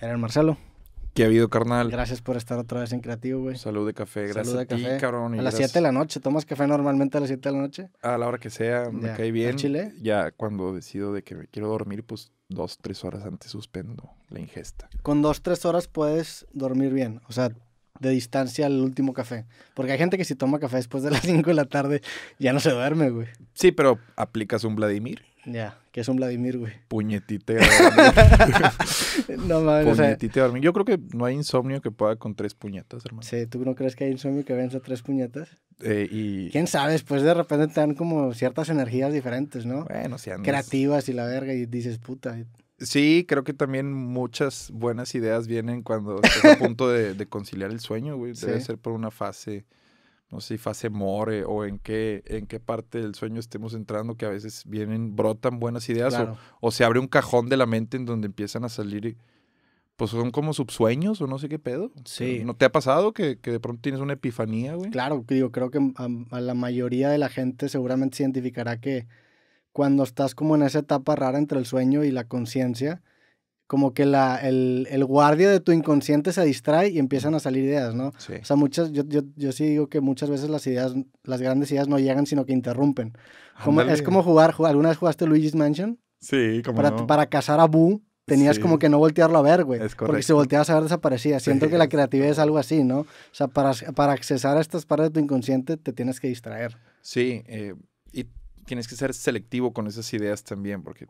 Era el Marcelo. ¿Qué ha habido, carnal? Gracias por estar otra vez en Creativo, güey. Salud de café, gracias Salud de a café. A las 7 de la noche, ¿tomas café normalmente a las 7 de la noche? A la hora que sea, me cae bien. Chile? Ya cuando decido de que me quiero dormir, pues dos, tres horas antes suspendo la ingesta. Con dos, tres horas puedes dormir bien, o sea, de distancia al último café. Porque hay gente que si toma café después de las 5 de la tarde ya no se duerme, güey. Sí, pero aplicas un Vladimir. Ya, que es un Vladimir, güey. Puñetite de no mames. Puñetite Yo creo que no hay insomnio que pueda con tres puñetas, hermano. Sí, ¿tú no crees que hay insomnio que venza tres puñetas? Eh, y... ¿Quién sabe? pues de repente te dan como ciertas energías diferentes, ¿no? Bueno, si andas... Creativas y la verga, y dices, puta. Sí, creo que también muchas buenas ideas vienen cuando estás a punto de, conciliar el sueño, güey. Debe ser por una fase no sé si fase more o en qué, en qué parte del sueño estemos entrando, que a veces vienen, brotan buenas ideas o, se abre un cajón de la mente en donde empiezan a salir, pues son como subsueños o no sé qué pedo. Sí. ¿No te ha pasado que, de pronto tienes una epifanía, güey? Claro, digo, creo que a, a, la mayoría de la gente seguramente se identificará que cuando estás como en esa etapa rara entre el sueño y la conciencia, como que la, el, guardia de tu inconsciente se distrae y empiezan a salir ideas, ¿no? Sí. O sea, muchas, yo, yo, yo, sí digo que muchas veces las ideas, las grandes ideas no llegan, sino que interrumpen. es como jugar, ¿alguna vez jugaste Luigi's Mansion? Sí, como para, para cazar a Boo, tenías como que no voltearlo a ver, güey. Porque si volteabas a ver, desaparecía. Siento que la creatividad es algo así, ¿no? O sea, para, para accesar a estas partes de tu inconsciente, te tienes que distraer. Sí, eh, tienes que ser selectivo con esas ideas también, porque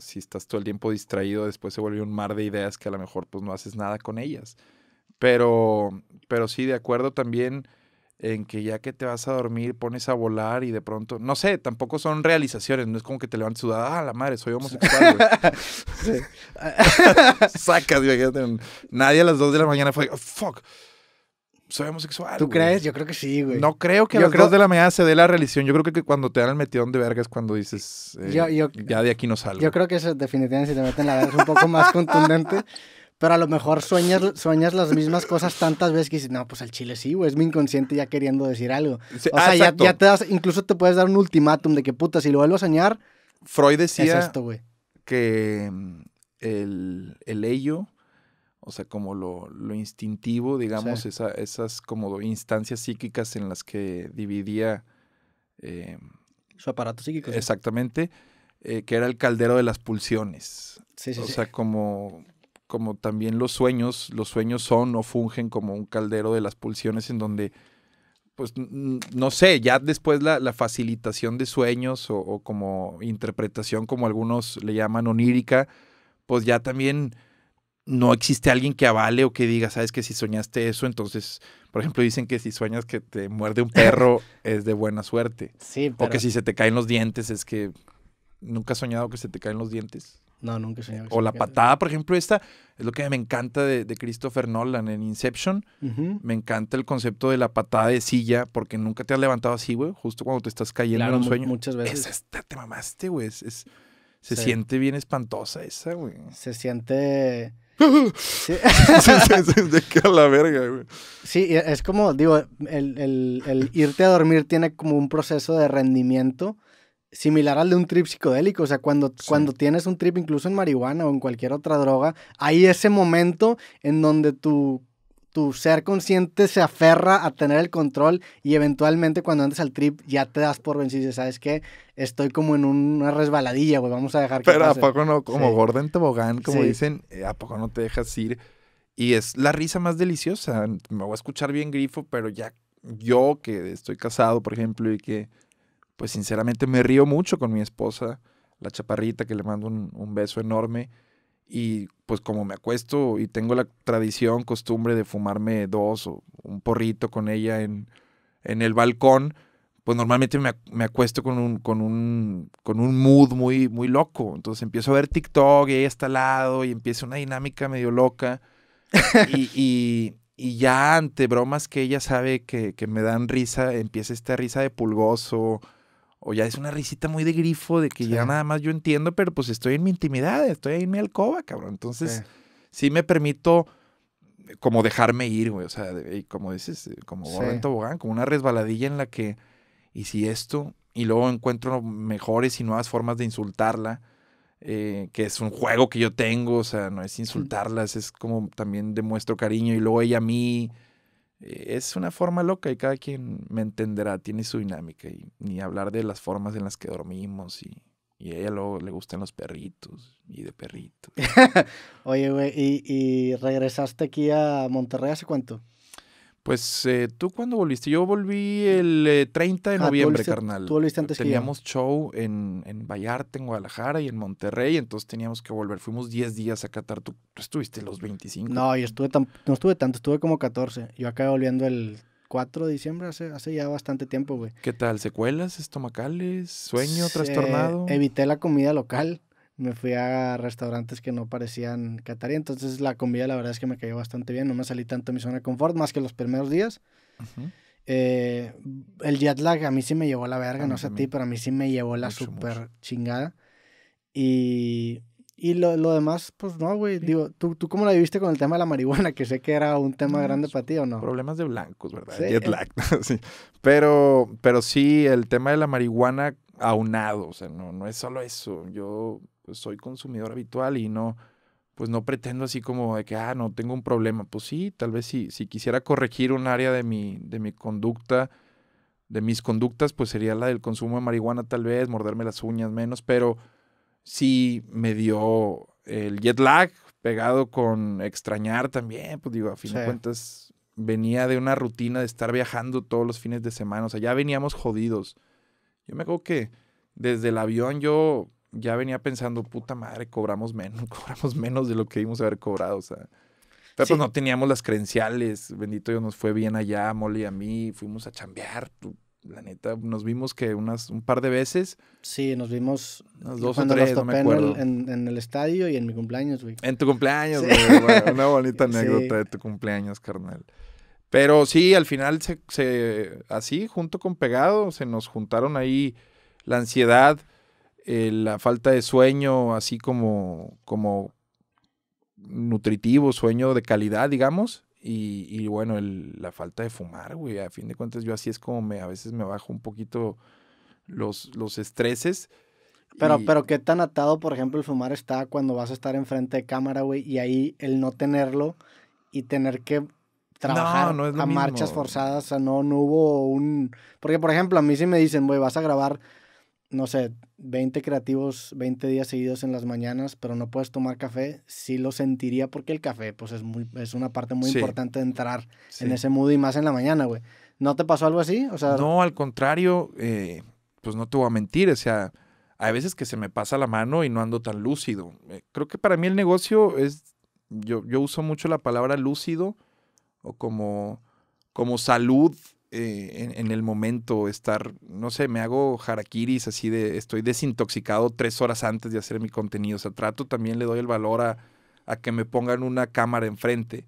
si estás todo el tiempo distraído, después se vuelve un mar de ideas que a lo mejor pues no haces nada con ellas. Pero, pero sí, de acuerdo también en que ya que te vas a dormir, pones a volar y de pronto, no sé, tampoco son realizaciones, no es como que te levantes sudada, ah, la madre, soy homosexual, Sacas, imagínate, Nadie a las 2 de la mañana fue, oh, fuck, soy homosexual. ¿Tú crees? Yo creo que sí, güey. No creo que yo creo... que de la mañana se dé la religión. Yo creo que cuando te dan el metidón de verga es cuando dices, eh, ya de aquí no salgo. Yo creo que eso definitivamente si te meten la verga es un poco más contundente. Pero a lo mejor sueñas, sueñas las mismas cosas tantas veces que dices, no, pues el chile sí, güey, es mi inconsciente ya queriendo decir algo. o sea, ya, te das, incluso te puedes dar un ultimátum de que puta, si lo vuelvo a soñar. Freud decía esto, güey. que mm, el, el ello o sea, como lo, instintivo, digamos, esas como instancias psíquicas en las que dividía... Eh, Su aparato psíquico. Exactamente, eh, que era el caldero de las pulsiones. Sí, sí, o sea, como, como también los sueños, los sueños son o fungen como un caldero de las pulsiones en donde, pues, no sé, ya después la, facilitación de sueños o, como interpretación, como algunos le llaman onírica, pues ya también no existe alguien que avale o que diga, sabes que si soñaste eso, entonces, por ejemplo, dicen que si sueñas que te muerde un perro es de buena suerte. Sí, pero... O que si se te caen los dientes es que... ¿Nunca has soñado que se te caen los dientes? No, nunca he soñado. o la patada, por ejemplo, esta es lo que me encanta de, Christopher Nolan en Inception. Me encanta el concepto de la patada de silla, porque nunca te has levantado así, güey, justo cuando te estás cayendo en un sueño. Muchas veces. Es te mamaste, güey. Es, se siente bien espantosa esa, güey. Se siente Sí. se, la verga, Sí, es como, digo, el, irte a dormir tiene como un proceso de rendimiento similar al de un trip psicodélico. O sea, cuando, cuando tienes un trip incluso en marihuana o en cualquier otra droga, hay ese momento en donde tu tu ser consciente se aferra a tener el control y eventualmente cuando andas al trip ya te das por vencido ¿sabes qué? Estoy como en una resbaladilla, güey, vamos a dejar que Pero ¿a poco no? Como Gordon Tobogán, como dicen, eh, ¿a poco no te dejas ir? Y es la risa más deliciosa. Me voy a escuchar bien grifo, pero ya yo que estoy casado, por ejemplo, y que pues sinceramente me río mucho con mi esposa, la chaparrita, que le mando un beso enorme y pues como me acuesto y tengo la tradición, costumbre de fumarme dos o un porrito con ella en, en el balcón, pues normalmente me, acuesto con un, con un, con un mood muy, muy loco. Entonces empiezo a ver TikTok y ella está al lado y empieza una dinámica medio loca. y, y, y, ya ante bromas que ella sabe que, que me dan risa, empieza esta risa de pulgoso o ya es una risita muy de grifo, de que ya nada más yo entiendo, pero pues estoy en mi intimidad, estoy ahí en mi alcoba, cabrón. Entonces, sí, me permito eh, como dejarme ir, güey. O sea, como dices, eh, como gordo en tobogán, como una resbaladilla en la que, y si esto, y luego encuentro mejores y nuevas formas de insultarla, eh, que es un juego que yo tengo, o sea, no es insultarlas, es como también demuestro cariño, y luego ella a mí, es una forma loca y cada quien me entenderá, tiene su dinámica. Y, ni hablar de las formas en las que dormimos y, a ella luego le gustan los perritos y de perritos. Oye, güey, ¿y, ¿y regresaste aquí a Monterrey hace cuánto? Pues eh, tú cuándo volviste, yo volví el 30 eh, de ah, noviembre, carnal. Tú volviste antes Teníamos que show en, en Vallarta, en Guadalajara y en Monterrey, entonces teníamos que volver. Fuimos 10 días a Qatar. Tú, estuviste los 25. No, yo estuve no estuve tanto, estuve como 14. Yo acabé volviendo el 4 de diciembre, hace, hace ya bastante tiempo, güey. ¿Qué tal? ¿Secuelas estomacales? ¿Sueño trastornado? Evité la comida local me fui a restaurantes que no parecían catarí. Entonces la comida la verdad es que me cayó bastante bien. No me salí tanto de mi zona de confort, más que los primeros días. Eh, el jet lag a mí sí me llevó la verga, no sé a ti, pero a mí sí me llevó la súper chingada. Y, y lo, lo, demás, pues no, güey. Digo, ¿tú, ¿tú cómo la viviste con el tema de la marihuana? Que sé que era un tema grande pues, para ti, ¿o no? Problemas de blancos, ¿verdad? Sí, jet lag. sí. Pero, pero sí, el tema de la marihuana aunado, o sea, no, no es solo eso. Yo pues soy consumidor habitual y no, pues no pretendo así como de que, ah, no, tengo un problema. Pues sí, tal vez si, si quisiera corregir un área de mi, de mi conducta, de mis conductas, pues sería la del consumo de marihuana tal vez, morderme las uñas menos, pero sí me dio el jet lag pegado con extrañar también, pues digo, a fin de cuentas venía de una rutina de estar viajando todos los fines de semana, o sea, ya veníamos jodidos. Yo me acuerdo que desde el avión yo ya venía pensando, puta madre, cobramos menos, cobramos menos de lo que íbamos a haber cobrado, o sea. Pues, no teníamos las credenciales, bendito Dios, nos fue bien allá, Molly y a mí, fuimos a chambear, la neta, nos vimos que unas, un par de veces. Sí, nos vimos unas dos me acuerdo. En, el estadio y en mi cumpleaños, En tu cumpleaños, güey, una bonita anécdota de tu cumpleaños, carnal. Pero sí, al final se, así, junto con Pegado, se nos juntaron ahí la ansiedad, eh, la falta de sueño, así como, como nutritivo, sueño de calidad, digamos. Y, y bueno, la falta de fumar, güey. A fin de cuentas, yo así es como me, a veces me bajo un poquito los, los estreses. Pero, pero qué tan atado, por ejemplo, el fumar está cuando vas a estar enfrente de cámara, güey, y ahí el no tenerlo y tener que trabajar a marchas forzadas, o sea, no, no hubo un... Porque, por ejemplo, a mí sí me dicen, güey, vas a grabar, no sé, 20 creativos 20 días seguidos en las mañanas, pero no puedes tomar café, sí lo sentiría porque el café pues es, muy, es una parte muy importante de entrar en ese mood y más en la mañana, güey. ¿No te pasó algo así? O sea, no, al contrario, eh, pues no te voy a mentir, o sea, hay veces que se me pasa la mano y no ando tan lúcido. Eh, creo que para mí el negocio es, yo, yo uso mucho la palabra lúcido o como, como salud eh, en, el momento, estar, no sé, me hago harakiris así de, estoy desintoxicado tres horas antes de hacer mi contenido. O sea, trato también, le doy el valor a, que me pongan una cámara enfrente.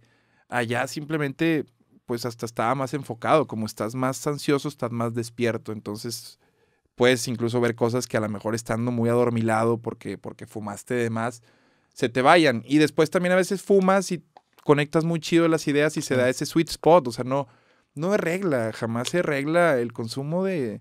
Allá simplemente, pues hasta estaba más enfocado, como estás más ansioso, estás más despierto. Entonces, puedes incluso ver cosas que a lo mejor estando muy adormilado porque, porque fumaste de más, se te vayan. Y después también a veces fumas y conectas muy chido las ideas y se da ese sweet spot. O sea, no no es regla, jamás se regla. El consumo de,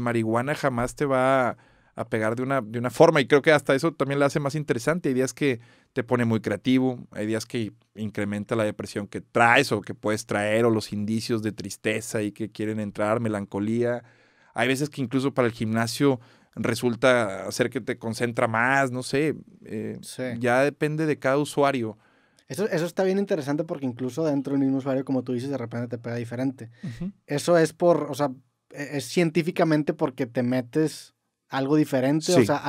marihuana jamás te va a, pegar de una, de una forma. Y creo que hasta eso también la hace más interesante. Hay días que te pone muy creativo, hay días que incrementa la depresión que traes o que puedes traer, o los indicios de tristeza y que quieren entrar, melancolía. Hay veces que incluso para el gimnasio resulta hacer que te concentra más, no sé. Eh, ya depende de cada usuario. Eso, está bien interesante porque incluso dentro del mismo usuario, como tú dices, de repente te pega diferente. Eso es por, o sea, e, es científicamente porque te metes algo diferente, o sea,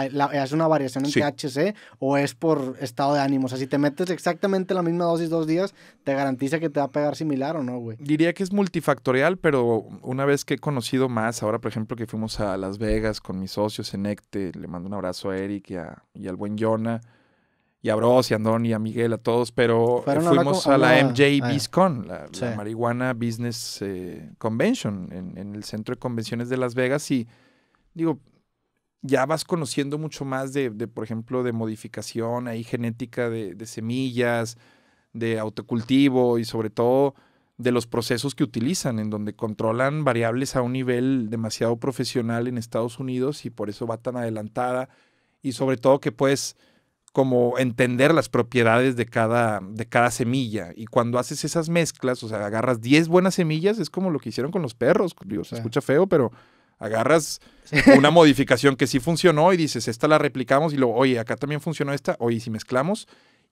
es una variación en THC o es por estado de ánimo. O sea, si te metes exactamente la misma dosis dos días, ¿te garantiza que te va a pegar similar o no, güey? Diría que es multifactorial, pero una vez que he conocido más, ahora por ejemplo que fuimos a Las Vegas con mis socios en Ecte, le mando un abrazo a Eric y, y al buen Jonah y a Bros y a Andón y a Miguel, a todos, pero fuimos a la, ah, ah, a la MJ la, Marihuana Business eh, Convention, en, el Centro de Convenciones de Las Vegas y digo, ya vas conociendo mucho más de, por ejemplo, de modificación ahí genética de, de semillas, de autocultivo y sobre todo de los procesos que utilizan, en donde controlan variables a un nivel demasiado profesional en Estados Unidos y por eso va tan adelantada. Y sobre todo que puedes como entender las propiedades de cada, de cada semilla. Y cuando haces esas mezclas, o sea, agarras 10 buenas semillas, es como lo que hicieron con los perros. Dios se escucha feo, pero agarras una modificación que sí funcionó y dices, esta la replicamos y luego, oye, acá también funcionó esta, oye, si mezclamos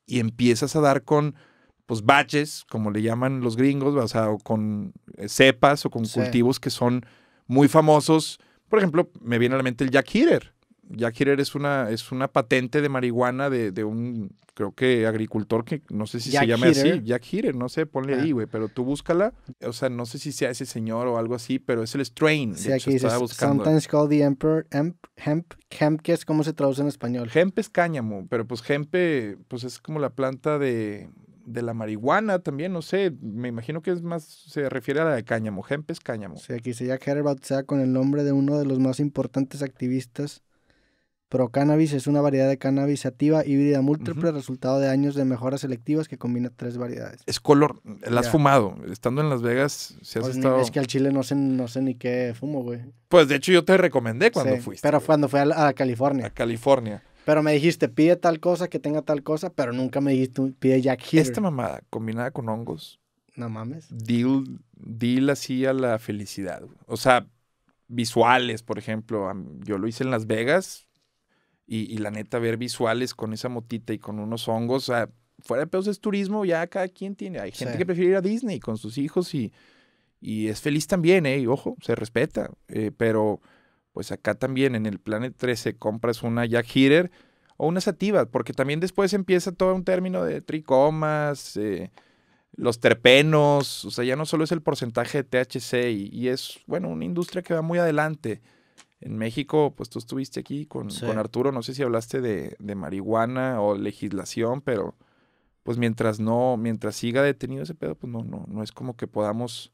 y empiezas a dar con, pues, baches, como le llaman los gringos, o sea, o con eh, cepas o con cultivos que son muy famosos. Por ejemplo, me viene a la mente el Jack Heater. Jack Hirer es una, es una patente de marihuana de, de un, creo que agricultor que no sé si se llama así, Jack ¿eh? Herer, no sé, ponle ah. ahí, güey, pero tú búscala, o sea, no sé si sea ese señor o algo así, pero es el strain. Sí, estaba buscando. Sometimes called the emperor, hemp, hemp, hemp, que es como se traduce en español. Hemp es cáñamo, pero pues hemp pues es como la planta de, la marihuana también, no sé, me imagino que es más, se refiere a la de cáñamo, hemp es cáñamo. Sí, aquí se Jack Herer sea con el nombre de uno de los más importantes activistas Cannabis es una variedad de cannabis sativa híbrida múltiple, resultado de años de mejoras selectivas que combina tres variedades. Es color, la has fumado. Estando en Las Vegas, si has pues estado. es que al chile no sé, no sé ni qué fumo, güey. Pues de hecho yo te recomendé cuando fuiste. Pero cuando fui a, California. A California. Pero me dijiste, pide tal cosa, que tenga tal cosa, pero nunca me dijiste, pide Jack Hill. Esta mamada, combinada con hongos. No mames. Deal, así a la felicidad. O sea, visuales, por ejemplo. Yo lo hice en Las Vegas, y, la neta ver visuales con esa motita y con unos hongos, o sea, fuera de pedos es turismo, ya cada quien tiene, hay gente que prefiere ir a Disney con sus hijos y, y es feliz también, ¿eh? Y ojo, se respeta, eh, pero pues acá también en el Planet 13 compras una Jack Heater o una Sativa, porque también después empieza todo un término de tricomas, eh, los terpenos, o sea, ya no solo es el porcentaje de THC y, y es, bueno, una industria que va muy adelante. En México, pues tú estuviste aquí con, Arturo, no sé si hablaste de, marihuana o legislación, pero pues mientras no, mientras siga detenido ese pedo, pues no, no, no es como que podamos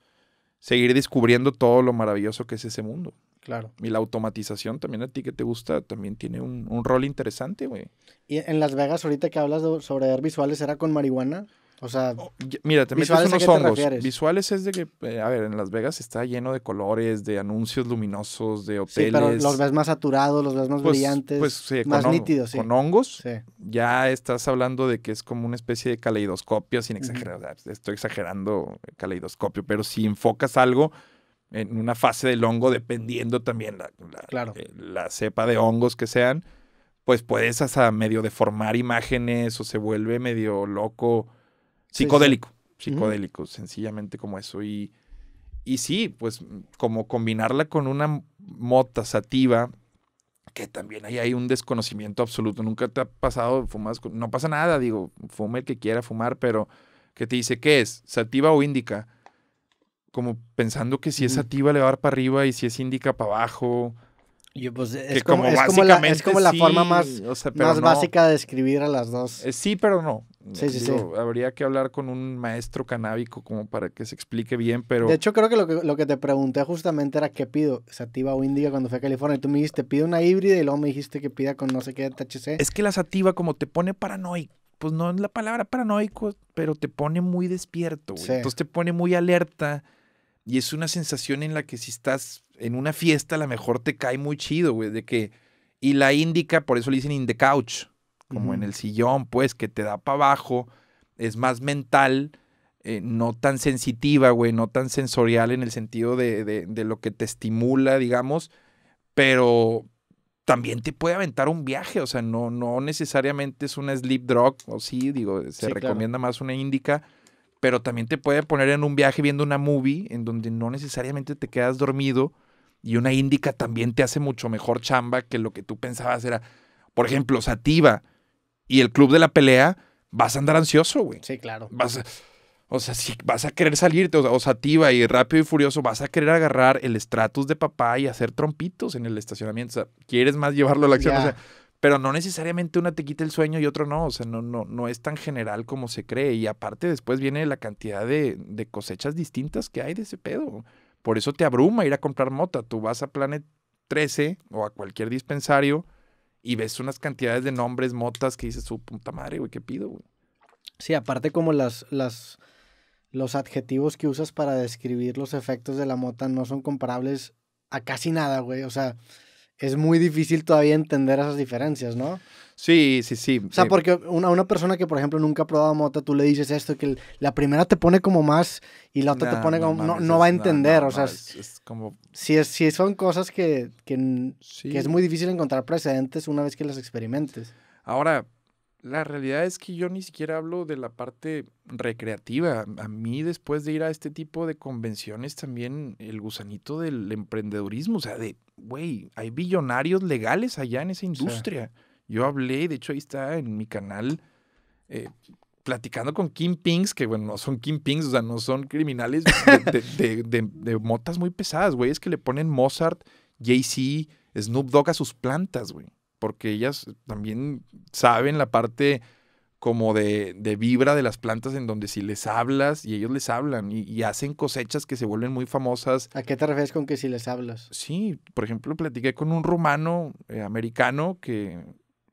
seguir descubriendo todo lo maravilloso que es ese mundo. Claro. Y la automatización también a ti que te gusta, también tiene un, rol interesante, güey. Y en Las Vegas, ahorita que hablas sobre ver visuales, ¿era con marihuana? O sea, mira, te metes unos hongos. Visuales es de que, eh, a ver, en Las Vegas está lleno de colores, de anuncios luminosos, de hoteles. Sí, pero los ves más saturados, los ves más pues, brillantes, pues, más nítidos. Sí. Con hongos, ya estás hablando de que es como una especie de caleidoscopio, sin exagerar. estoy exagerando caleidoscopio, pero si enfocas algo en una fase del hongo, dependiendo también eh, la cepa de hongos que sean, pues puedes hasta medio deformar imágenes o se vuelve medio loco Psicodélico, psicodélico, sencillamente como eso. Y, y sí, pues como combinarla con una mota sativa, que también ahí hay un desconocimiento absoluto. Nunca te ha pasado, fumas, no pasa nada, digo, fume el que quiera fumar, pero que te dice qué es, sativa o índica como pensando que si es sativa le va a dar para arriba y si es índica para abajo. Pues, es, como, la, forma más, más básica de escribir a las dos. Eh, sí, pero no. Sí, sí. Habría que hablar con un maestro canábico como para que se explique bien, pero... De hecho, creo que lo que, te pregunté justamente era qué pido, sativa o indica cuando fue a California. Y tú me dijiste, pide una híbrida y luego me dijiste que pida con no sé qué THC. Es que la sativa como te pone paranoico, pues no es la palabra paranoico, pero te pone muy despierto, Entonces te pone muy alerta y es una sensación en la que si estás en una fiesta a lo mejor te cae muy chido, güey, de que... Y la índica, por eso le dicen in the couch como en el sillón, pues, que te da para abajo, es más mental, eh, no tan sensitiva, güey, no tan sensorial en el sentido de, lo que te estimula, digamos, pero, también te puede aventar un viaje, o sea, no, no necesariamente es una sleep drug, o sí, digo, se recomienda más una indica, pero también te puede poner en un viaje viendo una movie en donde no necesariamente te quedas dormido y una indica también te hace mucho mejor chamba que lo que tú pensabas era, por ejemplo, sativa y el club de la pelea, vas a andar ansioso, güey. Sí, claro. Vas o sea, si vas a querer salirte, o sea, activa y rápido y furioso, vas a querer agarrar el estratus de papá y hacer trompitos en el estacionamiento. O sea, quieres más llevarlo a la acción. pero no necesariamente una te quita el sueño y otro no. O sea, no, no, no es tan general como se cree. Y aparte, después viene la cantidad de, de cosechas distintas que hay de ese pedo. Por eso te abruma ir a comprar mota. Tú vas a Planet 13 o a cualquier dispensario y ves unas cantidades de nombres, motas, que dices, su puta madre, güey, ¿qué pido, güey? Sí, aparte como las, las, los adjetivos que usas para describir los efectos de la mota no son comparables a casi nada, güey. O sea, es muy difícil todavía entender esas diferencias, ¿no? Sí, sí, sí. O sea, eh. porque una, persona que, por ejemplo, nunca ha probado mota, tú le dices esto, que la primera te pone como más y la otra te pone como... No, va a entender, o sea... Es, como... si es, si son cosas que, es muy difícil encontrar precedentes una vez que las experimentes. Ahora, la realidad es que yo ni siquiera hablo de la parte recreativa. A mí, después de ir a este tipo de convenciones, también el gusanito del emprendedurismo, o sea, de, güey, hay billonarios legales allá en esa industria. Yo hablé, de hecho ahí está en mi canal, eh, platicando con Kim Pings, que bueno, no son Kim Pings, o sea, no son criminales de, motas muy pesadas, güey. Es que le ponen Mozart, Jay-Z, Snoop Dogg a sus plantas, güey. Porque ellas también saben la parte como de, vibra de las plantas en donde si les hablas y ellos les hablan y, hacen cosechas que se vuelven muy famosas. ¿A qué te refieres con que si les hablas? Sí, por ejemplo, platiqué con un rumano eh, americano que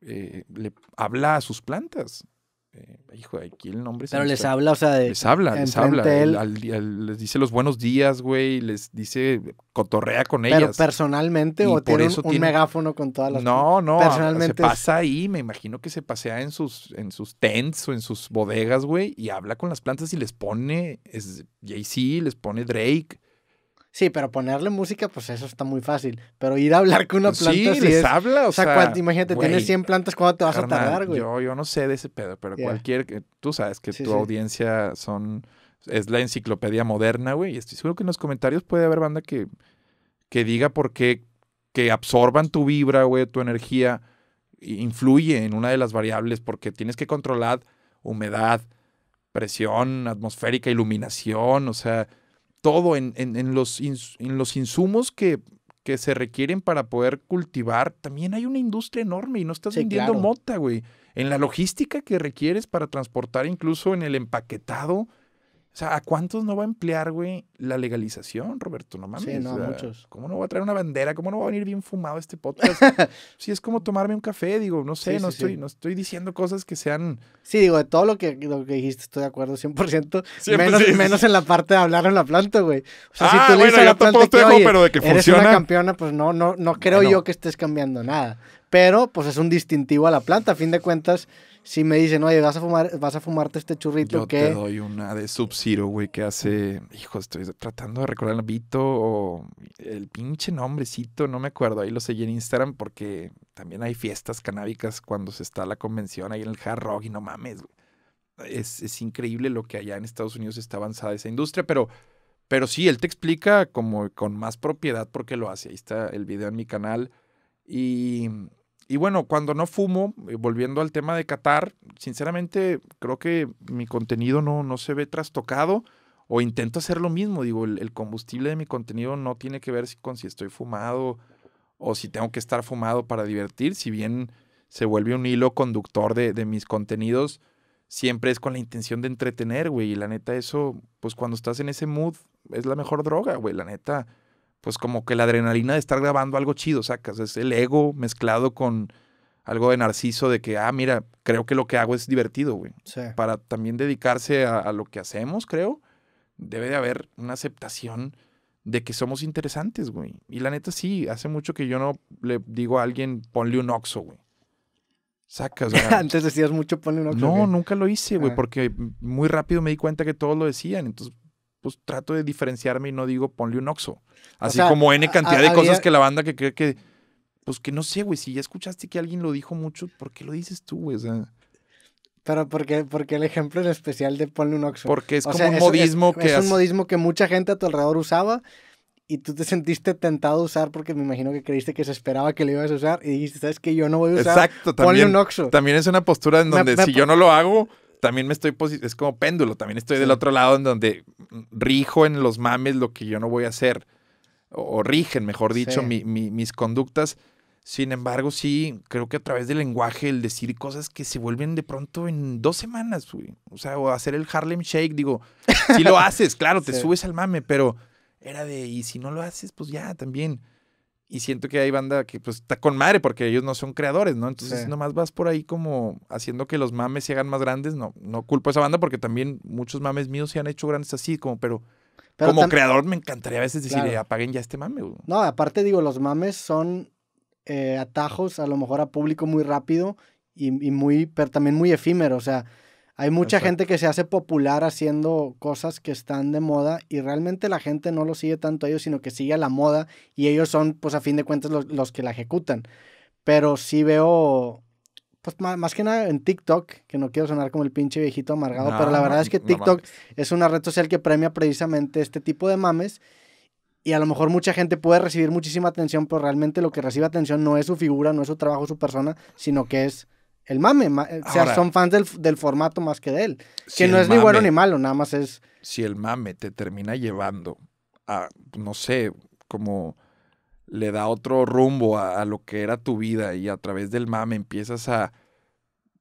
eh, le habla a sus plantas. Eh, hijo, aquí el nombre. Pero les habla, o sea, les habla, les habla. les dice los buenos días, güey, les dice, cotorrea con ellas. Pero personalmente o tiene un, megáfono con todas las. No, no, se pasa ahí, me imagino que se pasea en sus, en sus tents o en sus bodegas, güey, y habla con las plantas y les pone es, Jay-Z, les pone Drake. Sí, pero ponerle música, pues eso está muy fácil. Pero ir a hablar con una pues planta. Sí, les habla, o, sea. imagínate, tienes 100 plantas, ¿cuándo te vas a tardar, güey? Yo, yo no sé de ese pedo, pero cualquier. Tú sabes que tu audiencia son. Es la enciclopedia moderna, güey. Y estoy seguro que en los comentarios puede haber banda que, que diga por qué. Que absorban tu vibra, güey, tu energía. Influye en una de las variables, porque tienes que controlar humedad, presión atmosférica, iluminación, o sea todo, en, en, en los, en los insumos que, que, se requieren para poder cultivar. También hay una industria enorme y no estás vendiendo mota, güey. En la logística que requieres para transportar, incluso en el empaquetado o sea, ¿a cuántos no va a emplear, güey, la legalización, Roberto? No mames. Sí, no, a muchos. ¿Cómo no va a traer una bandera? ¿Cómo no va a venir bien fumado este podcast? sí, es como tomarme un café, digo, no sé, no, estoy, no estoy diciendo cosas que sean... Sí, digo, de todo lo que, lo que dijiste estoy de acuerdo 100%, menos, menos en la parte de hablar en la planta, güey. O sea, ah, tú le yo tampoco te dejo, pero de que eres funciona... una campeona, pues no, no, no creo yo que estés cambiando nada. Pero, pues es un distintivo a la planta, a fin de cuentas si me dicen, oye, vas a fumar, vas a fumarte este churrito Yo Te doy una de Sub Zero, güey, que hace. Hijo, estoy tratando de recordar el Vito o el pinche nombrecito, no me acuerdo. Ahí lo seguí en Instagram porque también hay fiestas canábicas cuando se está la convención ahí en el hard rock y no mames, güey. Es, es increíble lo que allá en Estados Unidos está avanzada esa industria, pero. Pero sí, él te explica como con más propiedad por qué lo hace. Ahí está el video en mi canal. Y y bueno, cuando no fumo, eh, volviendo al tema de Qatar, sinceramente creo que mi contenido no, se ve trastocado o intento hacer lo mismo. Digo, el, combustible de mi contenido no tiene que ver con si estoy fumado o si tengo que estar fumado para divertir. Si bien se vuelve un hilo conductor de, de mis contenidos, siempre es con la intención de entretener, güey. Y la neta, eso, pues cuando estás en ese mood, es la mejor droga, güey. La neta pues como que la adrenalina de estar grabando algo chido, sacas, es el ego mezclado con algo de narciso de que, ah, mira, creo que lo que hago es divertido, güey. Para también dedicarse a, lo que hacemos, creo, debe de haber una aceptación de que somos interesantes, güey. Y la neta sí, hace mucho que yo no le digo a alguien, ponle un oxo, güey. Sacas, güey. Antes decías mucho, ponle un oxo. No, nunca lo hice, güey, ah. porque mm, muy rápido me di cuenta que todos lo decían. Entonces pues trato de diferenciarme y no digo ponle un oxo. Así como N cantidad de cosas que la banda que cree que, pues que no sé, güey, si ya escuchaste que alguien lo dijo mucho, ¿por qué lo dices tú, güey? Pero porque, porque el ejemplo es especial de ponle un oxo. Porque es como un modismo que... Es un modismo que mucha gente a tu alrededor usaba y tú te sentiste tentado a usar porque me imagino que creíste que se esperaba que lo ibas a usar y dijiste, ¿sabes qué? Yo no voy a usar. también. Ponle un oxo. También es una postura en donde si yo no lo hago, también me estoy, es como péndulo, también estoy del otro lado en donde rijo en los mames lo que yo no voy a hacer, o, rigen, mejor dicho, mis conductas. Sin embargo, sí, creo que a través del lenguaje, el decir cosas que se vuelven de pronto en dos semanas, O sea, o hacer el Harlem Shake, digo, si lo haces, claro, te subes al mame, pero era de, y si no lo haces, pues ya, también y siento que hay banda que pues está con madre porque ellos no son creadores, ¿no? Entonces nomás vas por ahí como haciendo que los mames se hagan más grandes. No, no culpo a esa banda porque también muchos mames míos se han hecho grandes así, como, pero, como creador me encantaría a veces decir, eh, apaguen ya este mame. No, aparte digo, los mames son eh, atajos a lo mejor a público muy rápido y, y muy, pero también muy efímero. O sea, hay mucha gente que se hace popular haciendo cosas que están de moda y realmente la gente no lo sigue tanto a ellos, sino que sigue a la moda y ellos son, pues a fin de cuentas, los, que la ejecutan. Pero sí veo, pues más, que nada en TikTok, que no quiero sonar como el pinche viejito amargado, pero la verdad es que TikTok es una red social que premia precisamente este tipo de mames y a lo mejor mucha gente puede recibir muchísima atención, pero realmente lo que recibe atención no es su figura, no es su trabajo, su persona, sino que es el mame. o sea, son fans del, del, formato más que de él. que no es ni bueno ni malo, nada más es. Si el mame te termina llevando a, no sé, como le da otro rumbo a, lo que era tu vida y a través del mame empiezas a,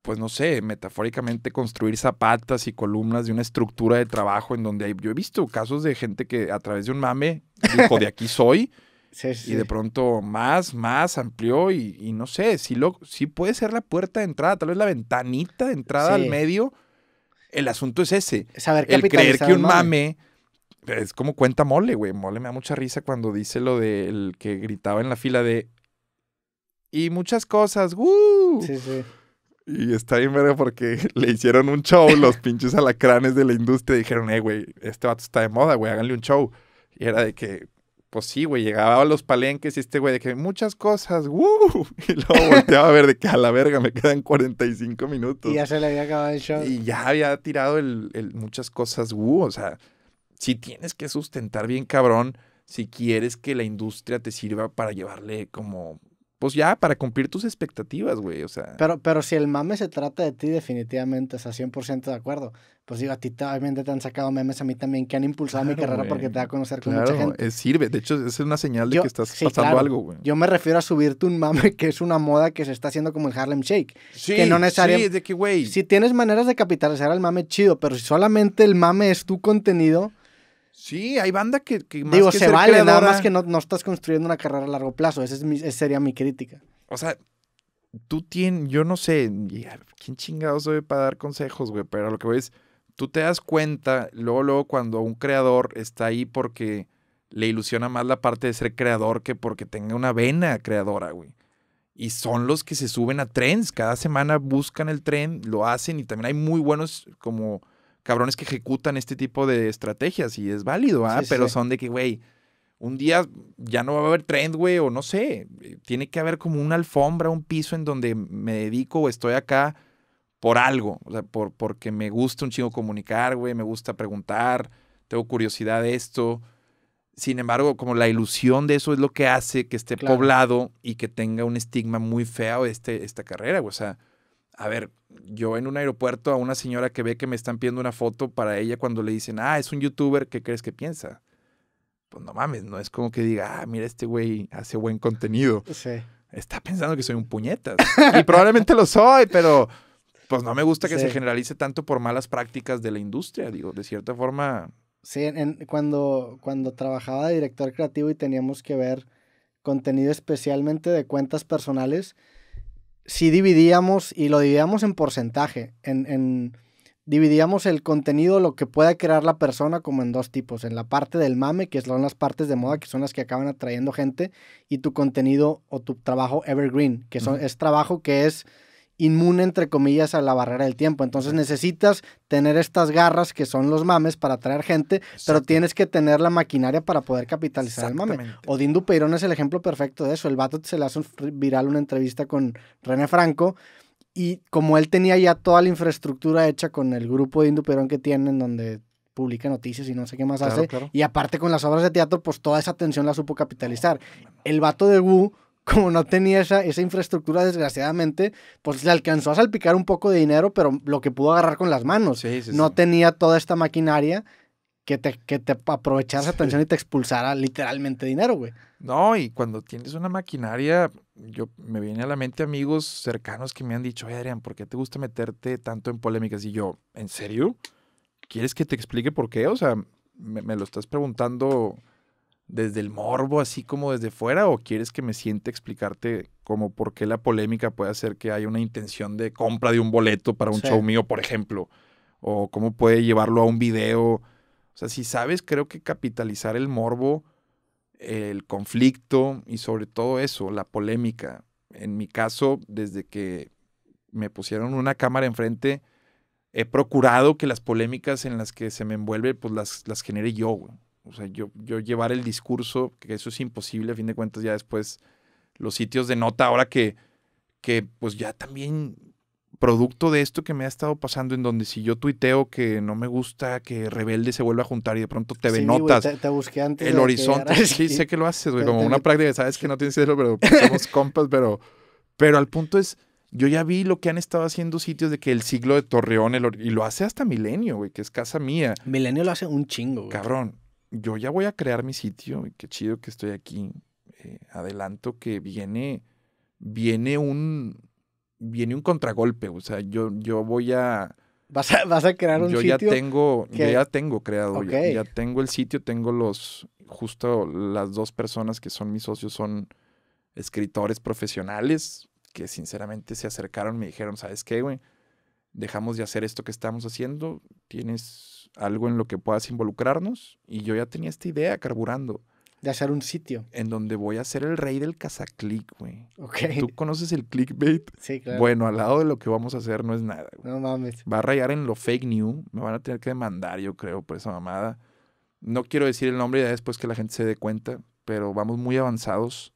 pues no sé, metafóricamente construir zapatas y columnas de una estructura de trabajo en donde hay, yo he visto casos de gente que a través de un mame dijo, de aquí soy Y de pronto más, más amplió y, no sé, si lo, puede ser la puerta de entrada, tal vez la ventanita de entrada al medio. El asunto es ese. Saber el creer que un mame, es como cuenta Mole, güey. Mole me da mucha risa cuando dice lo del que gritaba en la fila de y muchas cosas. Y está bien verga porque le hicieron un show los pinches alacranes de la industria. Dijeron, eh, güey, este vato está de moda, güey, háganle un show. Y era de que pues sí, güey, llegaba a los palenques y este güey de que muchas cosas, Y luego volteaba a ver de que a la verga me quedan 45 minutos. Y ya se le había acabado el show. Y ya había tirado el, muchas cosas, ¡Woo! O sea, si tienes que sustentar bien cabrón si quieres que la industria te sirva para llevarle como pues ya, para cumplir tus expectativas, güey, o sea. Pero, pero si el mame se trata de ti, definitivamente, o sea, 100% de acuerdo. Pues digo, a ti obviamente te han sacado memes a mí también que han impulsado mi carrera porque te da a conocer con mucha gente. Eh, sirve, de hecho, es una señal de que estás pasando algo, güey. Yo me refiero a subirte un mame que es una moda que se está haciendo como el Harlem Shake. Sí, que no necesariamente. Sí, de que, güey. Si tienes maneras de capitalizar al mame, chido, pero si solamente el mame es tu contenido. Sí, hay banda que, que más Digo, se vale, nada más que no, estás construyendo una carrera a largo plazo. Esa, es mi, sería mi crítica. O sea, tú tienes, yo no sé, ah, ¿quién chingado soy para dar consejos, güey? Pero lo que voy es, tú te das cuenta, luego, luego, cuando un creador está ahí porque le ilusiona más la parte de ser creador que porque tenga una vena creadora, güey. Y son los que se suben a trends, cada semana buscan el tren, lo hacen y también hay muy buenos como cabrones que ejecutan este tipo de estrategias y es válido, ¿ah? Pero son de que, güey, un día ya no va a haber trend, güey, o no sé. Eh, tiene que haber como una alfombra, un piso en donde me dedico o estoy acá por algo. O sea, por, porque me gusta un chingo comunicar, güey, me gusta preguntar, tengo curiosidad de esto. Sin embargo, como la ilusión de eso es lo que hace que esté poblado y que tenga un estigma muy feo este, esta carrera, güey. O sea, a ver, yo en un aeropuerto a una señora que ve que me están pidiendo una foto para ella cuando le dicen, ah, es un youtuber, ¿qué crees que piensa? Pues no mames, no es como que diga, ah, mira, este güey hace buen contenido. Sí. Está pensando que soy un puñetas. y probablemente lo soy, pero pues no me gusta que se generalice tanto por malas prácticas de la industria. Digo, de cierta forma. Sí, cuando, cuando trabajaba de director creativo y teníamos que ver contenido especialmente de cuentas personales, si dividíamos y lo dividíamos en porcentaje, en, en, dividíamos el contenido, lo que pueda crear la persona, como en dos tipos, en la parte del mame, que son las partes de moda, que son las que acaban atrayendo gente, y tu contenido o tu trabajo evergreen, que es trabajo que es inmune, entre comillas, a la barrera del tiempo. Entonces necesitas tener estas garras que son los mames para atraer gente, pero tienes que tener la maquinaria para poder capitalizar el mame. Odín Dupeirón es el ejemplo perfecto de eso. El vato se le hace viral una entrevista con René Franco. Y como él tenía ya toda la infraestructura hecha con el grupo de Induperón que tienen, donde publica noticias y no sé qué más hace. Y aparte con las obras de teatro, pues toda esa atención la supo capitalizar. El vato de Wu como no tenía esa, esa infraestructura, desgraciadamente, pues le alcanzó a salpicar un poco de dinero, pero lo que pudo agarrar con las manos. no tenía toda esta maquinaria que te, te aprovechara esa atención y te expulsara literalmente dinero, güey. No, y cuando tienes una maquinaria, yo me viene a la mente amigos cercanos que me han dicho, Adrián, ¿por qué te gusta meterte tanto en polémicas? Y yo, ¿en serio? ¿Quieres que te explique por qué? O sea, me, me lo estás preguntando desde el morbo, así como desde fuera, o quieres que me siente explicarte como por qué la polémica puede hacer que haya una intención de compra de un boleto para un show mío, por ejemplo, o cómo puede llevarlo a un video. O sea, si sabes, creo que capitalizar el morbo, el conflicto y sobre todo eso, la polémica. En mi caso, desde que me pusieron una cámara enfrente, he procurado que las polémicas en las que se me envuelve, pues las, las genere yo. O sea, yo, yo llevar el discurso, que eso es imposible, a fin de cuentas ya después los sitios de nota, ahora que, que pues ya también producto de esto que me ha estado pasando, en donde si yo tuiteo que no me gusta que Rebelde se vuelva a juntar y de pronto te Notas. te, busqué antes. El horizonte. sí, sé que lo haces, güey. Como una práctica, sabes que no tienes cero, pero pues, somos compas, pero. Pero al punto es. Yo ya vi lo que han estado haciendo sitios de que el siglo de Torreón, y lo hace hasta Milenio, güey, que es casa mía. Milenio lo hace un chingo, güey. Cabrón yo ya voy a crear mi sitio, qué chido que estoy aquí. Eh, adelanto que viene, viene un, viene un contragolpe, o sea, yo, yo voy a... ¿Vas a, crear un yo sitio? Ya tengo, Yo ya tengo creado, ya, ya, tengo el sitio, tengo los, justo las dos personas que son mis socios son escritores profesionales que sinceramente se acercaron, me dijeron, ¿sabes qué, güey? Dejamos de hacer esto que estamos haciendo, tienes algo en lo que puedas involucrarnos. Y yo ya tenía esta idea carburando. De hacer un sitio. En donde voy a ser el rey del cazaclick güey. ¿Tú conoces el clickbait? Sí, claro. Bueno, al lado de lo que vamos a hacer no es nada, güey. No mames. Va a rayar en lo fake news. Me van a tener que demandar, yo creo, por esa mamada. No quiero decir el nombre ya después que la gente se dé cuenta, pero vamos muy avanzados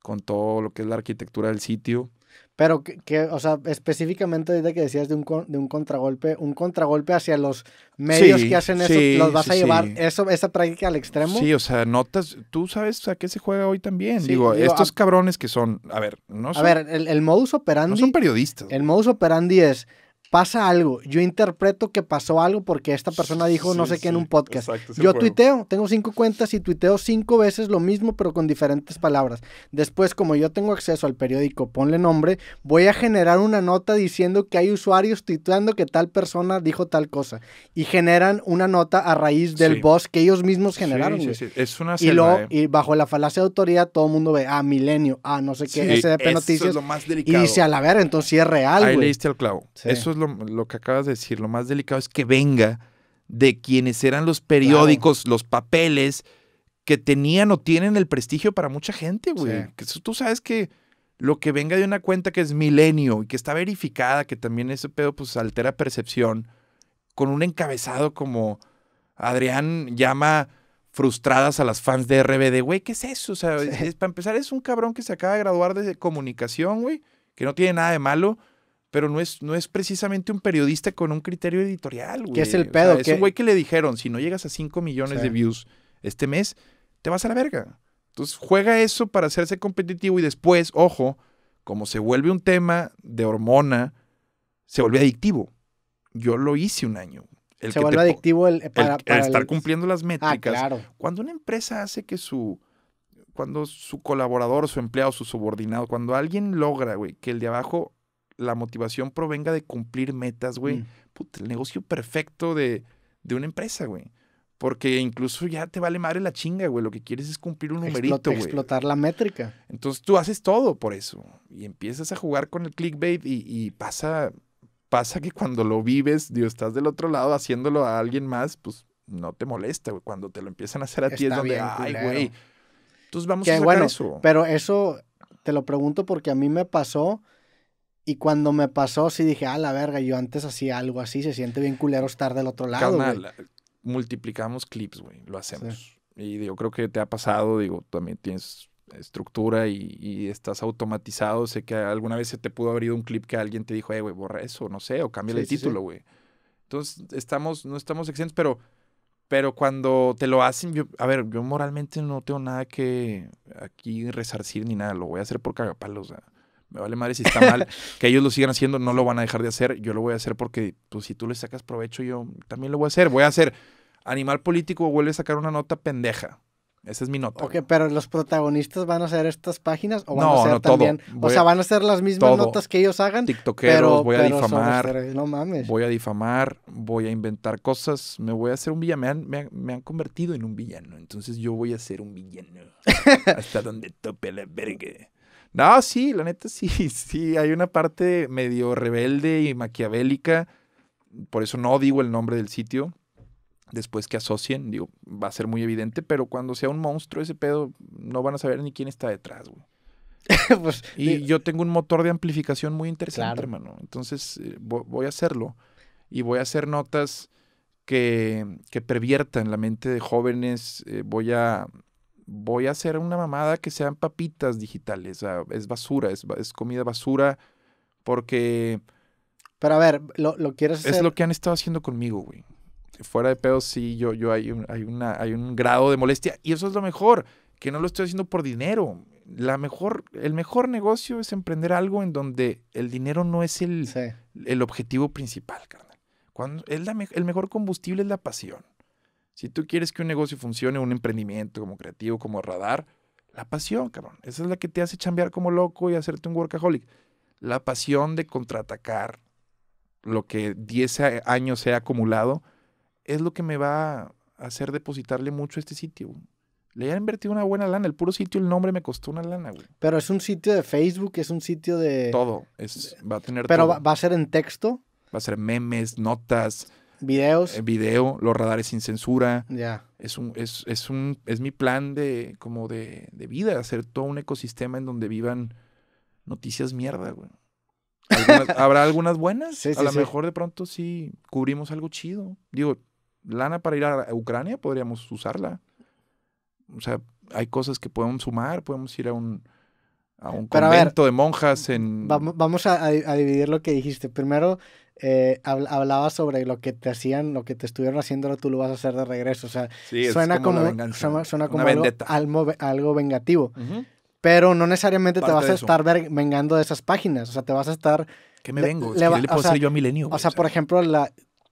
con todo lo que es la arquitectura del sitio. Pero que, o sea, específicamente ahorita que decías de un, de un contragolpe, un contragolpe hacia los medios que hacen eso, ¿los vas a llevar eso, esa práctica al extremo? Sí, o sea, notas, tú sabes a qué se juega hoy también. Digo, estos cabrones que son, a ver, no sé. A ver, el, el modus operandi... No son periodistas. El modus operandi es pasa algo, yo interpreto que pasó algo porque esta persona dijo no sé qué en un podcast. yo tuiteo, tengo cinco cuentas y tuiteo cinco veces lo mismo pero con diferentes palabras. Después, como yo tengo acceso al periódico, ponle nombre, voy a generar una nota diciendo que hay usuarios tuiteando que tal persona dijo tal cosa y generan una nota a raíz del boss que ellos mismos generaron. Es una y, eh. y bajo la falacia de autoridad todo el mundo ve, ah, milenio, ah, no sé qué, SDP Noticias. Es lo más delicado. Y dice, a la ver, entonces sí es real. Ahí leíste al clavo. Eso es lo lo, que acabas de decir, lo más delicado es que venga de quienes eran los periódicos, los papeles, que tenían o tienen el prestigio para mucha gente, güey. tú sabes que lo que venga de una cuenta que es milenio y que está verificada, que también ese pedo pues altera percepción, con un encabezado como Adrián llama frustradas a las fans de RBD, güey, ¿qué es eso? O sea, para empezar, es un cabrón que se acaba de graduar de comunicación, güey, que no tiene nada de malo, pero no es, no es precisamente un periodista con un criterio editorial, güey. ¿Qué es el pedo? es un güey que le dijeron, si no llegas a 5 millones de views este mes, te vas a la verga. Entonces juega eso para hacerse competitivo y después, ojo, como se vuelve un tema de hormona, se vuelve adictivo. Yo lo hice un año. se vuelve adictivo el, para, estar cumpliendo las ah, métricas. claro. Cuando una empresa hace que su cuando su colaborador, su empleado, su subordinado, cuando alguien logra, güey, que el de abajo la motivación provenga de cumplir metas, güey, mm. puta, el negocio perfecto de, una empresa, güey. Porque incluso ya te vale madre la chinga, güey. Lo que quieres es cumplir un numerito, güey. Explotar la métrica. Entonces tú haces todo por eso. Y empiezas a jugar con el clickbait y, pasa, pasa que cuando lo vives, Dios, estás del otro lado haciéndolo a alguien más, pues no te molesta, güey. Cuando te lo empiezan a hacer a ti es donde, ay, güey. Entonces vamos a sacar eso. Pero eso te lo pregunto porque a mí me pasó y cuando me pasó, sí dije, ah, la verga, yo antes hacía algo así, se siente bien culero estar del otro lado. multiplicamos clips, güey, lo hacemos. Y yo creo que te ha pasado, digo, también tienes estructura y, estás automatizado. Sé que alguna vez se te pudo abrir un clip que alguien te dijo, eh, güey, borra eso, no sé, o cambia el título, güey. Entonces, estamos, no estamos exentos, pero, pero cuando te lo hacen, a ver, yo moralmente no tengo nada que aquí resarcir ni nada, lo voy a hacer por cagapalos. O sea me vale madre si está mal, que ellos lo sigan haciendo, no lo van a dejar de hacer, yo lo voy a hacer porque pues, si tú le sacas provecho, yo también lo voy a hacer. Voy a hacer animal político, o vuelve a sacar una nota pendeja. Esa es mi nota. Ok, pero los protagonistas van a ser estas páginas o van a ser también. O sea, van a ser las mismas notas que ellos hagan. TikTokeros, pero, voy a difamar. no mames. Voy a difamar, voy a inventar cosas, me voy a hacer un villano. Me han, me, me han, convertido en un villano. Entonces yo voy a ser un villano. hasta donde tope la verga. No, sí, la neta sí, sí, hay una parte medio rebelde y maquiavélica, por eso no digo el nombre del sitio, después que asocien, digo, va a ser muy evidente, pero cuando sea un monstruo ese pedo, no van a saber ni quién está detrás, güey. Pues, y yo tengo un motor de amplificación muy interesante, hermano. Entonces eh, voy a hacerlo y voy a hacer notas que, que perviertan la mente de jóvenes. Eh, voy a voy a hacer una mamada que sean papitas digitales. es basura, es, es, comida basura porque... Pero a ver, lo, lo quieres hacer... Es lo que han estado haciendo conmigo, güey. Fuera de pedo, sí, yo, yo hay, un, hay, una, hay un grado de molestia. Y eso es lo mejor, que no lo estoy haciendo por dinero. La mejor, el mejor negocio es emprender algo en donde el dinero no es el, objetivo principal, carnal. Cuando el mejor combustible es la pasión. Si tú quieres que un negocio funcione, un emprendimiento como creativo, como radar, la pasión, cabrón. Esa es la que te hace chambear como loco y hacerte un workaholic. La pasión de contraatacar lo que 10 años se ha acumulado es lo que me va a hacer depositarle mucho a este sitio. Le he invertido una buena lana. El puro sitio, el nombre me costó una lana, güey. Pero es un sitio de Facebook, es un sitio de. Todo. Es, va a tener. Pero va a ser en texto. Va a ser memes, notas. Videos. Eh, video, los radares sin censura. Ya. Es, un, es, un, es mi plan de, como de, de vida, hacer todo un ecosistema en donde vivan noticias mierda, güey. ¿Habrá algunas buenas? Sí, a lo mejor de pronto sí cubrimos algo chido. Digo, lana para ir a Ucrania podríamos usarla. O sea, hay cosas que podemos sumar, podemos ir a un, a un convento de monjas en... Vamos, vamos a, dividir lo que dijiste. Primero, eh, hablaba sobre lo que te hacían, lo que te estuvieron haciendo, tú lo vas a hacer de regreso. O sea, suena, como algo, vengativo. Pero no necesariamente te vas a estar vengando de esas páginas. O sea, te vas a estar. que me vengo? Le, le, a puedo hacer yo a Milenio. O sea, por ejemplo,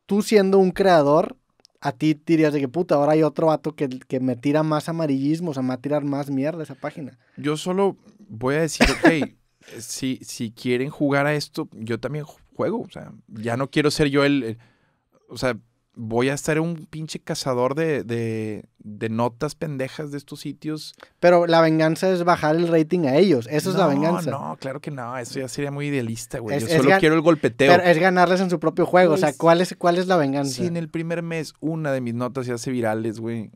tú siendo un creador, a ti dirías de que puta, ahora hay otro vato que, que, me tira más amarillismo, o sea, me va a tirar más mierda esa página. Yo solo voy a decir, ok, si, si quieren jugar a esto, yo también juego. O sea, ya no quiero ser yo el. o sea, voy a estar un pinche cazador de, de, notas pendejas de estos sitios. Pero la venganza es bajar el rating a ellos. Eso es la venganza. No, claro que no. Eso ya sería muy idealista, güey. Yo solo quiero el golpeteo. es ganarles en su propio juego. o sea, pues, ¿cuál es, ¿cuál es la venganza? Sí, en el primer mes una de mis notas se hace virales, güey,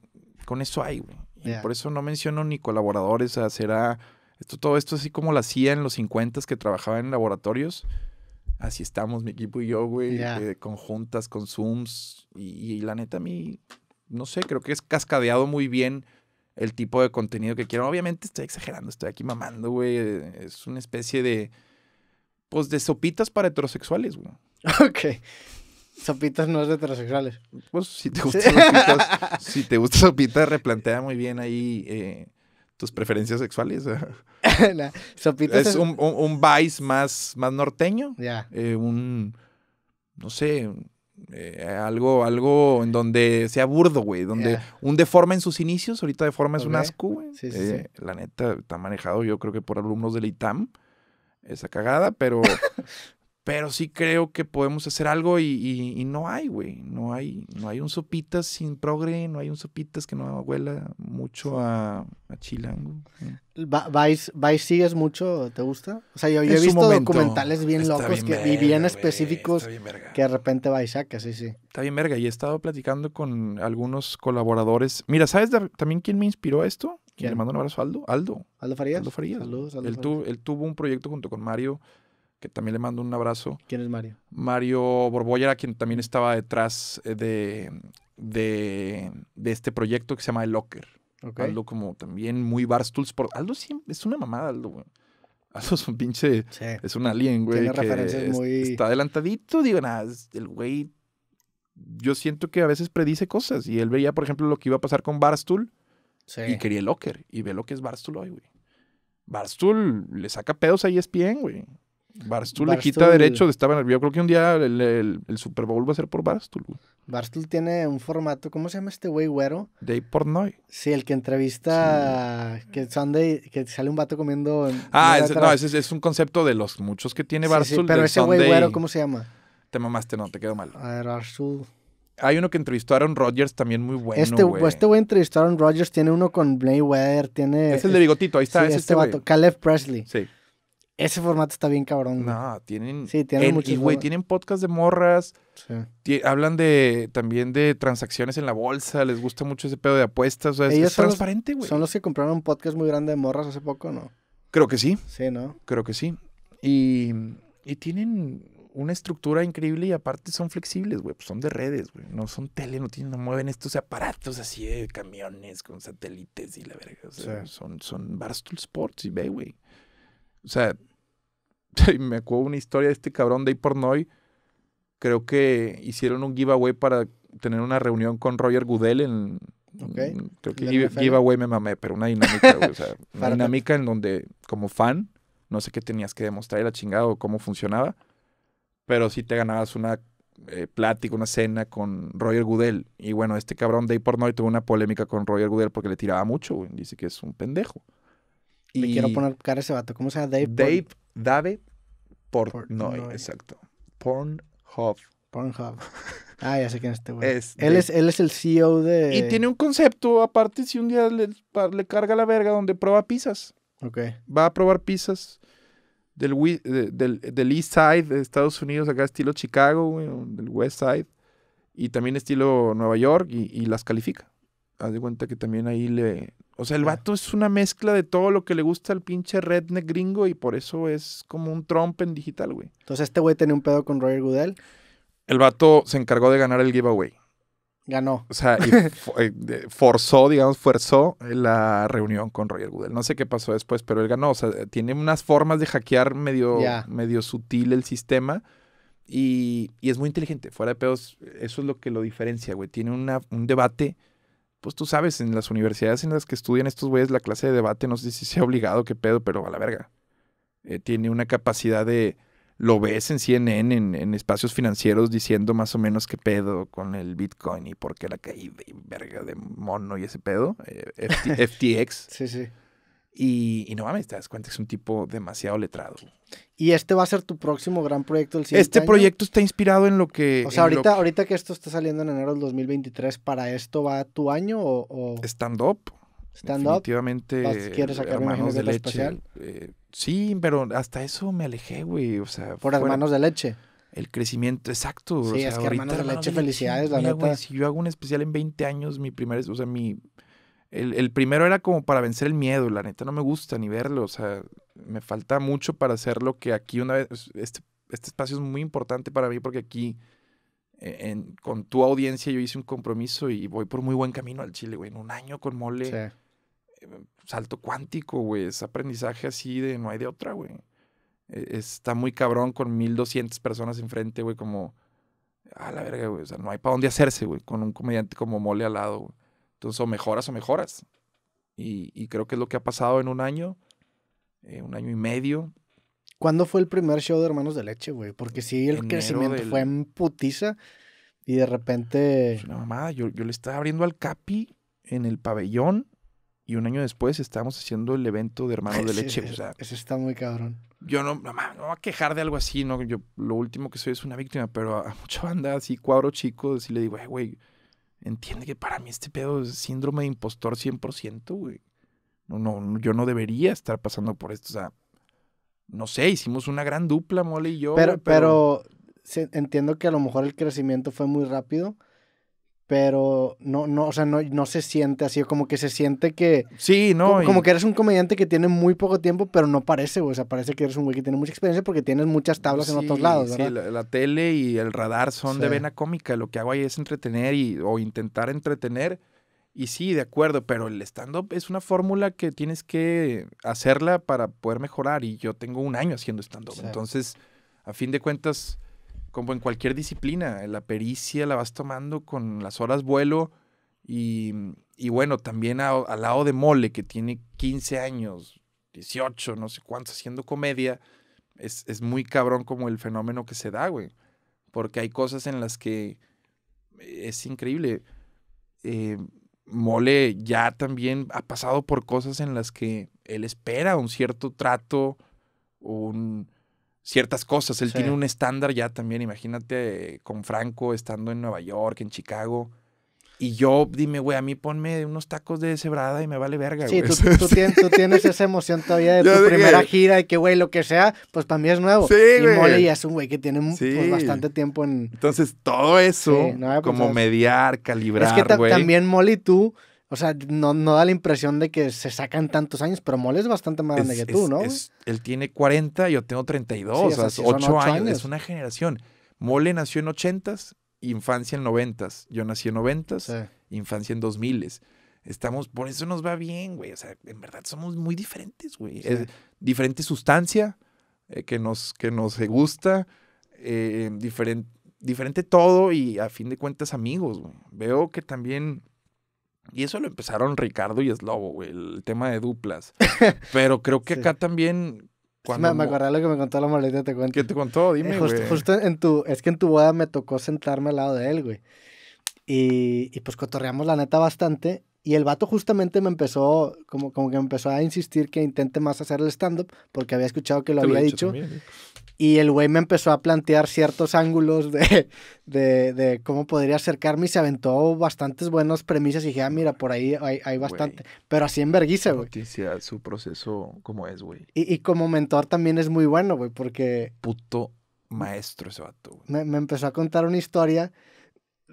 con eso hay, güey. Y Por eso no menciono ni colaboradores. O sea, será... Esto, todo esto así como lo hacía en los 50 que trabajaba en laboratorios así estamos mi equipo y yo, güey, Conjuntas, eh, con juntas, con Zooms. Y, la neta, a mí, no sé, creo que es cascadeado muy bien el tipo de contenido que quiero. Obviamente estoy exagerando, estoy aquí mamando, güey. Eh, es una especie de, pues, de sopitas para heterosexuales, güey. Ok. Sopitas no es de heterosexuales. Pues si te gustan sopitas, si te gusta sopitas, replantea muy bien ahí eh, tus preferencias sexuales. es un, un, vice más, más norteño. Ya. Eh, un, no sé, eh, algo, algo en donde sea burdo, güey. Donde un deforme en sus inicios, ahorita deforma es un asco, güey. Sí, eh, sí. La neta, está manejado yo creo que por alumnos del ITAM. Esa cagada, pero Pero sí creo que podemos hacer algo y, no hay, güey. No hay, no hay un sopitas sin progre, no hay un sopitas que no huela mucho a, chilango. ¿Vais, sigues mucho? ¿Te gusta? O sea, yo, he visto documentales bien locos y bien específicos que de repente vais que sí, sí. Está bien verga. Y he estado platicando con algunos colaboradores. Mira, ¿sabes también quién me inspiró a esto? ¿Quién? Le mandó un abrazo a Aldo. Aldo. Aldo Farías. Aldo Farías. Saludos, Tuvo, él tuvo un proyecto junto con Mario que también le mando un abrazo. ¿Quién es Mario? Mario Borboya, quien también mm. estaba detrás eh, de, de, este proyecto que se llama El Locker. Aldo como también muy Barstools. Por... Aldo sí, es una mamada, Aldo, güey. Aldo es un pinche... Es un alien, güey. Está adelantadito, digo, nada, el güey... Yo siento que a veces predice cosas. Y él veía, por ejemplo, lo que iba a pasar con Barstool. Y quería el Locker. Y ve lo que es Barstool hoy, güey. Barstool le saca pedos a ESPN, güey. Barstool, le quita derecho, de estaba Yo creo que un día el, Super Bowl va a ser por Barstool. Barstool tiene un formato, ¿cómo se llama este güey güero? Dave Portnoy. Sí, el que entrevista, que Sunday, que sale un vato comiendo. Ah, ese, no, ese es, un concepto de los muchos que tiene Barstool. pero ese güey güero, ¿cómo se llama? Te mamaste, no, te quedó mal. A ver, Barstool. Hay uno que entrevistó a Aaron Rodgers también muy bueno. Este güey este entrevistó a Aaron Rodgers, tiene uno con Blake Weather, tiene. Es el de Bigotito, ahí está. este, este vato, Caleb Presley. Sí. Ese formato está bien cabrón. No, tienen. Sí, tienen Y, güey, tienen podcast de morras. Sí. Hablan de también de transacciones en la bolsa. Les gusta mucho ese pedo de apuestas. O sea, es transparente, güey. Son los que compraron un podcast muy grande de morras hace poco, ¿no? Creo que sí. Sí, ¿no? Creo que sí. Y, tienen una estructura increíble y aparte son flexibles, güey. Pues son de redes, güey. No son tele, no tienen, no mueven estos aparatos así de camiones con satélites y la verga. son, son Barstool Sports y ve, güey. O sea, me acuerdo una historia de este cabrón de Pornoy. Creo que hicieron un giveaway para tener una reunión con Roger Goodell en. creo que giveaway me mamé, pero una dinámica, una dinámica en donde, como fan, no sé qué tenías que demostrar y la cómo funcionaba. Pero sí te ganabas una eh, plática, una cena con Roger Goodell. Y bueno, este cabrón de Pornoy tuvo una polémica con Roger Goodell porque le tiraba mucho, Dice que es un pendejo. Le quiero poner cara a ese vato. ¿Cómo se llama? Dave. Dave, Dave Portnoy. exacto. Pornhub. Pornhub. Ah, ya sé quién es este güey. él, es, él es el CEO de. Y tiene un concepto, aparte, si un día le, carga la verga, donde prueba pizzas. Ok. Va a probar pizzas del, del, East Side de Estados Unidos, acá estilo Chicago, del West Side. Y también estilo Nueva York, y las califica haz de cuenta que también ahí le... O sea, el vato es una mezcla de todo lo que le gusta al pinche redneck gringo y por eso es como un Trump en digital, güey. Entonces, ¿este güey tenía un pedo con Roger Goodell? El vato se encargó de ganar el giveaway. Ganó. O sea, eh, forzó, digamos, forzó la reunión con Roger Goodell. No sé qué pasó después, pero él ganó. O sea, tiene unas formas de hackear medio, medio sutil el sistema. Y, es muy inteligente. Fuera de pedos, eso es lo que lo diferencia, güey. Tiene una, un debate pues tú sabes, en las universidades en las que estudian estos güeyes la clase de debate, no sé si sea obligado, qué pedo, pero a la verga. Eh, tiene una capacidad de... Lo ves en CNN, en, espacios financieros, diciendo más o menos qué pedo con el Bitcoin y por qué la caída verga de mono y ese pedo. Eh, FTX. sí, sí. Y, no mames, te das cuenta que es un tipo demasiado letrado. ¿Y este va a ser tu próximo gran proyecto del Este año? proyecto está inspirado en lo que... O sea, ahorita, ahorita que esto está saliendo en enero del 2023, ¿para esto va tu año o...? Stand-up. Stand Definitivamente. Up. ¿Quieres sacar hermanos de, leche? Eh, sí, pero hasta eso me alejé, güey. O sea, Por hermanos de leche el crecimiento exacto. Sí, es que hermanos de leche, felicidades, la neta. si yo hago un especial en 20 años, mi primer, o sea, mi, el, primero era como para vencer el miedo, la neta no me gusta ni verlo, o sea, me falta mucho para hacer lo que aquí una vez, este, este, espacio es muy importante para mí porque aquí e, en, con tu audiencia yo hice un compromiso y voy por muy buen camino al Chile, güey, en un año con mole. Em, salto cuántico, güey, es aprendizaje así de no hay de otra, güey. E, está muy cabrón con 1200 personas enfrente, güey, como... A la verga, güey. O sea, no hay para dónde hacerse, güey, con un comediante como Mole al lado, güey. Entonces, o mejoras o mejoras. Y, creo que es lo que ha pasado en un año, eh, un año y medio. ¿Cuándo fue el primer show de Hermanos de Leche, güey? Porque sí, el crecimiento fue en putiza y de repente... Pues, no, mamá, yo, yo le estaba abriendo al Capi en el pabellón y un año después estábamos haciendo el evento de Hermanos de Leche. Ese, está muy cabrón. Yo no, no voy a quejar de algo así, ¿no? Yo lo último que soy es una víctima, pero a, mucha banda así, cuadro chico, sí le digo, güey, entiende que para mí este pedo es síndrome de impostor 100%, güey. No, no, yo no debería estar pasando por esto. O sea, no sé, hicimos una gran dupla, Mole y yo. Pero, pero... entiendo que a lo mejor el crecimiento fue muy rápido pero no, no, o sea, no, se siente así, como que se siente que... Sí, no. Como, que eres un comediante que tiene muy poco tiempo, pero no parece, o sea, parece que eres un güey que tiene mucha experiencia porque tienes muchas tablas en otros lados, ¿verdad? Sí, la, tele y el radar son de vena cómica, lo que hago ahí es entretener y, o intentar entretener, y sí, de acuerdo, pero el stand-up es una fórmula que tienes que hacerla para poder mejorar, y yo tengo un año haciendo stand-up, entonces, a fin de cuentas como en cualquier disciplina, la pericia la vas tomando con las horas vuelo y, y bueno, también al lado de Mole, que tiene 15 años, 18, no sé cuánto, haciendo comedia, es, muy cabrón como el fenómeno que se da, güey. Porque hay cosas en las que es increíble. Eh, mole ya también ha pasado por cosas en las que él espera un cierto trato, un, ciertas cosas. Él tiene un estándar ya también, imagínate con Franco estando en Nueva York, en Chicago. Y yo, dime, güey, a mí ponme unos tacos de cebrada y me vale verga, güey. Sí, tú, tienes, esa emoción todavía de tu primera gira y que, güey, lo que sea, pues también es nuevo. Sí, y Molly es un güey que tiene pues, bastante tiempo en... Entonces, todo eso, pues, como mediar, calibrar, Es que también Molly tú... O sea, no, no da la impresión de que se sacan tantos años, pero Mole es bastante más grande que tú, ¿no? él tiene 40, yo tengo 32, o sea, 8, años. Es una generación. Mole nació en 80s, infancia en 90s. Yo nací en 90s, infancia en 2000s. Estamos, por eso nos va bien, güey. O sea, en verdad somos muy diferentes, güey. diferente sustancia eh, que, nos, que nos gusta, eh, diferente, diferente todo y a fin de cuentas amigos, Veo que también y eso lo empezaron Ricardo y Slobo, güey, el tema de duplas. Pero creo que acá también cuando... me, acordé lo que me contó la maleta, te cuento. ¿Qué te contó? Eh, Dime, güey. Justo en tu... Es que en tu boda me tocó sentarme al lado de él, güey. Y, y, pues cotorreamos la neta bastante. Y el vato justamente me empezó, como, como que me empezó a insistir que intente más hacer el stand-up, porque había escuchado que lo había dicho. ¿eh? Y el güey me empezó a plantear ciertos ángulos de, de, cómo podría acercarme y se aventó bastantes buenas premisas y dije, ah, mira, por ahí hay, bastante. Pero así en vergüenza güey. Noticia, su proceso, como es, güey? Y, como mentor también es muy bueno, güey, porque... Puto maestro ese vato, güey. Me, me empezó a contar una historia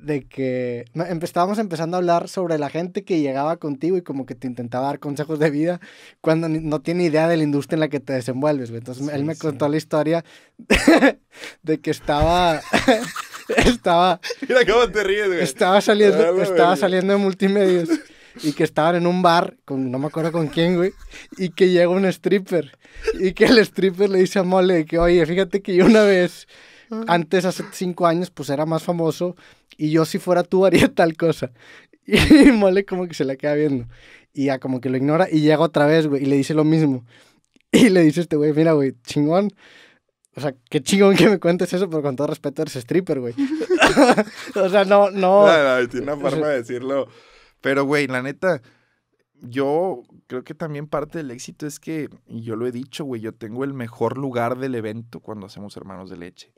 de que estábamos empezando a hablar sobre la gente que llegaba contigo y como que te intentaba dar consejos de vida cuando no tiene idea de la industria en la que te desenvuelves, Entonces él me contó la historia de que estaba... estaba... Mira cómo te ríes, güey. Estaba saliendo, ah, estaba saliendo de multimedios y que estaban en un bar, con, no me acuerdo con quién, güey, y que llega un stripper y que el stripper le dice a Mole que, oye, fíjate que yo una vez antes, hace cinco años, pues era más famoso y yo si fuera tú haría tal cosa. Y Mole como que se la queda viendo. Y ya como que lo ignora y llega otra vez, güey, y le dice lo mismo. Y le dice este güey, mira, güey, chingón. O sea, qué chingón que me cuentes eso, pero con todo respeto eres stripper, güey. o sea, no, no. tiene una forma de decirlo. Pero, güey, la neta, yo creo que también parte del éxito es que, y yo lo he dicho, güey, yo tengo el mejor lugar del evento cuando hacemos Hermanos de Leche.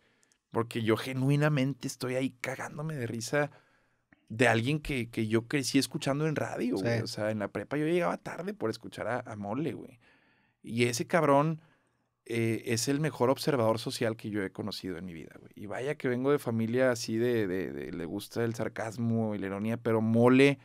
Porque yo genuinamente estoy ahí cagándome de risa de alguien que, yo crecí escuchando en radio, güey. O sea, en la prepa yo llegaba tarde por escuchar a, Mole, güey. Y ese cabrón eh, es el mejor observador social que yo he conocido en mi vida, güey. Y vaya que vengo de familia así de, le gusta el sarcasmo y la ironía, pero Mole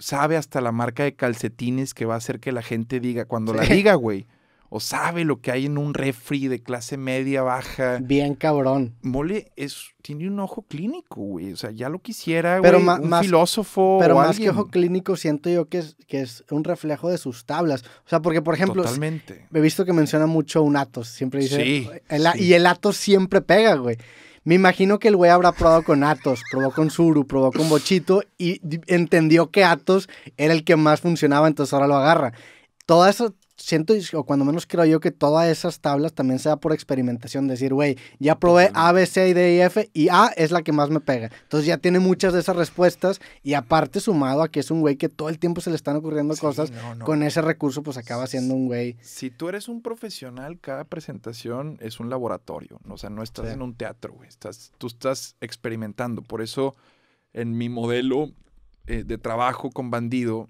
sabe hasta la marca de calcetines que va a hacer que la gente diga, cuando la diga, güey o sabe lo que hay en un refri de clase media baja. Bien cabrón. Mole es, tiene un ojo clínico, güey. O sea, ya lo quisiera, güey. un más, filósofo. Pero más que ojo clínico, siento yo que es, que es un reflejo de sus tablas. O sea, porque, por ejemplo. Totalmente. He visto que menciona mucho un Atos. Siempre dice. Sí, Y el Atos siempre pega, güey. Me imagino que el güey habrá probado con Atos, probó con suru probó con Bochito y entendió que Atos era el que más funcionaba, entonces ahora lo agarra. Todo eso, siento, o cuando menos creo yo, que todas esas tablas también sea por experimentación. Decir, güey, ya probé A, B, C, D y F y A es la que más me pega. Entonces ya tiene muchas de esas respuestas y aparte sumado a que es un güey que todo el tiempo se le están ocurriendo cosas, con ese recurso pues acaba siendo un güey. Si tú eres un profesional, cada presentación es un laboratorio. O sea, no estás en un teatro, güey. Estás, tú estás experimentando. Por eso en mi modelo eh, de trabajo con bandido,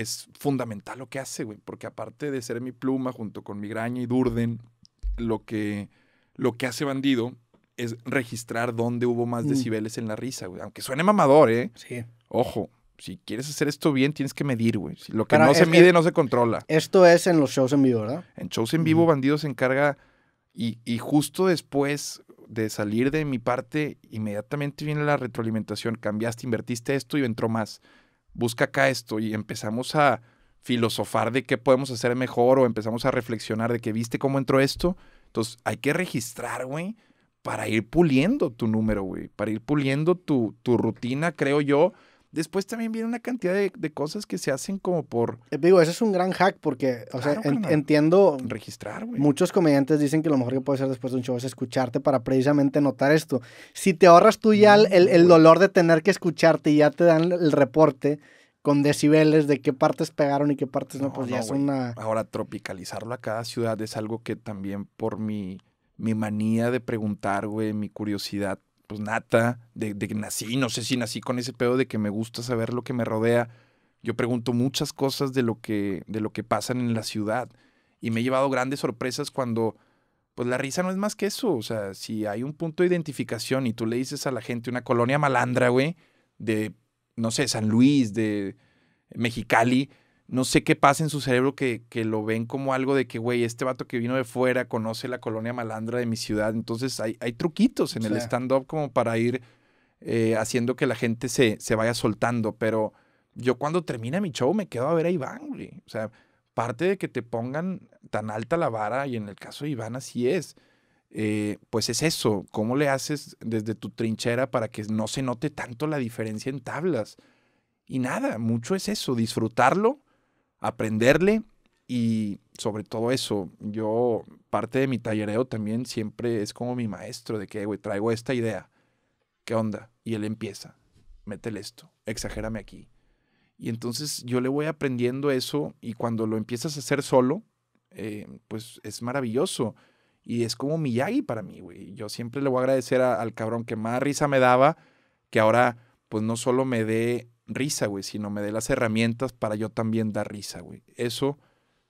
es fundamental lo que hace, güey, porque aparte de ser mi pluma junto con mi graña y Durden, lo que, lo que hace Bandido es registrar dónde hubo más mm. decibeles en la risa, güey. Aunque suene mamador, ¿eh? Sí. Ojo, si quieres hacer esto bien, tienes que medir, güey. lo que no se mide, no se controla. Esto es en los shows en vivo, ¿verdad? En shows en vivo, Bandido se encarga y, y justo después, de salir de mi parte, inmediatamente viene la retroalimentación. Cambiaste, invertiste esto y entró más busca acá esto y empezamos a filosofar de qué podemos hacer mejor o empezamos a reflexionar de que viste cómo entró esto. Entonces hay que registrar, güey, para ir puliendo tu número, güey, para ir puliendo tu, tu rutina, creo yo, Después también viene una cantidad de, cosas que se hacen como por... Eh, digo, ese es un gran hack porque, o sea, entiendo... Registrar, güey. Muchos comediantes dicen que lo mejor que puede hacer después de un show es escucharte para precisamente notar esto. Si te ahorras tú ya el, mm, dolor de tener que escucharte y ya te dan el reporte con decibeles de qué partes pegaron y qué partes no, pues ya es una... Ahora, tropicalizarlo a cada ciudad es algo que también por mi, mi manía de preguntar, güey, mi curiosidad, pues nata, de, que nací, no sé si nací con ese pedo de que me gusta saber lo que me rodea. Yo pregunto muchas cosas de lo que, de lo que pasan en la ciudad y me he llevado grandes sorpresas cuando, pues la risa no es más que eso. O sea, si hay un punto de identificación y tú le dices a la gente una colonia malandra, güey, de, no sé, San Luis, de Mexicali, no sé qué pasa en su cerebro que, lo ven como algo de que, güey, este vato que vino de fuera conoce la colonia malandra de mi ciudad. Entonces hay, hay truquitos en el stand-up como para ir eh, haciendo que la gente se, se, vaya soltando. Pero yo cuando termina mi show me quedo a ver a Iván, güey. O sea, parte de que te pongan tan alta la vara, y en el caso de Iván así es, eh, pues es eso. ¿Cómo le haces desde tu trinchera para que no se note tanto la diferencia en tablas? Y nada, mucho es eso, disfrutarlo aprenderle y sobre todo eso, yo parte de mi tallereo también siempre es como mi maestro de que, güey, traigo esta idea. ¿Qué onda? Y él empieza, métele esto, exagérame aquí. Y entonces yo le voy aprendiendo eso y cuando lo empiezas a hacer solo, eh, pues es maravilloso. Y es como mi Miyagi para mí, güey. Yo siempre le voy a agradecer al cabrón que más risa me daba, que ahora pues no solo me dé risa, güey, sino me dé las herramientas para yo también dar risa, güey. Eso,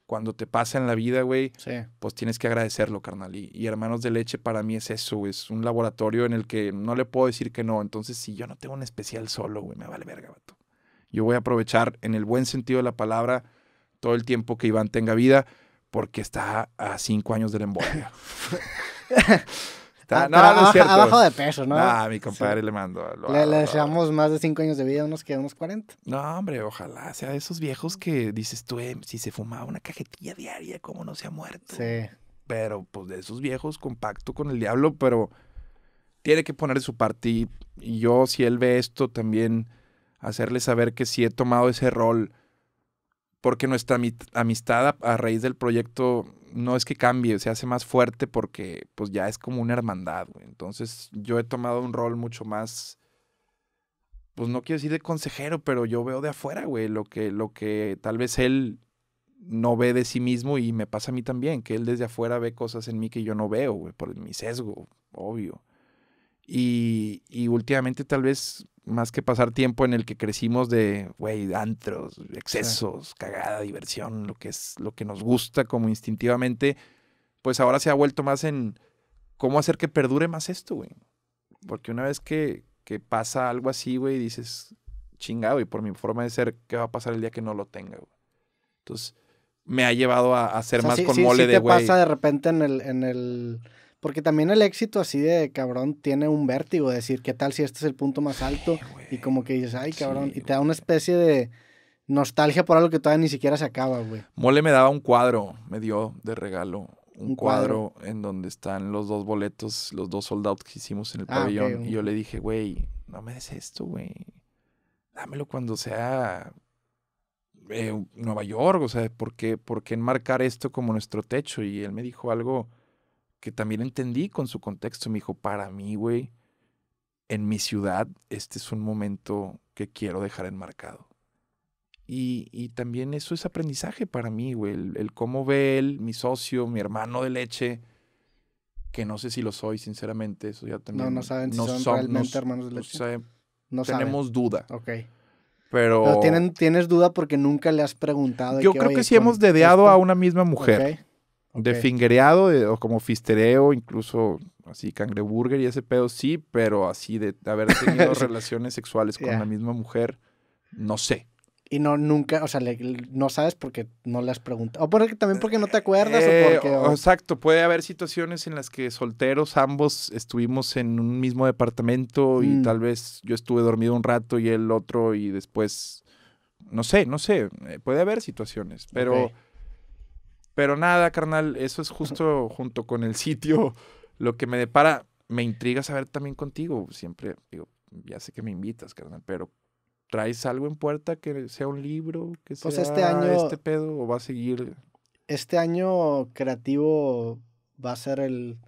cuando te pasa en la vida, güey, pues tienes que agradecerlo, carnal. Y, Hermanos de Leche para mí es eso, güey. Es un laboratorio en el que no le puedo decir que no. Entonces, si yo no tengo un especial solo, güey, me vale verga, vato. Yo voy a aprovechar, en el buen sentido de la palabra, todo el tiempo que Iván tenga vida, porque está a cinco años del embolia Está, ah, no, de peso, ¿no? Ah, mi compadre le mando. le, le, deseamos más de 5 años de vida, unos quedamos 40. No, hombre, ojalá sea de esos viejos que dices tú, em, si se fumaba una cajetilla diaria, ¿cómo no se ha muerto? Sí. Pero, pues, de esos viejos, compacto con el diablo, pero tiene que poner de su parte. Y, y yo, si él ve esto, también hacerle saber que si he tomado ese rol porque nuestra amistad a, raíz del proyecto no es que cambie, se hace más fuerte porque pues ya es como una hermandad, güey. Entonces yo he tomado un rol mucho más, pues no quiero decir de consejero, pero yo veo de afuera, güey, lo que, lo que tal vez él no ve de sí mismo y me pasa a mí también, que él desde afuera ve cosas en mí que yo no veo, güey, por mi sesgo, obvio. Y, últimamente tal vez más que pasar tiempo en el que crecimos de, güey, antros, excesos, cagada, diversión, lo que es lo que nos gusta como instintivamente, pues ahora se ha vuelto más en cómo hacer que perdure más esto, güey. Porque una vez que, pasa algo así, güey, dices, chingado, y por mi forma de ser, ¿qué va a pasar el día que no lo tenga, güey? Entonces, me ha llevado a, hacer más con mole de, güey. pasa de repente en el... En el porque también el éxito así de cabrón tiene un vértigo, decir, ¿qué tal si este es el punto más alto? y como que dices, ay, cabrón, y te da una especie de nostalgia por algo que todavía ni siquiera se acaba, güey. Mole me daba un cuadro, me dio de regalo. Un, cuadro, en donde están los dos boletos, los dos soldados que hicimos en el ah, pabellón. y yo le dije, güey, no me des esto, güey. Dámelo cuando sea eh, Nueva York. O sea, porque porque enmarcar esto como nuestro techo? Y él me dijo algo que también entendí con su contexto. Me dijo, para mí, güey, en mi ciudad, este es un momento que quiero dejar enmarcado. Y, también eso es aprendizaje para mí, güey. El, cómo ve él, mi socio, mi hermano de leche, que no sé si lo soy, sinceramente. Eso ya No, no saben si son, realmente hermanos de leche. tenemos duda. Ok. Pero, tienen, tienes duda porque nunca le has preguntado. Yo creo que sí si hemos dedeado a una misma mujer. De fingereado, eh, o como fistereo, incluso así cangreburger y ese pedo, sí, pero así de haber tenido relaciones sexuales con la misma mujer, no sé. Y no, nunca, o sea, no sabes porque no las preguntas. O porque, también porque no te acuerdas. o eh, porque, Exacto, puede haber situaciones en las que solteros ambos estuvimos en un mismo departamento y mm. tal vez yo estuve dormido un rato y el otro y después, no sé, no sé, eh, puede haber situaciones, pero... Pero nada, carnal, eso es justo junto con el sitio lo que me depara. Me intriga saber también contigo. Siempre digo, ya sé que me invitas, carnal, pero ¿traes algo en puerta que sea un libro, que pues, sea este, año, este pedo o va a seguir? Este año creativo va a ser el,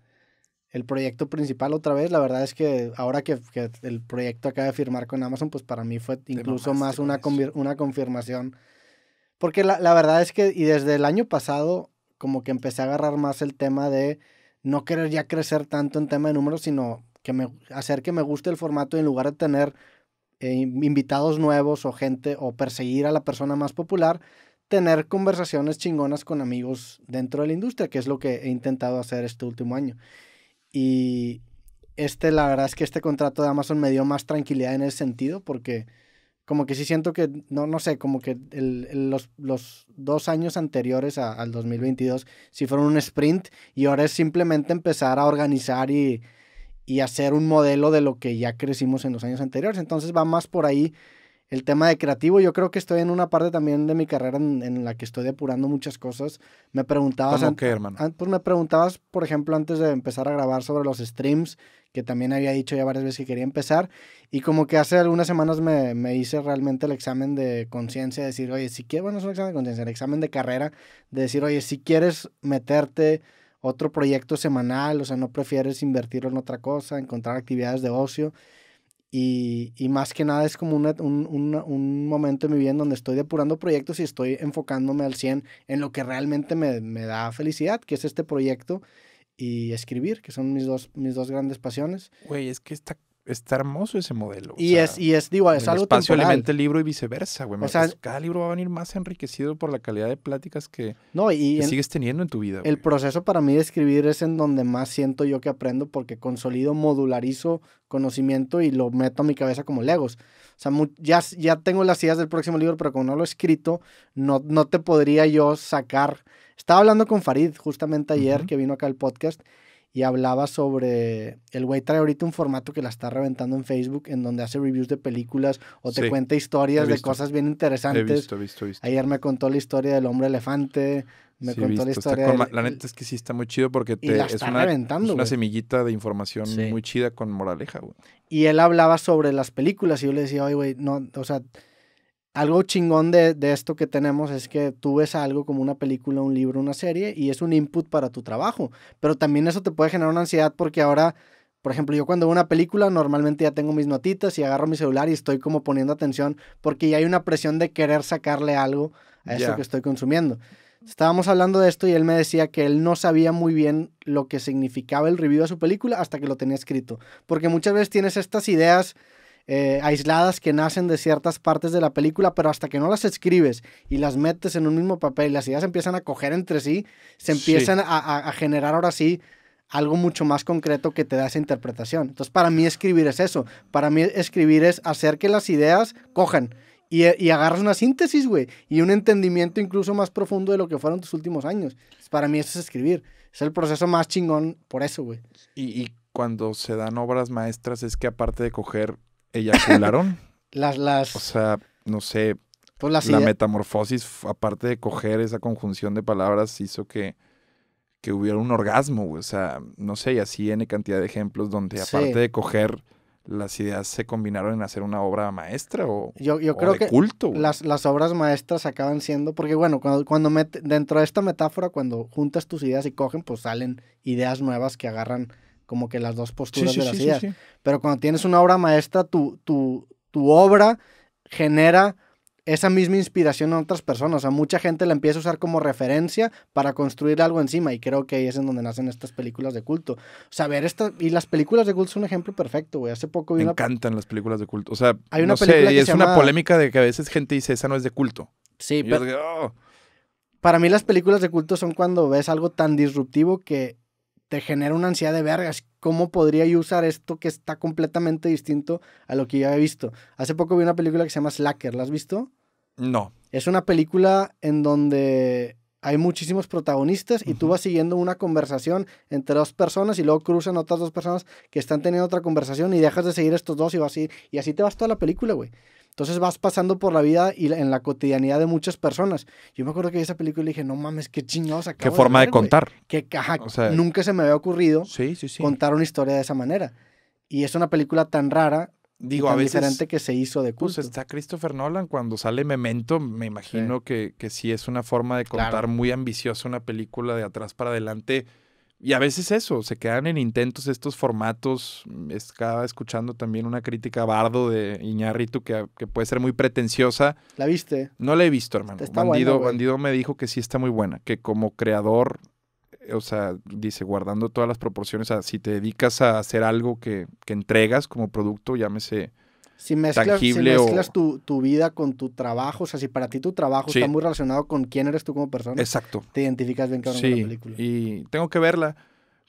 el proyecto principal otra vez. La verdad es que ahora que, el proyecto acaba de firmar con Amazon, pues para mí fue incluso más una, una confirmación porque la, verdad es que, y desde el año pasado, como que empecé a agarrar más el tema de no querer ya crecer tanto en tema de números, sino que me, hacer que me guste el formato y en lugar de tener eh, invitados nuevos o gente o perseguir a la persona más popular, tener conversaciones chingonas con amigos dentro de la industria, que es lo que he intentado hacer este último año. Y este, la verdad es que este contrato de Amazon me dio más tranquilidad en ese sentido porque como que sí siento que, no, no sé, como que los, dos años anteriores al 2022 sí fueron un sprint y ahora es simplemente empezar a organizar y, y, hacer un modelo de lo que ya crecimos en los años anteriores. Entonces va más por ahí el tema de creativo. Yo creo que estoy en una parte también de mi carrera en, la que estoy depurando muchas cosas. Me preguntabas... Pues me preguntabas, por ejemplo, antes de empezar a grabar sobre los streams que también había dicho ya varias veces que quería empezar. Y como que hace algunas semanas me, me hice realmente el examen de conciencia, decir, oye, si quieres, bueno, es un examen de conciencia, el examen de carrera, de decir, oye, si quieres meterte otro proyecto semanal, o sea, no prefieres invertirlo en otra cosa, encontrar actividades de ocio. Y, y más que nada es como un, momento en mi vida en donde estoy depurando proyectos y estoy enfocándome al 100 en lo que realmente me, me da felicidad, que es este proyecto y escribir, que son mis dos, mis dos grandes pasiones. Güey, es que está, está hermoso ese modelo. Y, es, y es, digo, es el algo espacio el libro y viceversa, güey. O sea, pues, cada libro va a venir más enriquecido por la calidad de pláticas que, sigues teniendo en tu vida. El proceso para mí de escribir es en donde más siento yo que aprendo porque consolido, modularizo conocimiento y lo meto a mi cabeza como legos. O sea, ya, tengo las ideas del próximo libro, pero como no lo he escrito, no, no te podría yo sacar estaba hablando con Farid justamente ayer que vino acá al podcast y hablaba sobre. El güey trae ahorita un formato que la está reventando en Facebook, en donde hace reviews de películas o te cuenta historias de cosas bien interesantes. Ayer me contó la historia del hombre elefante. Me contó la historia. la neta es que sí está muy chido porque te, es, una, semillita de información muy chida con moraleja, güey. Y él hablaba sobre las películas y yo le decía, oye, güey, no, o sea, algo chingón de, esto que tenemos es que tú ves algo como una película, un libro, una serie y es un input para tu trabajo, pero también eso te puede generar una ansiedad porque ahora, por ejemplo, yo cuando veo una película normalmente ya tengo mis notitas y agarro mi celular y estoy como poniendo atención porque ya hay una presión de querer sacarle algo a eso que estoy consumiendo. Estábamos hablando de esto y él me decía que él no sabía muy bien lo que significaba el review de su película hasta que lo tenía escrito, porque muchas veces tienes estas ideas eh, aisladas que nacen de ciertas partes de la película, pero hasta que no las escribes y las metes en un mismo papel y las ideas empiezan a coger entre sí, se empiezan A, generar ahora sí algo mucho más concreto que te da esa interpretación. Entonces, para mí escribir es eso. Para mí escribir es hacer que las ideas cojan y, agarras una síntesis, güey, y un entendimiento incluso más profundo de lo que fueron tus últimos años. para mí eso es escribir. Es el proceso más chingón por eso, güey. Y, y cuando se dan obras maestras es que aparte de coger eyacularon. las, las. O sea, no sé. Pues la metamorfosis, aparte de coger esa conjunción de palabras, hizo que, que hubiera un orgasmo, O sea, no sé, y así N cantidad de ejemplos donde aparte de coger, las ideas se combinaron en hacer una obra maestra o, yo, yo creo que culto. Las, las obras maestras acaban siendo, porque bueno, cuando, cuando dentro de esta metáfora, cuando juntas tus ideas y cogen, pues salen ideas nuevas que agarran como que las dos posturas de las ideas. Pero cuando tienes una obra maestra, tu, tu, tu obra genera esa misma inspiración en otras personas. O sea, mucha gente la empieza a usar como referencia para construir algo encima. Y creo que ahí es en donde nacen estas películas de culto. O sea, ver estas. Y las películas de culto son un ejemplo perfecto, güey. Hace poco vi Me encantan las películas de culto. O sea, hay una no película sé, es una polémica de que a veces gente dice, esa no es de culto. Sí, pero. Oh". Para mí, las películas de culto son cuando ves algo tan disruptivo que te genera una ansiedad de vergas. ¿Cómo podría yo usar esto que está completamente distinto a lo que ya he visto? Hace poco vi una película que se llama Slacker, ¿la has visto? No. Es una película en donde hay muchísimos protagonistas y tú vas siguiendo una conversación entre dos personas y luego cruzan otras dos personas que están teniendo otra conversación y dejas de seguir estos dos y vas así y así te vas toda la película, güey. Entonces vas pasando por la vida y en la cotidianidad de muchas personas. Yo me acuerdo que vi esa película y dije, no mames, qué chingados Qué forma de, contar. Qué caja. nunca se me había ocurrido contar una historia de esa manera. Y es una película tan rara, Digo, tan diferente que se hizo de pues, culto. está Christopher Nolan cuando sale Memento, me imagino Que, que sí es una forma de contar muy ambiciosa una película de atrás para adelante y a veces eso, se quedan en intentos estos formatos. Mm, estaba escuchando también una crítica bardo de Iñarritu que, ah, que, puede ser muy pretenciosa. ¿La viste? No la he visto, hermano. Bandido, Bandido me dijo que sí está muy buena, que como creador, eh, o sea, dice, guardando todas las proporciones, o sea, si te dedicas a hacer algo que, que entregas como producto, llámese si mezclas, tu, tu, vida con tu trabajo, o sea, si para ti tu trabajo está muy relacionado con quién eres tú como persona, Exacto. te identificas bien con la película. Y tengo que verla.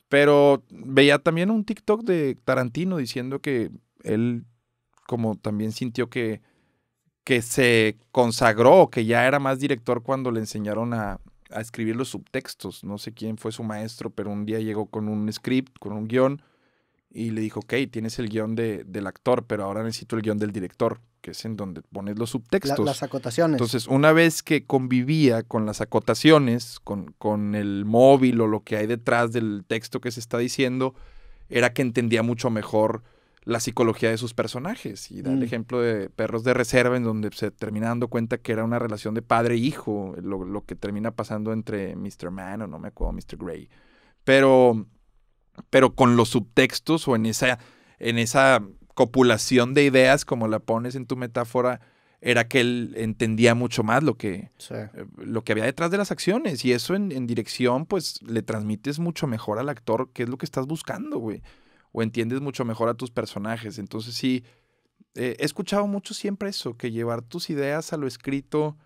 Pero veía también un TikTok de Tarantino diciendo que él, como también sintió que, que se consagró, que ya era más director cuando le enseñaron a, a escribir los subtextos. No sé quién fue su maestro, pero un día llegó con un script, con un guión y le dijo, ok, tienes el guión de, del actor, pero ahora necesito el guión del director, que es en donde pones los subtextos. las acotaciones. Entonces, una vez que convivía con las acotaciones, con, con el móvil o lo que hay detrás del texto que se está diciendo, era que entendía mucho mejor la psicología de sus personajes. Y da el mm. ejemplo de Perros de Reserva, en donde se termina dando cuenta que era una relación de padre e hijo, lo, lo que termina pasando entre Mr. Man o no me acuerdo, Mr. Gray. Pero pero con los subtextos o en esa, en esa copulación de ideas, como la pones en tu metáfora, era que él entendía mucho más lo que, eh, lo que había detrás de las acciones. Y eso en, dirección, pues le transmites mucho mejor al actor qué es lo que estás buscando, güey. O entiendes mucho mejor a tus personajes. Entonces sí, eh, he escuchado mucho siempre eso, que llevar tus ideas a lo escrito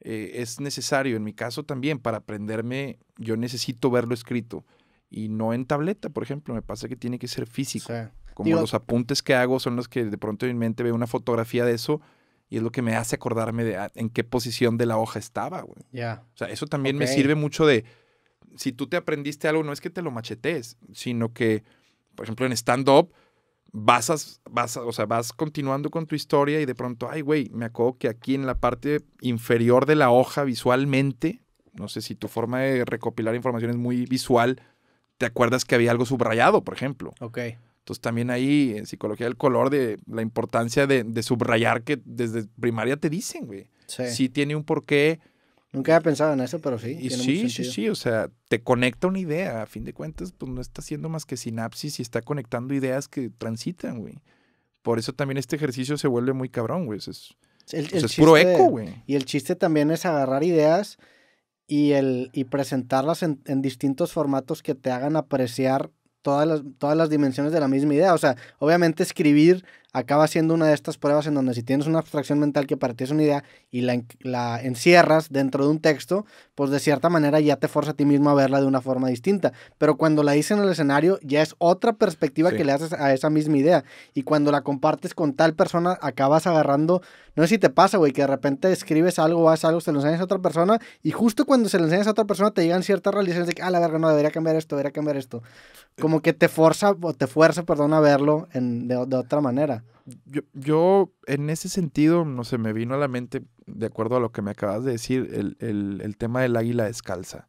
eh, es necesario. En mi caso también, para aprenderme, yo necesito verlo escrito y no en tableta, por ejemplo. Me pasa que tiene que ser físico. Como los apuntes que hago son los que de pronto en mi mente veo una fotografía de eso y es lo que me hace acordarme de en qué posición de la hoja estaba, O sea, eso también me sirve mucho de si tú te aprendiste algo, no es que te lo machetees, sino que, por ejemplo, en stand-up, vas, vas, o sea, vas continuando con tu historia y de pronto, ay, güey, me acuerdo que aquí en la parte inferior de la hoja visualmente, no sé si tu forma de recopilar información es muy visual, te acuerdas que había algo subrayado, por ejemplo. Ok. Entonces también ahí en psicología del color de la importancia de, subrayar que desde primaria te dicen, güey. Sí. tiene un porqué. Nunca había pensado en eso, pero sí. sí, sí, sí, o sea, te conecta una idea. A fin de cuentas, pues no está haciendo más que sinapsis y está conectando ideas que transitan, güey. Por eso también este ejercicio se vuelve muy cabrón, güey. es, puro eco, güey. Y el chiste también es agarrar ideas y, el, y presentarlas en, distintos formatos que te hagan apreciar todas las, todas las dimensiones de la misma idea. O sea, obviamente escribir acaba siendo una de estas pruebas en donde si tienes una abstracción mental que para ti es una idea y la, encierras dentro de un texto, pues de cierta manera ya te forza a ti mismo a verla de una forma distinta. Pero cuando la dices en el escenario, ya es otra perspectiva que le haces a esa misma idea. Y cuando la compartes con tal persona, acabas agarrando, no sé si te pasa, güey, que de repente escribes algo, haces algo, se lo enseñas a otra persona y justo cuando se lo enseñas a otra persona te llegan ciertas realizaciones de que, ah, la verga, no, debería cambiar esto, debería cambiar esto. Eh. Como que te fuerza o te fuerza, perdón, a verlo en, de otra manera yo, en ese sentido, no sé, me vino a la mente, de acuerdo a lo que me acabas de decir, el, tema del águila descalza.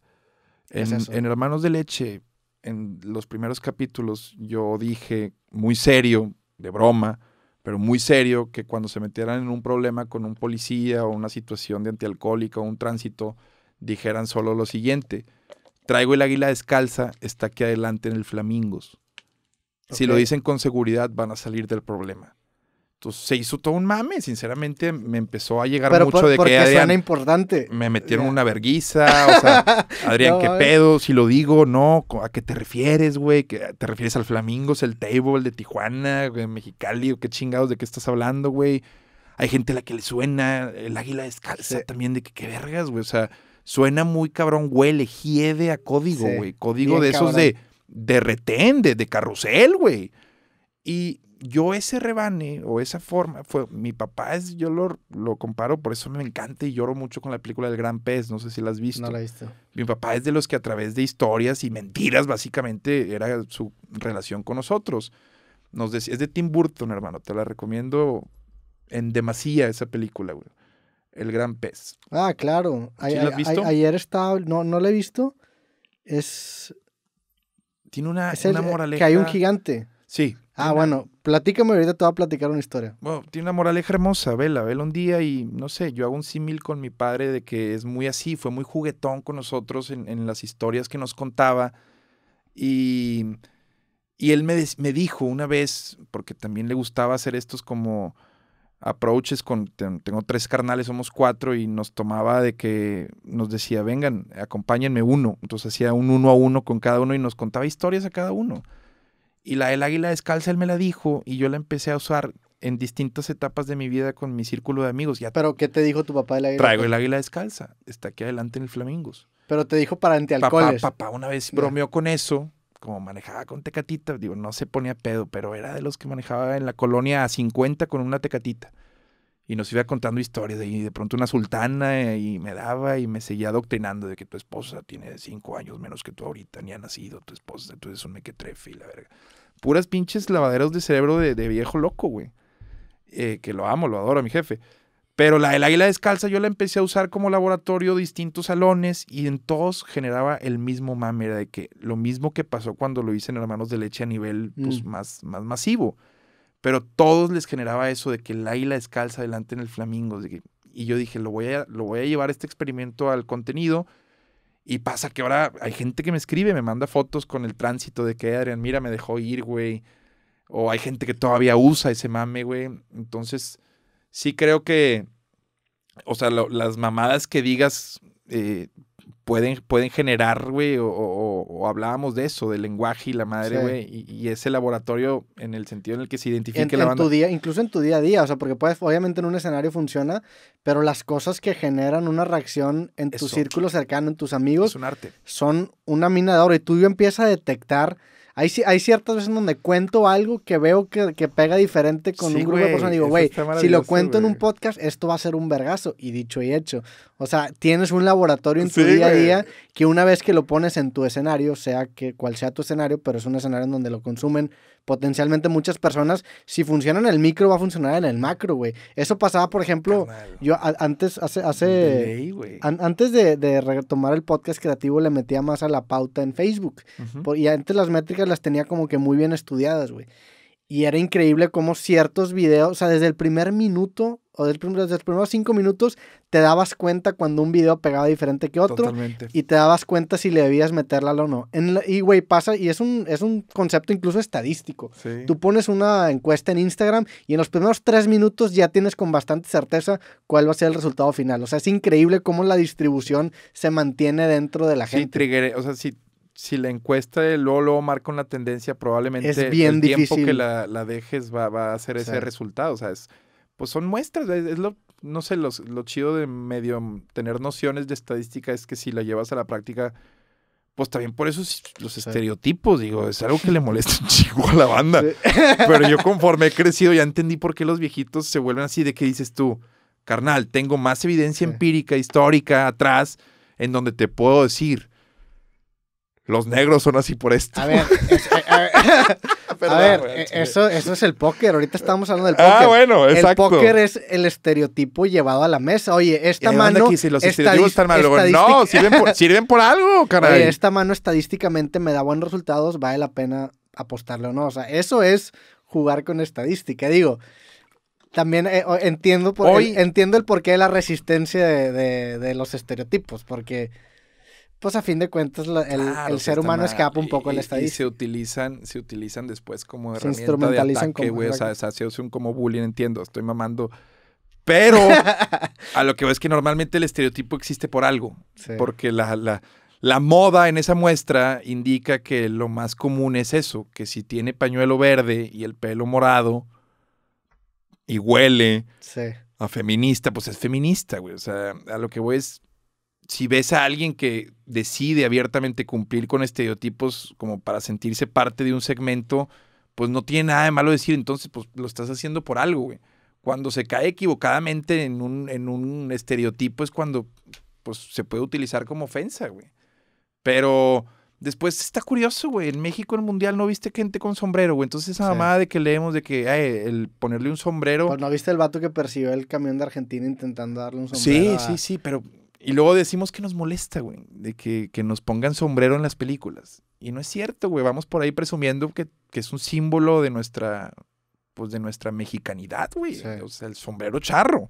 En, Hermanos de Leche, en los primeros capítulos, yo dije muy serio, de broma, pero muy serio, que cuando se metieran en un problema con un policía o una situación de antialcohólica o un tránsito, dijeran solo lo siguiente. Traigo el águila descalza, está aquí adelante en el Flamingos. Si lo dicen con seguridad, van a salir del problema. Entonces se hizo todo un mame, sinceramente me empezó a llegar mucho de que Adrián, suena importante. Me metieron una verguiza, o sea, Adrián, qué pedo, si lo digo, no, ¿a qué te refieres, güey? ¿Te refieres al Flamingos, el Table de Tijuana, güey? Mexicali, o qué chingados de qué estás hablando, güey? Hay gente a la que le suena el águila descalza también, de que qué vergas, güey, o sea, suena muy cabrón, güey, le a código, güey, código de esos de, de retén, de carrusel, güey. Y yo ese rebane o esa forma, fue, mi papá es, yo lo, comparo, por eso me encanta y lloro mucho con la película del gran pez, no sé si la has visto. No la he visto. Mi papá es de los que a través de historias y mentiras básicamente era su relación con nosotros. Nos decía, es de Tim Burton, hermano, te la recomiendo en demasía esa película, güey. El gran pez. Ah, claro. la has visto? ayer estaba, no, no la he visto. Es... Tiene una, es moraleja. Que hay un gigante. Sí. Ah, bueno, platícame ahorita, te voy a platicar una historia. tiene una moraleja hermosa, vela, vela un día y no sé, yo hago un símil con mi padre de que es muy así, fue muy juguetón con nosotros en, las historias que nos contaba y, y él me, me, dijo una vez, porque también le gustaba hacer estos como approaches con, tengo tres carnales, somos cuatro y nos tomaba de que nos decía, vengan, acompáñenme uno, entonces hacía un uno a uno con cada uno y nos contaba historias a cada uno. Y la del águila descalza él me la dijo y yo la empecé a usar en distintas etapas de mi vida con mi círculo de amigos. Ya ¿Pero qué te dijo tu papá del águila? Traigo el águila descalza, está aquí adelante en el Flamingos. Pero te dijo para antialcoholes. Papá, papá una vez bromeó con eso, como manejaba con tecatitas, digo, no se ponía pedo, pero era de los que manejaba en la colonia a 50 con una tecatita y nos iba contando historias de, y de pronto una sultana eh, y me daba y me seguía adoctrinando de que tu esposa tiene cinco años menos que tú ahorita, ni ha nacido tu esposa, entonces eres un mequetrefe y la verga. Puras pinches lavaderos de cerebro de, viejo loco, güey. Eh, que lo amo, lo adoro mi jefe. Pero la del águila descalza yo la empecé a usar como laboratorio, distintos salones, y en todos generaba el mismo mame, de que lo mismo que pasó cuando lo hice en Hermanos de Leche a nivel pues, mm. más, más masivo. Pero todos les generaba eso de que Laila descalza adelante en el flamingo. y yo dije, lo voy, a, lo voy a llevar este experimento al contenido. Y pasa que ahora hay gente que me escribe, me manda fotos con el tránsito de que Adrián, mira, me dejó ir, güey. O hay gente que todavía usa ese mame, güey. Entonces, sí creo que, o sea, las mamadas que digas eh, pueden, generar, güey, o, hablábamos de eso, del lenguaje y la madre, güey, y, ese laboratorio en el sentido en el que se identifica la banda. incluso en tu día a día, o sea, porque puedes, obviamente en un escenario funciona, pero las cosas que generan una reacción en tu círculo cercano, en tus amigos, son una mina de oro y tú empiezas a detectar hay, hay ciertas veces donde cuento algo que veo que, pega diferente con un grupo de personas. Digo, güey, si lo cuento en un podcast, esto va a ser un vergazo. Y dicho y hecho. O sea, tienes un laboratorio en tu día a día que una vez que lo pones en tu escenario, sea que cual sea tu escenario, pero es un escenario en donde lo consumen potencialmente muchas personas, si funciona el micro, va a funcionar en el macro, güey. Eso pasaba, por ejemplo, yo antes, hace, hace antes de, de, retomar el podcast creativo, le metía más a la pauta en Facebook. y antes las métricas las tenía como que muy bien estudiadas, güey. Y era increíble cómo ciertos videos, o sea, desde el primer minuto de los primeros cinco minutos te dabas cuenta cuando un video pegaba diferente que otro. Y te dabas cuenta si le debías meterla o no. y, güey, pasa, y es un, es un concepto incluso estadístico. Tú pones una encuesta en Instagram y en los primeros tres minutos ya tienes con bastante certeza cuál va a ser el resultado final. O sea, es increíble cómo la distribución se mantiene dentro de la gente. Trigger, o sea, si si la encuesta de luego, marca una tendencia, probablemente bien el tiempo que la, dejes va, a hacer ese resultado. O sea, es pues son muestras. Es, lo, no sé, los, lo chido de medio tener nociones de estadística es que si la llevas a la práctica, pues también por eso los estereotipos, digo, es algo que le molesta un chico a la banda. Pero yo conforme he crecido ya entendí por qué los viejitos se vuelven así de que dices tú, carnal, tengo más evidencia empírica, histórica, atrás, en donde te puedo decir los negros son así por esto. A ver, eso, eso es el póker. Ahorita estamos hablando del ah, póker. Ah, bueno, exacto. El póker es el estereotipo llevado a la mesa. Oye, esta mano. Aquí, si los estereotipos están mal, no, sirven por, algo, caray. esta mano estadísticamente me da buenos resultados, vale la pena apostarle o no. O sea, eso es jugar con estadística. Digo, también eh, entiendo, por, el, entiendo el porqué de la resistencia de los estereotipos, porque pues a fin de cuentas el, ser humano escapa un poco el de Y se utilizan, se utilizan después como herramienta se instrumentalizan como... O sea, se hace como bullying, entiendo, estoy mamando. Pero a lo que voy es que normalmente el estereotipo existe por algo. Porque la, moda en esa muestra indica que lo más común es eso, que si tiene pañuelo verde y el pelo morado y huele a feminista, pues es feminista, güey. O sea, a lo que voy es si ves a alguien que decide abiertamente cumplir con estereotipos como para sentirse parte de un segmento, pues no tiene nada de malo decir, entonces pues lo estás haciendo por algo, güey. Cuando se cae equivocadamente en un, en un estereotipo es cuando pues se puede utilizar como ofensa, güey. Pero después está curioso, güey. En México, en el Mundial, no viste gente con sombrero, güey. Entonces esa mamada de que leemos de que el ponerle un sombrero. Pues no viste el vato que percibió el camión de Argentina intentando darle un sombrero. Sí, sí, sí, pero y luego decimos que nos molesta, güey, de que, nos pongan sombrero en las películas. Y no es cierto, güey, vamos por ahí presumiendo que, es un símbolo de nuestra, pues de nuestra mexicanidad, güey. O sea, el sombrero charro.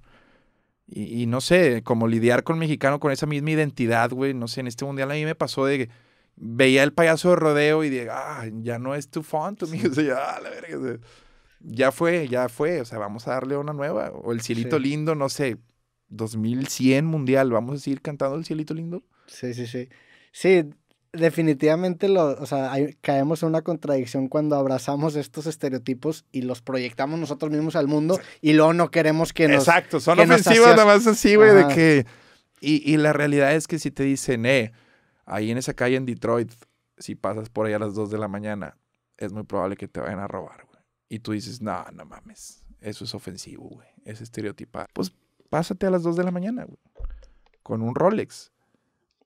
Y, no sé, como lidiar con mexicano con esa misma identidad, güey. No sé, en este mundial a mí me pasó de que veía el payaso de rodeo y de, ah, ya no es tu font, amigo. ya, ah, la verga. ya fue, ya fue. O sea, vamos a darle una nueva. O el cielito lindo, no sé 2100 mundial, vamos a seguir cantando el cielito lindo. Sí, sí, sí. Sí, definitivamente lo, o sea, caemos en una contradicción cuando abrazamos estos estereotipos y los proyectamos nosotros mismos al mundo y luego no queremos que nos... Exacto, son ofensivas nada más así, güey, de que... Y, y, la realidad es que si te dicen, eh, ahí en esa calle en Detroit, si pasas por ahí a las 2 de la mañana, es muy probable que te vayan a robar, güey. Y tú dices, no, no mames, eso es ofensivo, güey, es estereotipar. Pues pásate a las 2 de la mañana, con un Rolex.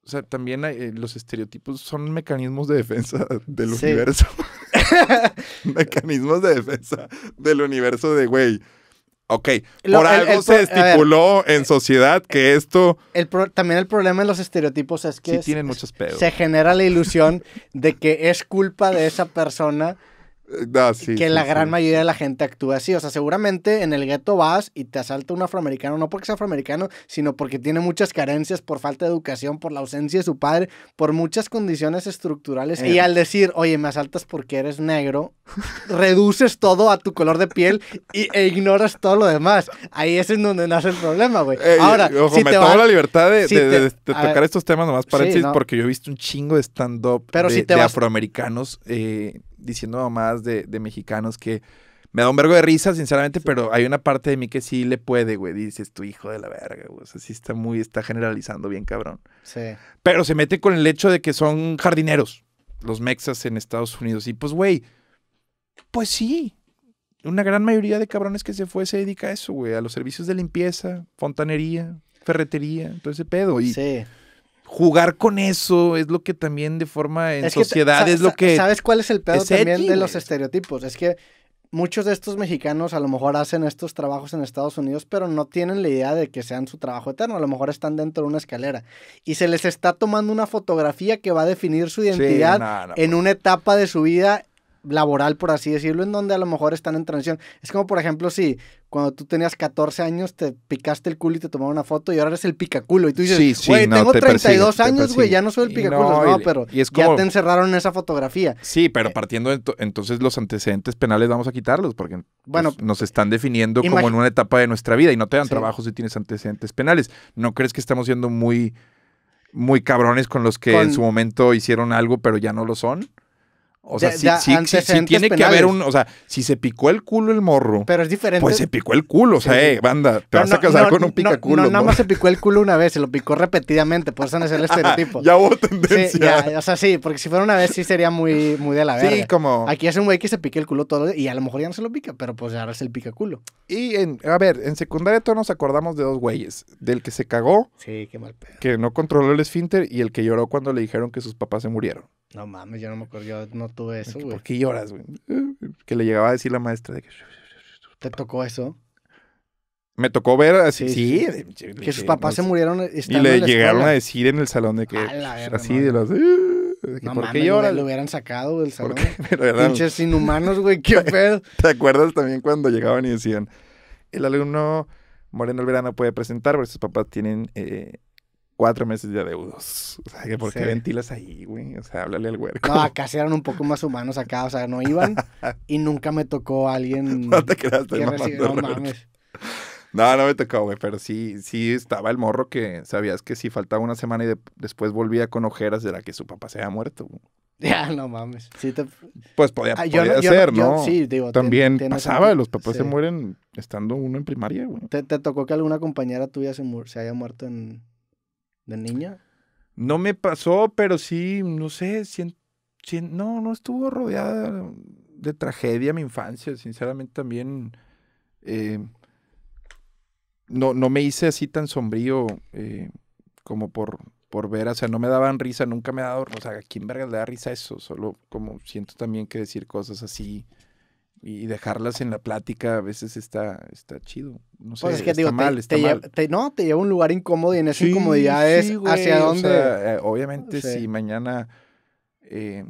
O sea, también eh, los estereotipos son mecanismos de defensa del universo. mecanismos de defensa del universo de, güey. Ok, por algo se estipuló en sociedad que eh, esto... también el problema de los estereotipos es que... Se genera la ilusión de que es culpa de esa persona que la gran mayoría de la gente actúa así. O sea, seguramente en el gueto vas y te asalta un afroamericano, no porque sea afroamericano, sino porque tiene muchas carencias por falta de educación, por la ausencia de su padre, por muchas condiciones estructurales. Eh. Y al decir, oye, me asaltas porque eres negro, reduces todo a tu color de piel e ignoras todo lo demás. Ahí es en donde nace el problema, güey. Eh, Ahora, ojo, si me te tomo la libertad de, tocar estos temas nomás para no. porque yo he visto un chingo de stand-up de, afroamericanos. Eh, diciendo mamás de, mexicanos que me da un vergo de risa, sinceramente, pero hay una parte de mí que sí le puede, güey. Dices, tu hijo de la verga, güey. O sea, está muy, está generalizando bien, cabrón. Sí. Pero se mete con el hecho de que son jardineros, los mexas en Estados Unidos. Y pues, güey, pues sí. Una gran mayoría de cabrones que se fue se dedica a eso, güey. A los servicios de limpieza, fontanería, ferretería, todo ese pedo. Y, sí jugar con eso es lo que también de forma en sociedad es lo que... ¿Sabes cuál es el pedo también de los estereotipos? Es que muchos de estos mexicanos a lo mejor hacen estos trabajos en Estados Unidos, pero no tienen la idea de que sean su trabajo eterno. A lo mejor están dentro de una escalera y se les está tomando una fotografía que va a definir su identidad en pues. una etapa de su vida laboral, por así decirlo, en donde a lo mejor están en transición. Es como, por ejemplo, si cuando tú tenías 14 años te picaste el culo y te tomaron una foto y ahora eres el picaculo. Y tú dices, güey, tengo 32 años, güey, ya no soy el picaculo. No, pero ya te encerraron en esa fotografía. Sí, pero eh, partiendo entonces los antecedentes penales vamos a quitarlos porque bueno, nos están definiendo como en una etapa de nuestra vida y no te dan trabajo si tienes antecedentes penales. ¿No crees que estamos siendo muy muy cabrones con los que en su momento hicieron algo, pero ya no lo son. O sea, si tiene que haber un. O sea, si se picó el culo el morro. Pero es diferente. Pues se picó el culo. O sea, eh, banda, te vas a casar con un picaculo. No, no, nada más se picó el culo una vez, se lo picó repetidamente. Por eso no es el estereotipo. ya hubo tendencia. o sea, sí, porque si fuera una vez sí sería muy, muy de la verga. Sí, como. Aquí es un güey que se pica el culo todo y a lo mejor ya no se lo pica, pero pues ahora es el culo. Y en, a ver, en secundaria todos nos acordamos de dos güeyes: del que se cagó. Sí, qué mal pedo. Que no controló el esfínter y el que lloró cuando le dijeron que sus papás se murieron. No mames, yo no me acuerdo, yo no tuve eso, güey. ¿Por qué lloras, güey? Que le llegaba a decir la maestra de que... ¿Te tocó eso? Me tocó ver así, sí, que sus papás se murieron y le llegaron a decir en el salón de que así de los ¿por qué lloras? Lo hubieran sacado del salón. Pinches inhumanos, güey, qué pedo. ¿Te acuerdas también cuando llegaban y decían, el alumno Moreno verano puede presentar, porque sus papás tienen eh, cuatro meses de adeudos. O sea, ¿por qué ventilas ahí, güey? O sea, háblale al huerco. No, acá se eran un poco más humanos acá. O sea, no iban y nunca me tocó alguien. No te quedaste que recibe, No mames. No, no me tocó, güey, pero sí, sí estaba el morro que sabías que si faltaba una semana y después volvía con ojeras de la que su papá se había muerto. Ya, no mames. Sí te... Pues podía, ah, yo, ser, ¿no? sí, digo. También pasaba, los papás se mueren estando uno en primaria, güey. ¿Te, ¿Te, tocó que alguna compañera tuya se, se haya muerto en, de niña? No me pasó, pero sí, no sé, no, no estuvo rodeada de tragedia mi infancia, sinceramente también. Eh, no, no me hice así tan sombrío eh, como por, por ver, o sea, no me daban risa, nunca me ha dado, o sea, ¿a quién verga le da risa eso? Solo como siento también que decir cosas así y dejarlas en la plática a veces está, está chido. No pues sé, es que, está mal, te, no, te lleva a un lugar incómodo y en esa sí, incomodidad es hacia dónde. Eh, obviamente, si mañana. Eh,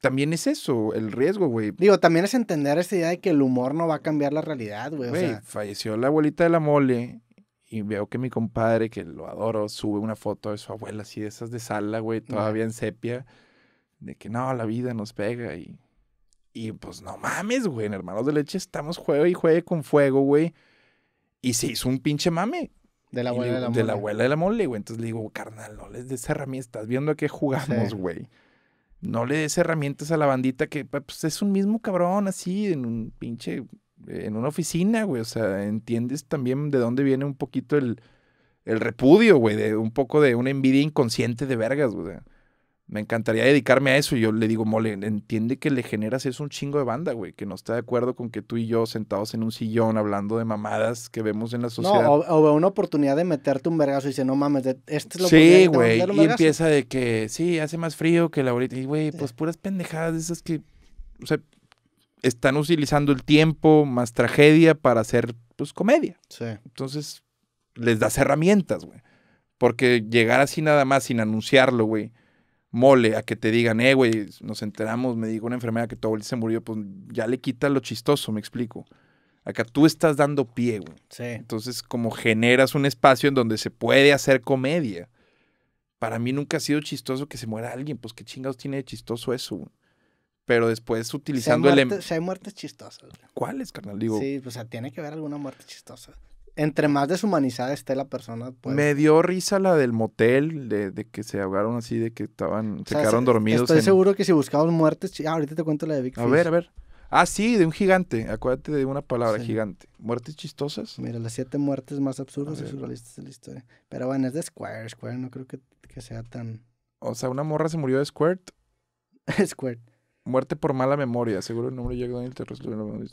también es eso, el riesgo, güey. Digo, también es entender esta idea de que el humor no va a cambiar la realidad, güey. falleció la abuelita de la mole y veo que mi compadre, que lo adoro, sube una foto de su abuela así de esas de sala, güey, todavía en sepia, de que no, la vida nos pega y y pues no mames, güey, en Hermanos de Leche estamos juego y juegue con fuego, güey. Y se hizo un pinche mame. De la abuela de la mole. De la abuela de la mole, güey. Entonces le digo, carnal, no les des herramientas. Estás viendo a qué jugamos, güey. No le des herramientas a la bandita que pues, es un mismo cabrón así, en un pinche, en una oficina, güey. O sea, entiendes también de dónde viene un poquito el, el repudio, güey. De un poco de una envidia inconsciente de vergas, güey. Me encantaría dedicarme a eso. Y yo le digo, mole, entiende que le generas eso un chingo de banda, güey, que no está de acuerdo con que tú y yo sentados en un sillón hablando de mamadas que vemos en la sociedad. o, una oportunidad de meterte un vergazo y dice, no mames, este es lo que Sí, güey. Y empieza de que, sí, hace más frío que la ahorita. Y, güey, pues eh. puras pendejadas esas que, o sea, están utilizando el tiempo más tragedia para hacer, pues, comedia. Sí. Entonces, les das herramientas, güey. Porque llegar así nada más sin anunciarlo, güey mole a que te digan, eh, güey, nos enteramos, me dijo una enfermera que todo se murió, pues ya le quita lo chistoso, me explico. Acá tú estás dando pie, güey. Sí. Entonces, como generas un espacio en donde se puede hacer comedia. Para mí nunca ha sido chistoso que se muera alguien, pues qué chingados tiene de chistoso eso, Pero después utilizando el... Em si hay muertes chistosas. ¿Cuáles, carnal? Digo... Sí, pues o sea, tiene que haber alguna muerte chistosa entre más deshumanizada esté la persona. Pues. Me dio risa la del motel, de, que se ahogaron así, de que estaban, se quedaron dormidos. Estoy seguro que si buscamos muertes, ah, ahorita te cuento la de Big A ver, a ver. Ah, sí, de un gigante. Acuérdate de una palabra, gigante. ¿Muertes chistosas? Mira, las siete muertes más absurdas y surrealistas de la historia. Pero bueno, es de Square. Square no creo que, sea tan... O sea, una morra se murió de Squirt. Squirt. Muerte por mala memoria. Seguro el nombre de Jack Daniels te resuelve.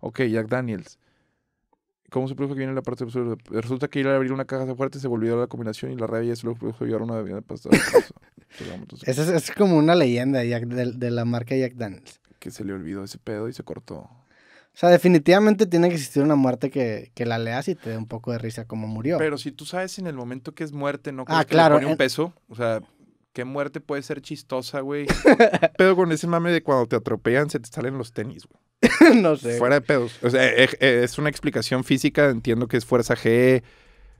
Ok, Jack Daniels. ¿Cómo se produjo que viene la parte absurda? Resulta que ir a abrir una caja de fuerte se volvió la combinación y la rabia se lo produjo llevar una bebida de pues, Esa es, como una leyenda de, la marca Jack Daniels. Que se le olvidó ese pedo y se cortó. O sea, definitivamente tiene que existir una muerte que, la leas y te dé un poco de risa como murió. Pero si tú sabes en el momento que es muerte, ¿no? Ah, le pone un peso. O sea, ¿Qué muerte puede ser chistosa, güey? Pero con ese mame de cuando te atropellan se te salen los tenis, güey. no sé. Fuera de pedos. E, e, es una explicación física, entiendo que es fuerza G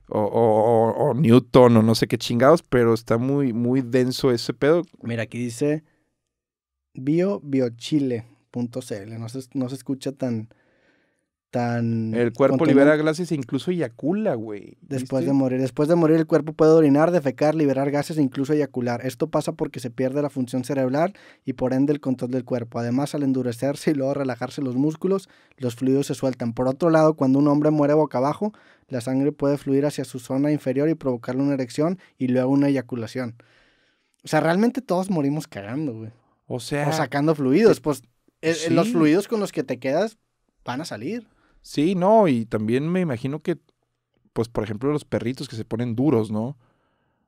o, Newton o no sé qué chingados, pero está muy, muy denso ese pedo. Mira, aquí dice biobiochile.cl No no se escucha tan, el cuerpo libera gases e incluso eyacula, güey. Después de morir. Después de morir el cuerpo puede orinar, defecar, liberar gases e incluso eyacular. Esto pasa porque se pierde la función cerebral y por ende el control del cuerpo. Además, al endurecerse y luego relajarse los músculos, los fluidos se sueltan. Por otro lado, cuando un hombre muere boca abajo, la sangre puede fluir hacia su zona inferior y provocarle una erección y luego una eyaculación. O sea, realmente todos morimos cagando, güey. O sea... O sacando fluidos. Pues los fluidos con los que te quedas van a salir. Sí, no, y también me imagino que, pues, por ejemplo, los perritos que se ponen duros, ¿no?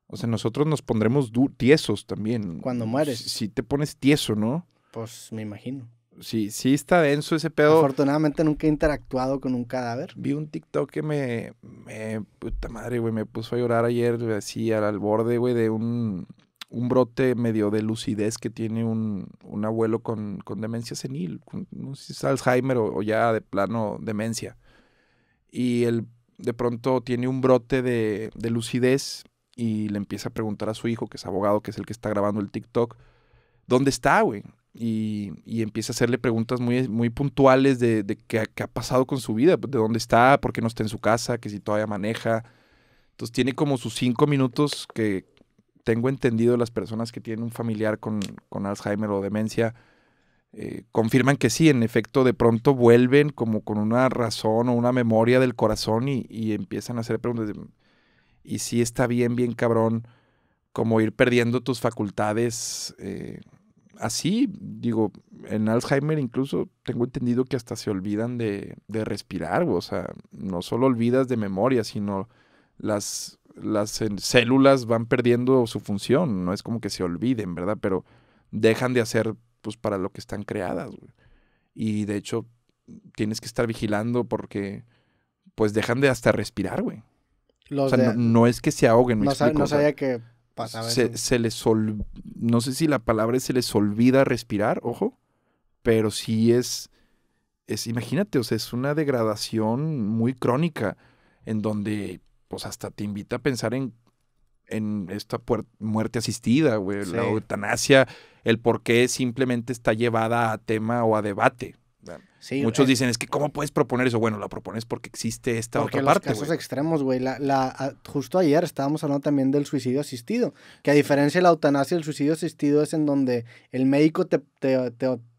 O sea, nosotros nos pondremos tiesos también. Cuando mm, mueres. Si, te pones tieso, ¿no? Pues me imagino. Sí, sí está denso ese pedo. Afortunadamente nunca he interactuado con un cadáver. Vi un TikTok que me, puta madre, güey, me puso a llorar ayer así al borde, güey, de un un brote medio de lucidez que tiene un, abuelo con, demencia senil, no sé si es Alzheimer o, ya de plano demencia. Y él de pronto tiene un brote de, lucidez y le empieza a preguntar a su hijo, que es abogado, que es el que está grabando el TikTok, ¿dónde está, güey? Y, empieza a hacerle preguntas muy, muy puntuales de, de qué, qué ha pasado con su vida, pues, de dónde está, por qué no está en su casa, que si todavía maneja, entonces tiene como sus cinco minutos que, tengo entendido, las personas que tienen un familiar con, Alzheimer o demencia eh, confirman que sí, en efecto, de pronto vuelven como con una razón o una memoria del corazón y, empiezan a hacer preguntas. De, y si está bien, bien cabrón, como ir perdiendo tus facultades. Eh, así, digo, en Alzheimer incluso tengo entendido que hasta se olvidan de, de respirar, o sea, no solo olvidas de memoria, sino las las células van perdiendo su función, no es como que se olviden, ¿verdad? Pero dejan de hacer pues para lo que están creadas. Güey. Y de hecho tienes que estar vigilando porque pues dejan de hasta respirar, güey. o sea, no, es que se ahoguen, no, no sabía que pasaba eso. les no sé si la palabra es se les olvida respirar, ojo, pero sí es es imagínate, o sea, es una degradación muy crónica en donde pues hasta te invita a pensar en, en esta muerte asistida, güey, la eutanasia, el por qué simplemente está llevada a tema o a debate. Muchos eh. dicen, es que ¿cómo puedes proponer eso? Bueno, la propones porque existe esta otra parte. Casos extremos, güey. La, justo ayer estábamos hablando también del suicidio asistido, que a diferencia de la eutanasia, el suicidio asistido es en donde el médico te,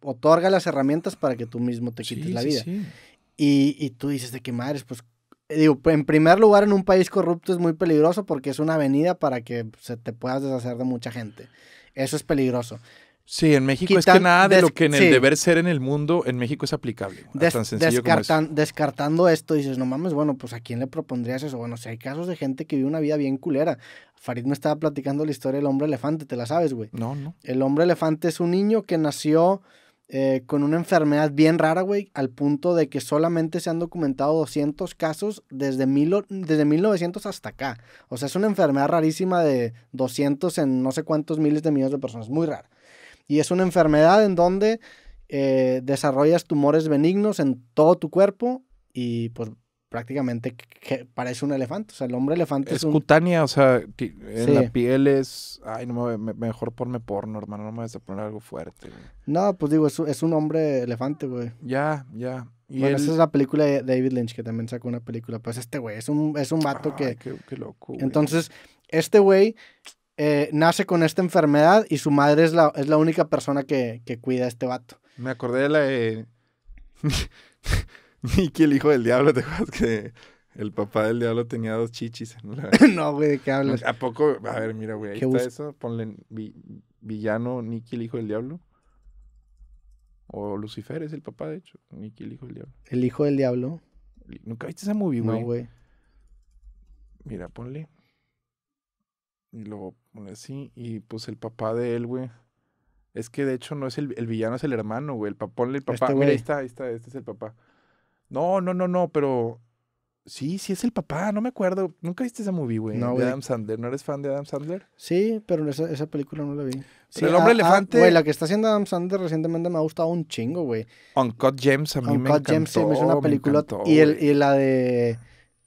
otorga las herramientas para que tú mismo te quites la vida. y, y, tú dices, de qué madres, pues digo, en primer lugar, en un país corrupto es muy peligroso porque es una avenida para que se te puedas deshacer de mucha gente. Eso es peligroso. Sí, en México es que nada de lo que en el deber ser en el mundo, en México es aplicable. descartando esto, dices, no mames, bueno, pues a quién le propondrías eso. Bueno, si hay casos de gente que vive una vida bien culera. Farid me estaba platicando la historia del hombre elefante, ¿te la sabes, güey? No, no. El hombre elefante es un niño que nació eh, con una enfermedad bien rara, güey, al punto de que solamente se han documentado 200 casos desde, mil, desde 1900 hasta acá. O sea, es una enfermedad rarísima de 200 en no sé cuántos miles de millones de personas, muy rara. Y es una enfermedad en donde eh, desarrollas tumores benignos en todo tu cuerpo y pues prácticamente parece un elefante. O sea, el hombre elefante es, es cutánea, o sea, en la piel es. Ay, no me, mejor ponme porno, hermano, no me vas a poner algo fuerte. No, pues digo, es, un hombre elefante, güey. Ya, ya. bueno, esa es la película de David Lynch, que también sacó una película. Pues este güey es un, es un vato que. Qué, loco. Entonces, este güey eh, nace con esta enfermedad y su madre es la, es la única persona que, cuida a este vato. Me acordé de la. de... Mickey, el hijo del diablo, ¿te acuerdas que el papá del diablo tenía dos chichis? En la... no, güey, ¿de qué hablas? ¿A poco? A ver, mira, güey, ahí está eso. Ponle villano Nicky, el hijo del diablo. O Lucifer es el papá, de hecho. Nicky, el hijo del diablo. ¿El hijo del diablo? ¿Nunca viste esa movie, güey? No, güey. Mira, ponle. Y luego ponle así. Y pues el papá de él, güey. Es que de hecho no es el, el villano, es el hermano, güey. El papá, ponle el papá. Este mira, ahí está, ahí está, este es el papá. No, no, no, no, pero Sí, sí es el papá, no me acuerdo. ¿Nunca viste esa movie, güey? No, de Adam Sandler. ¿No eres fan de Adam Sandler? Sí, pero esa, película no la vi. el hombre ah, ah, elefante. Güey, la que está haciendo Adam Sandler recientemente me ha gustado un chingo, güey. Uncut Gems a mí me encantó. Gems, sí, una película. y, el, y la de.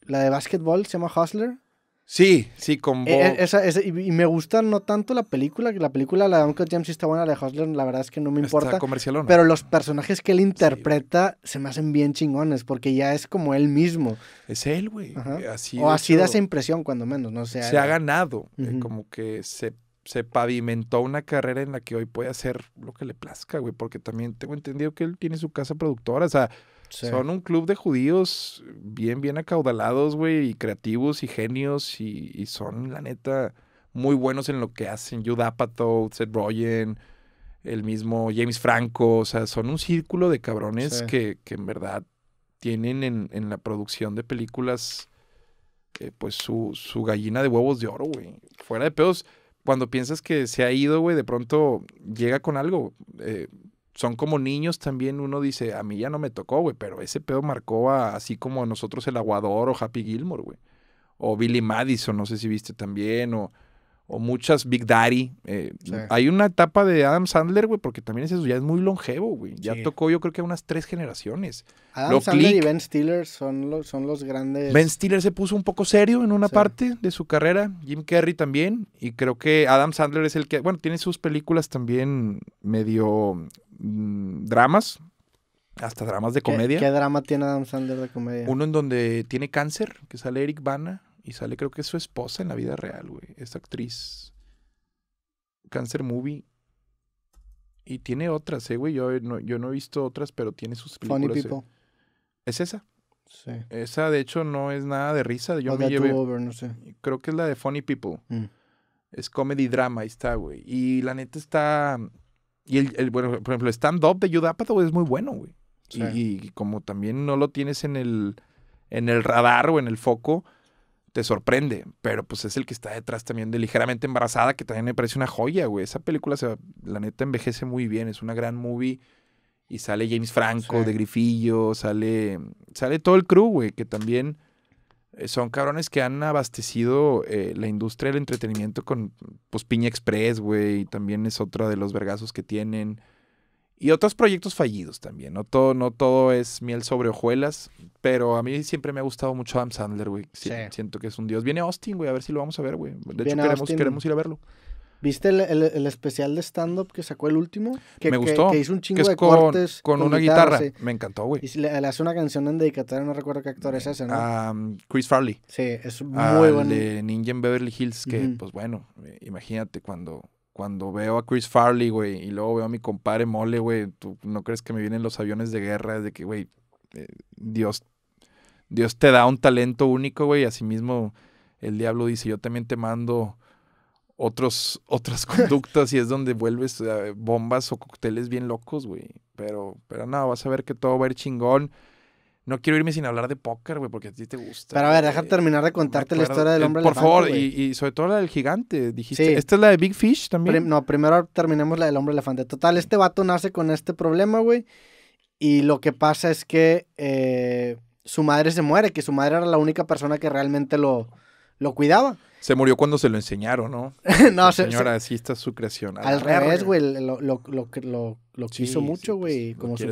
La de básquetbol se llama Hustler. Sí, sí, con e, e, y, me gusta no tanto la película, que la película la de Uncle James sí está buena, la de la verdad es que no me importa. Pero los personajes que él interpreta se me hacen bien chingones, porque ya es como él mismo. Es él, güey. Eh, o así da esa impresión, cuando menos, no sé. Se ha eh. ganado, eh, como que se, se pavimentó una carrera en la que hoy puede hacer lo que le plazca, güey, porque también tengo entendido que él tiene su casa productora, o sea son un club de judíos bien, bien acaudalados, güey, y creativos y genios, y, son, la neta, muy buenos en lo que hacen. Jude Pato Seth Rogen, el mismo James Franco, o sea, son un círculo de cabrones que, en verdad tienen en, la producción de películas, eh, pues, su, su gallina de huevos de oro, güey. Fuera de pedos, cuando piensas que se ha ido, güey, de pronto llega con algo. Eh, son como niños también, uno dice, a mí ya no me tocó, güey, pero ese pedo marcó a, así como a nosotros el Aguador o Happy Gilmore, güey. O Billy Madison, no sé si viste también, o o muchas Big Daddy. Eh, hay una etapa de Adam Sandler, güey, porque también es eso, ya es muy longevo, güey. Ya tocó yo creo que unas tres generaciones. Adam Sandler y Ben Stiller son los, son los grandes. Ben Stiller se puso un poco serio en una parte de su carrera, Jim Carrey también, y creo que Adam Sandler es el que, bueno, tiene sus películas también medio mm, dramas. Hasta dramas de comedia. ¿Qué, ¿Qué drama tiene Adam Sandler de comedia? Uno en donde tiene cáncer, que sale Eric Bana y sale, creo que es su esposa en la vida real, güey. Es actriz. Cancer Movie. Y tiene otras, ¿eh, güey? Yo eh, no, yo no he visto otras, pero tiene sus Funny eh. People. ¿Es esa? Sí. Esa, de hecho, no es nada de risa. Yo me llevé... no sé. Creo que es la de Funny People. Mm. Es comedy drama, ahí está, güey. Y la neta está... Y el, bueno, por ejemplo, stand-up de güey, es muy bueno, güey. Y, y, como también no lo tienes en el, en el radar o en el foco, te sorprende, pero pues es el que está detrás también de Ligeramente Embarazada, que también me parece una joya, güey. Esa película, se, la neta, envejece muy bien, es una gran movie. Y sale James Franco de Grifillo, sale, sale todo el crew, güey, que también eh, son cabrones que han abastecido eh, la industria del entretenimiento con, pues, Piña Express, güey, y también es otra de los vergazos que tienen. Y otros proyectos fallidos también. No todo, no todo es miel sobre hojuelas, pero a mí siempre me ha gustado mucho Adam Sandler, güey. Siento que es un dios. Viene Austin, güey, a ver si lo vamos a ver, güey. De hecho, queremos, queremos, ir a verlo. ¿Viste el, especial de stand-up que sacó el último? Que, me gustó. Que, hizo un chingo de con, Con, una guitarra. Me encantó, güey. Y le, hace una canción en dedicatoria, no recuerdo qué actor es eh, ese, ¿no? Chris Farley. Sí, es muy bueno. de Ninja en Beverly Hills, que, pues bueno, eh, imagínate cuando cuando veo a Chris Farley, güey, y luego veo a mi compadre Mole, güey, ¿tú no crees que me vienen los aviones de guerra? Es de que, güey, eh, Dios, Dios te da un talento único, güey, y asimismo el diablo dice, yo también te mando otros, otras conductas y es donde vuelves eh, bombas o cócteles bien locos, güey. Pero, pero nada, no, vas a ver que todo va a ir chingón. No quiero irme sin hablar de póker, güey, porque a ti te gusta. Pero a ver, deja terminar de contarte la historia del hombre elefante. Por favor, y, sobre todo la del gigante, dijiste. Sí. ¿Esta es la de Big Fish también? no, primero terminemos la del hombre elefante. Total, este vato nace con este problema, güey. Y lo que pasa es que eh, su madre se muere, que su madre era la única persona que realmente lo, lo cuidaba. Se murió cuando se lo enseñaron, ¿no? no, Señora, así está su creación. Al revés, güey, lo, lo, lo, lo quiso mucho, pues, güey, como, su,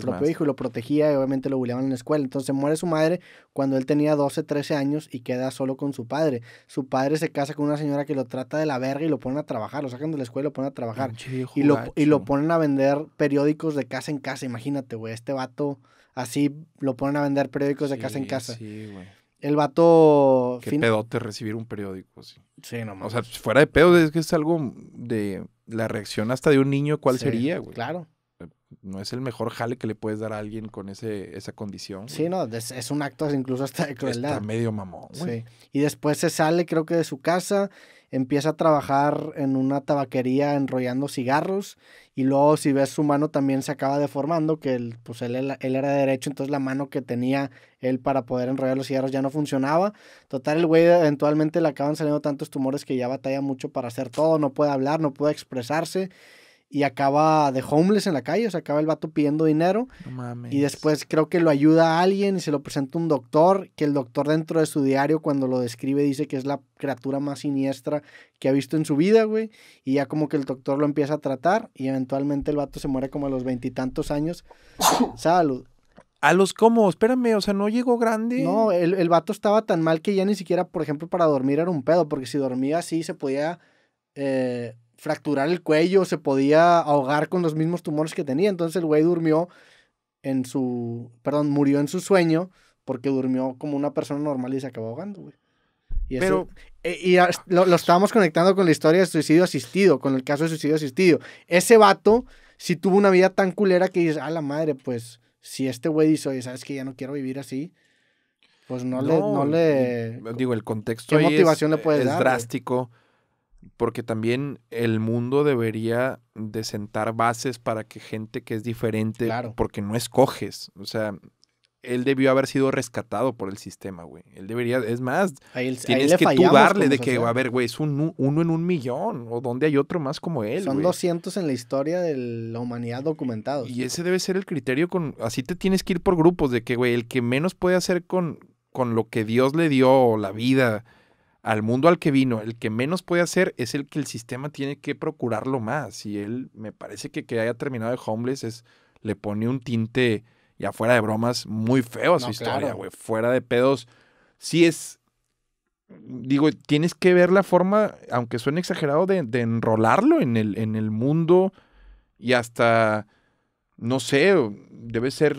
propio hijo, y lo protegía y obviamente lo bulleaban en la escuela. Entonces muere su madre cuando él tenía 12, 13 años y queda solo con su padre. Su padre se casa con una señora que lo trata de la verga y lo ponen a trabajar, lo sacan de la escuela y lo ponen a trabajar. Y lo, y lo ponen a vender periódicos de casa en casa, imagínate, güey, este vato así lo ponen a vender periódicos de casa en casa. Sí, güey. El vato. Qué pedote recibir un periódico, sí. Sí, nomás. O sea, fuera de pedo, es que es algo de la reacción hasta de un niño, ¿cuál sería, güey? Claro no es el mejor jale que le puedes dar a alguien con ese, esa condición. Sí, no, es, un acto incluso hasta de crueldad. medio mamón. Sí. Y después se sale, creo que de su casa, empieza a trabajar en una tabaquería enrollando cigarros y luego si ves su mano también se acaba deformando, que él, pues él, él era derecho, entonces la mano que tenía él para poder enrollar los cigarros ya no funcionaba. Total, el güey eventualmente le acaban saliendo tantos tumores que ya batalla mucho para hacer todo, no puede hablar, no puede expresarse y acaba de homeless en la calle, o sea, acaba el vato pidiendo dinero. Y después creo que lo ayuda a alguien y se lo presenta un doctor, que el doctor dentro de su diario cuando lo describe dice que es la criatura más siniestra que ha visto en su vida, güey. Y ya como que el doctor lo empieza a tratar y eventualmente el vato se muere como a los veintitantos años. Salud. ¿A los cómo? Espérame, o sea, no llegó grande. No, el, el vato estaba tan mal que ya ni siquiera, por ejemplo, para dormir era un pedo, porque si dormía así se podía... Eh, fracturar el cuello, se podía ahogar con los mismos tumores que tenía. Entonces el güey durmió en su, perdón, murió en su sueño porque durmió como una persona normal y se acabó ahogando, güey. Y Pero... E, y lo, estábamos conectando con la historia de suicidio asistido, con el caso de suicidio asistido. Ese vato si tuvo una vida tan culera que dices, a la madre, pues si este güey dice, oye, sabes que ya no quiero vivir así, pues no, le, no le... Digo, el contexto ¿qué motivación es, le puedes es drástico porque también el mundo debería de sentar bases para que gente que es diferente, porque no escoges, o sea, él debió haber sido rescatado por el sistema, güey. Él debería, es más, tienes que tú darle de que, a ver, güey, es un, uno en un millón, o donde hay otro más como él. Son 200 en la historia de la humanidad documentados. Y ese debe ser el criterio con, así te tienes que ir por grupos, de que, güey, el que menos puede hacer con, con lo que Dios le dio, o la vida, al mundo al que vino, el que menos puede hacer es el que el sistema tiene que procurarlo más. Y él, me parece que que haya terminado de homeless es, le pone un tinte, ya fuera de bromas, muy feo a su historia, güey. Fuera de pedos. Sí es, digo, tienes que ver la forma, aunque suene exagerado, de, de enrolarlo en el, en el mundo y hasta, no sé, debe ser,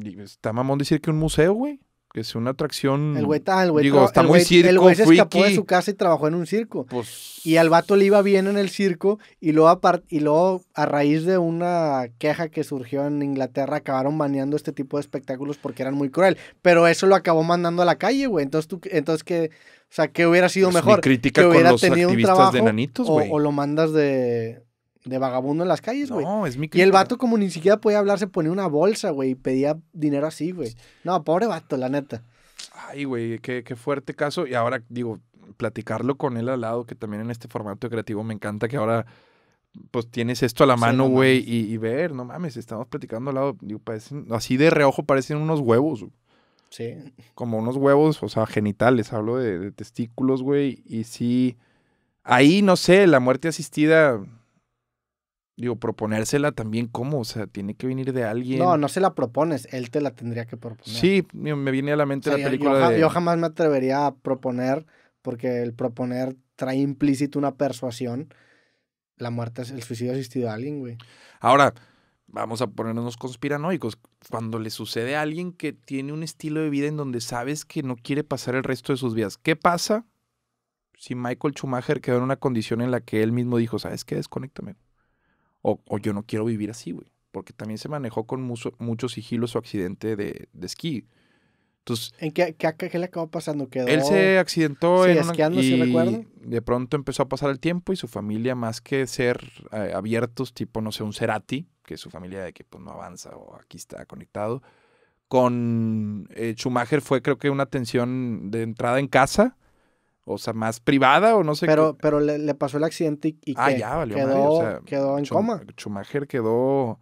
está mamón decir que un museo, güey que es una atracción. El güey el güey muy güey se escapó de su casa y trabajó en un circo. Pues y al vato le iba bien en el circo y luego, a y luego a raíz de una queja que surgió en Inglaterra acabaron baneando este tipo de espectáculos porque eran muy cruel. Pero eso lo acabó mandando a la calle, güey. Entonces, tú, entonces que, sea, ¿qué hubiera sido pues mejor? crítica hubiera con tenido de nanitos, o lo mandas de, de vagabundo en las calles, güey. No, es mi Y el vato, como ni siquiera podía hablar, se ponía una bolsa, güey, pedía dinero así, güey. No, pobre vato, la neta. Ay, güey, qué, fuerte caso. Y ahora, digo, platicarlo con él al lado, que también en este formato creativo me encanta que ahora pues tienes esto a la mano, güey, y, ver, no mames, estamos platicando al lado, digo, así de reojo parecen unos huevos. Sí. Como unos huevos, o sea, genitales, hablo de testículos, güey, y sí, ahí, no sé, la muerte asistida, Digo, proponérsela también cómo, o sea, tiene que venir de alguien. No, no se la propones, él te la tendría que proponer. Sí, me viene a la mente la película de... Yo jamás me atrevería a proponer, porque el proponer trae implícito una persuasión. La muerte, es el suicidio asistido a alguien, güey. Ahora, vamos a ponernos conspiranoicos. Cuando le sucede a alguien que tiene un estilo de vida en donde sabes que no quiere pasar el resto de sus vidas, ¿qué pasa si Michael Schumacher quedó en una condición en la que él mismo dijo, ¿sabes qué? Desconéctame o, yo no quiero vivir así, güey. Porque también se manejó con mucho, sigilo su accidente de, esquí. Entonces, ¿En qué, le acabó pasando? Él se accidentó y De pronto empezó a pasar el tiempo y su familia, más que ser eh, abiertos, tipo, no sé, un Cerati, que su familia de que pues, no avanza o aquí está conectado, con eh, Schumacher fue creo que una tensión de entrada en casa o sea, más privada o no sé pero, qué. Pero le, pasó el accidente y, y ah, quedó, quedó en coma. Schumacher quedó,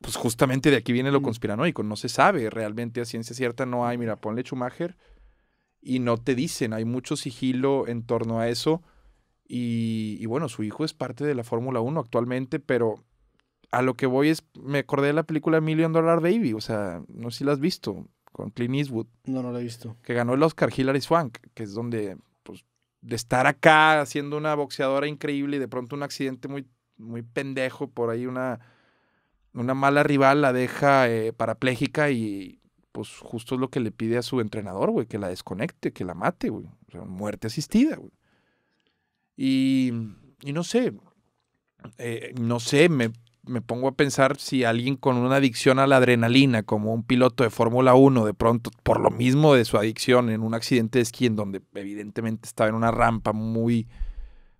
pues justamente de aquí viene lo mm. conspiranoico, no se sabe realmente a ciencia cierta, no hay, mira, ponle Schumacher y no te dicen, hay mucho sigilo en torno a eso y, y bueno, su hijo es parte de la Fórmula 1 actualmente, pero a lo que voy es, me acordé de la película Million Dollar Baby, o sea, no sé si la has visto, con Clint Eastwood. No, no la he visto. Que ganó el Oscar Hillary Swank, que es donde, pues, de estar acá haciendo una boxeadora increíble y de pronto un accidente muy, muy pendejo por ahí, una, una mala rival la deja eh, parapléjica y, pues, justo es lo que le pide a su entrenador, güey, que la desconecte, que la mate, güey. O sea, muerte asistida, güey. Y, y no sé, eh, no sé, me me pongo a pensar si alguien con una adicción a la adrenalina, como un piloto de Fórmula 1, de pronto, por lo mismo de su adicción en un accidente de esquí, en donde evidentemente estaba en una rampa muy,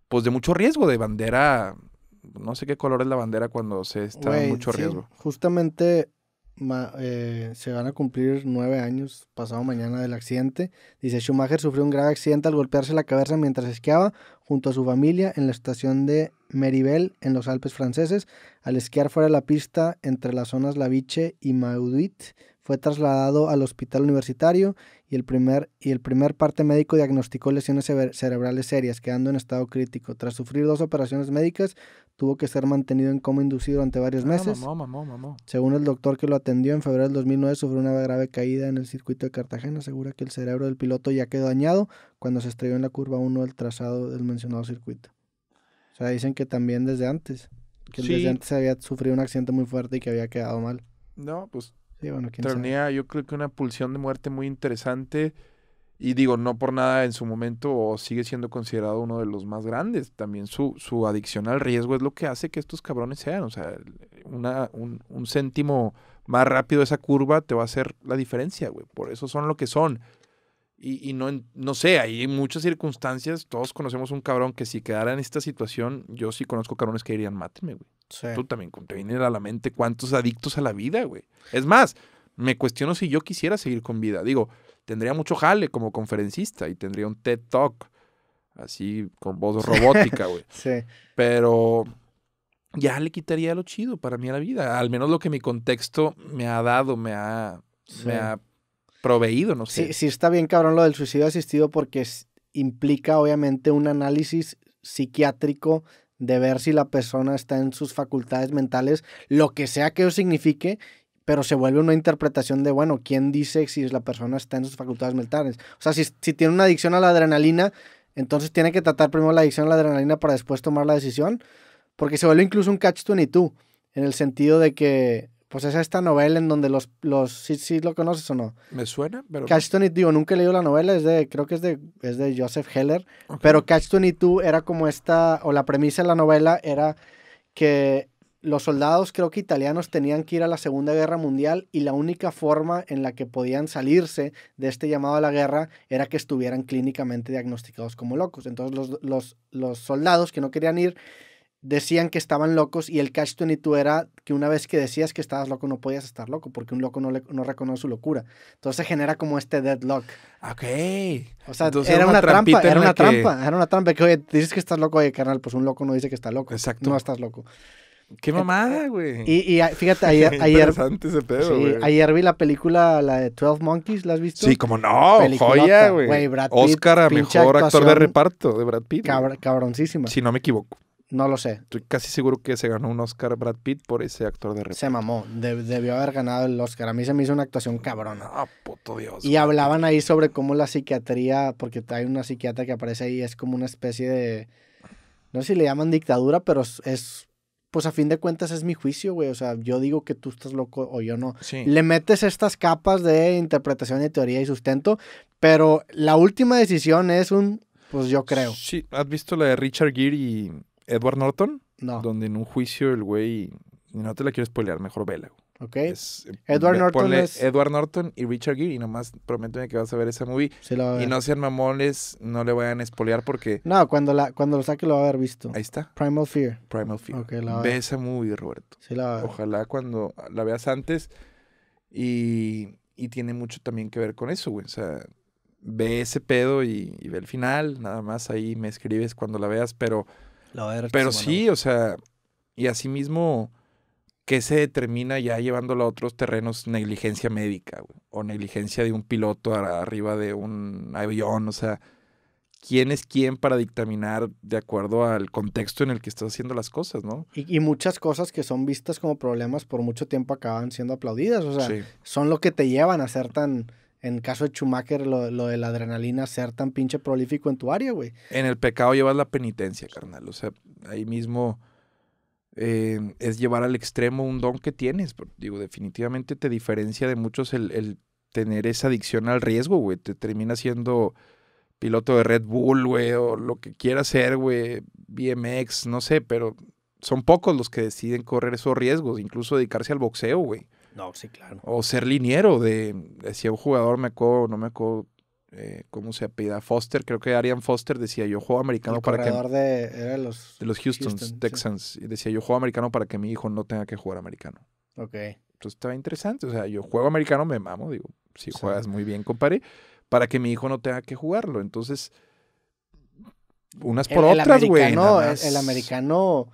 pues de mucho riesgo, de bandera, no sé qué color es la bandera cuando se está en mucho riesgo. Justamente eh, se van a cumplir nueve años pasado mañana del accidente. Dice Schumacher sufrió un grave accidente al golpearse la cabeza mientras esquiaba junto a su familia en la estación de Meribel en los Alpes franceses. Al esquiar fuera de la pista entre las zonas Laviche y Mauduit, fue trasladado al hospital universitario y el primer, y el primer parte médico diagnosticó lesiones cerebrales serias, quedando en estado crítico. Tras sufrir dos operaciones médicas, tuvo que ser mantenido en coma inducido durante varios ah, meses. mamá, mamá, mamá. Según el doctor que lo atendió en febrero del 2009, sufrió una grave caída en el circuito de Cartagena. Asegura que el cerebro del piloto ya quedó dañado cuando se estrelló en la curva 1 del trazado del mencionado circuito. O sea, dicen que también desde antes. Que desde antes había sufrido un accidente muy fuerte y que había quedado mal. No, pues. tenía, yo creo que una pulsión de muerte muy interesante. Y digo, no por nada en su momento sigue siendo considerado uno de los más grandes. También su, su adicción al riesgo es lo que hace que estos cabrones sean. O sea, una, un, un céntimo más rápido esa curva te va a hacer la diferencia, güey. Por eso son lo que son. Y, y, no, no sé, hay muchas circunstancias. Todos conocemos un cabrón que si quedara en esta situación, yo sí conozco cabrones que dirían, máteme, güey. Tú también, te viene a la mente cuántos adictos a la vida, güey. Es más, me cuestiono si yo quisiera seguir con vida. Digo, tendría mucho jale como conferencista y tendría un TED Talk, así con voz robótica, güey. sí. Pero ya le quitaría lo chido para mí a la vida. Al menos lo que mi contexto me ha dado, me ha, me ha proveído, no sé. Sí, está bien cabrón lo del suicidio asistido porque implica obviamente un análisis psiquiátrico de ver si la persona está en sus facultades mentales, lo que sea que eso signifique, pero se vuelve una interpretación de, bueno, ¿quién dice si la persona está en sus facultades mentales? O sea, si, si tiene una adicción a la adrenalina, entonces tiene que tratar primero la adicción a la adrenalina para después tomar la decisión, porque se vuelve incluso un catch-22, en el sentido de que pues es esta novela en donde los... los ¿sí, sí lo conoces o no? Me suena, pero... Catch 22, nunca he leído la novela, es de, creo que es de, es de Joseph Heller, pero Catch 22 era como esta, o la premisa de la novela era que los soldados, creo que italianos, tenían que ir a la Segunda Guerra Mundial y la única forma en la que podían salirse de este llamado a la guerra era que estuvieran clínicamente diagnosticados como locos. Entonces los, los, los soldados que no querían ir decían que estaban locos y el catch 22 era que una vez que decías que estabas loco no podías estar loco porque un loco no, le, reconoce su locura. Entonces se genera como este deadlock. Ok. O sea, era una, trampa, era una trampa, era una trampa. Que oye, dices que estás loco, oye, carnal, pues un loco no dice que está loco. Exacto. No estás loco. Qué eh, mamada, eh, güey. Y, ah, fíjate, ayer. ayer ayer vi la película, la de 12 Monkeys, ¿la has visto? Sí, como no, joya, güey. Oscar a mejor actor de reparto de Brad Pitt. cabroncísima. Si no me equivoco. No lo sé. Estoy casi seguro que se ganó un Oscar Brad Pitt por ese actor de repente. Se mamó. debió haber ganado el Oscar. A mí se me hizo una actuación cabrona. Ah, puto Dios. Y hablaban ahí sobre cómo la psiquiatría, porque hay una psiquiatra que aparece ahí, es como una especie de. No sé si le llaman dictadura, pero es pues a fin de cuentas es mi juicio, güey. O sea, yo digo que tú estás loco o yo no. Sí. Le metes estas capas de interpretación y teoría y sustento, pero la última decisión es un, pues yo creo. Sí, ¿has visto la de Richard Gere y Edward Norton. No. Donde en un juicio el güey. No te la quiero spoilear, mejor vela. Ok. Es, Edward Norton es... Edward Norton y Richard Gere y nomás prométeme que vas a ver esa movie. Y no sean mamones, no le vayan a spoilear porque... No, cuando, la, cuando lo saque lo va a haber visto. Ahí está. Primal Fear. Primal Fear. la ve esa movie, Roberto. Sí, la ver. Ojalá cuando la veas antes y, tiene mucho también que ver con eso, güey. O sea, ve ese pedo y ve el final, nada más ahí me escribes cuando la veas, pero... Pero sí, o sea, y asimismo, ¿qué se determina ya llevándolo a otros terrenos? Negligencia médica, o negligencia de un piloto arriba de un avión, o sea, quién es quién para dictaminar de acuerdo al contexto en el que estás haciendo las cosas, ¿no? Y, muchas cosas que son vistas como problemas por mucho tiempo acaban siendo aplaudidas, o sea, son lo que te llevan a ser tan en caso de Schumacher, lo, de la adrenalina, ser tan pinche prolífico en tu área, güey. En el pecado llevas la penitencia, carnal. O sea, ahí mismo eh, es llevar al extremo un don que tienes. Digo, definitivamente te diferencia de muchos el, tener esa adicción al riesgo, güey. Te termina siendo piloto de Red Bull, güey, o lo que quieras ser, güey, BMX, no sé, pero son pocos los que deciden correr esos riesgos, incluso dedicarse al boxeo, güey. No, sí, claro. O ser liniero de, decía un jugador, me acuerdo, no me acuerdo eh, ¿cómo se apellida? Foster, creo que Arian Foster decía, yo juego americano para que... De, los, de los Houston, Texans. Y decía, yo juego americano para que mi hijo no tenga que jugar americano. Ok. Entonces estaba interesante. O sea, yo juego americano, me mamo, digo, si juegas muy bien, compadre, para que mi hijo no tenga que jugarlo. Entonces, unas por otras, güey. no el, americano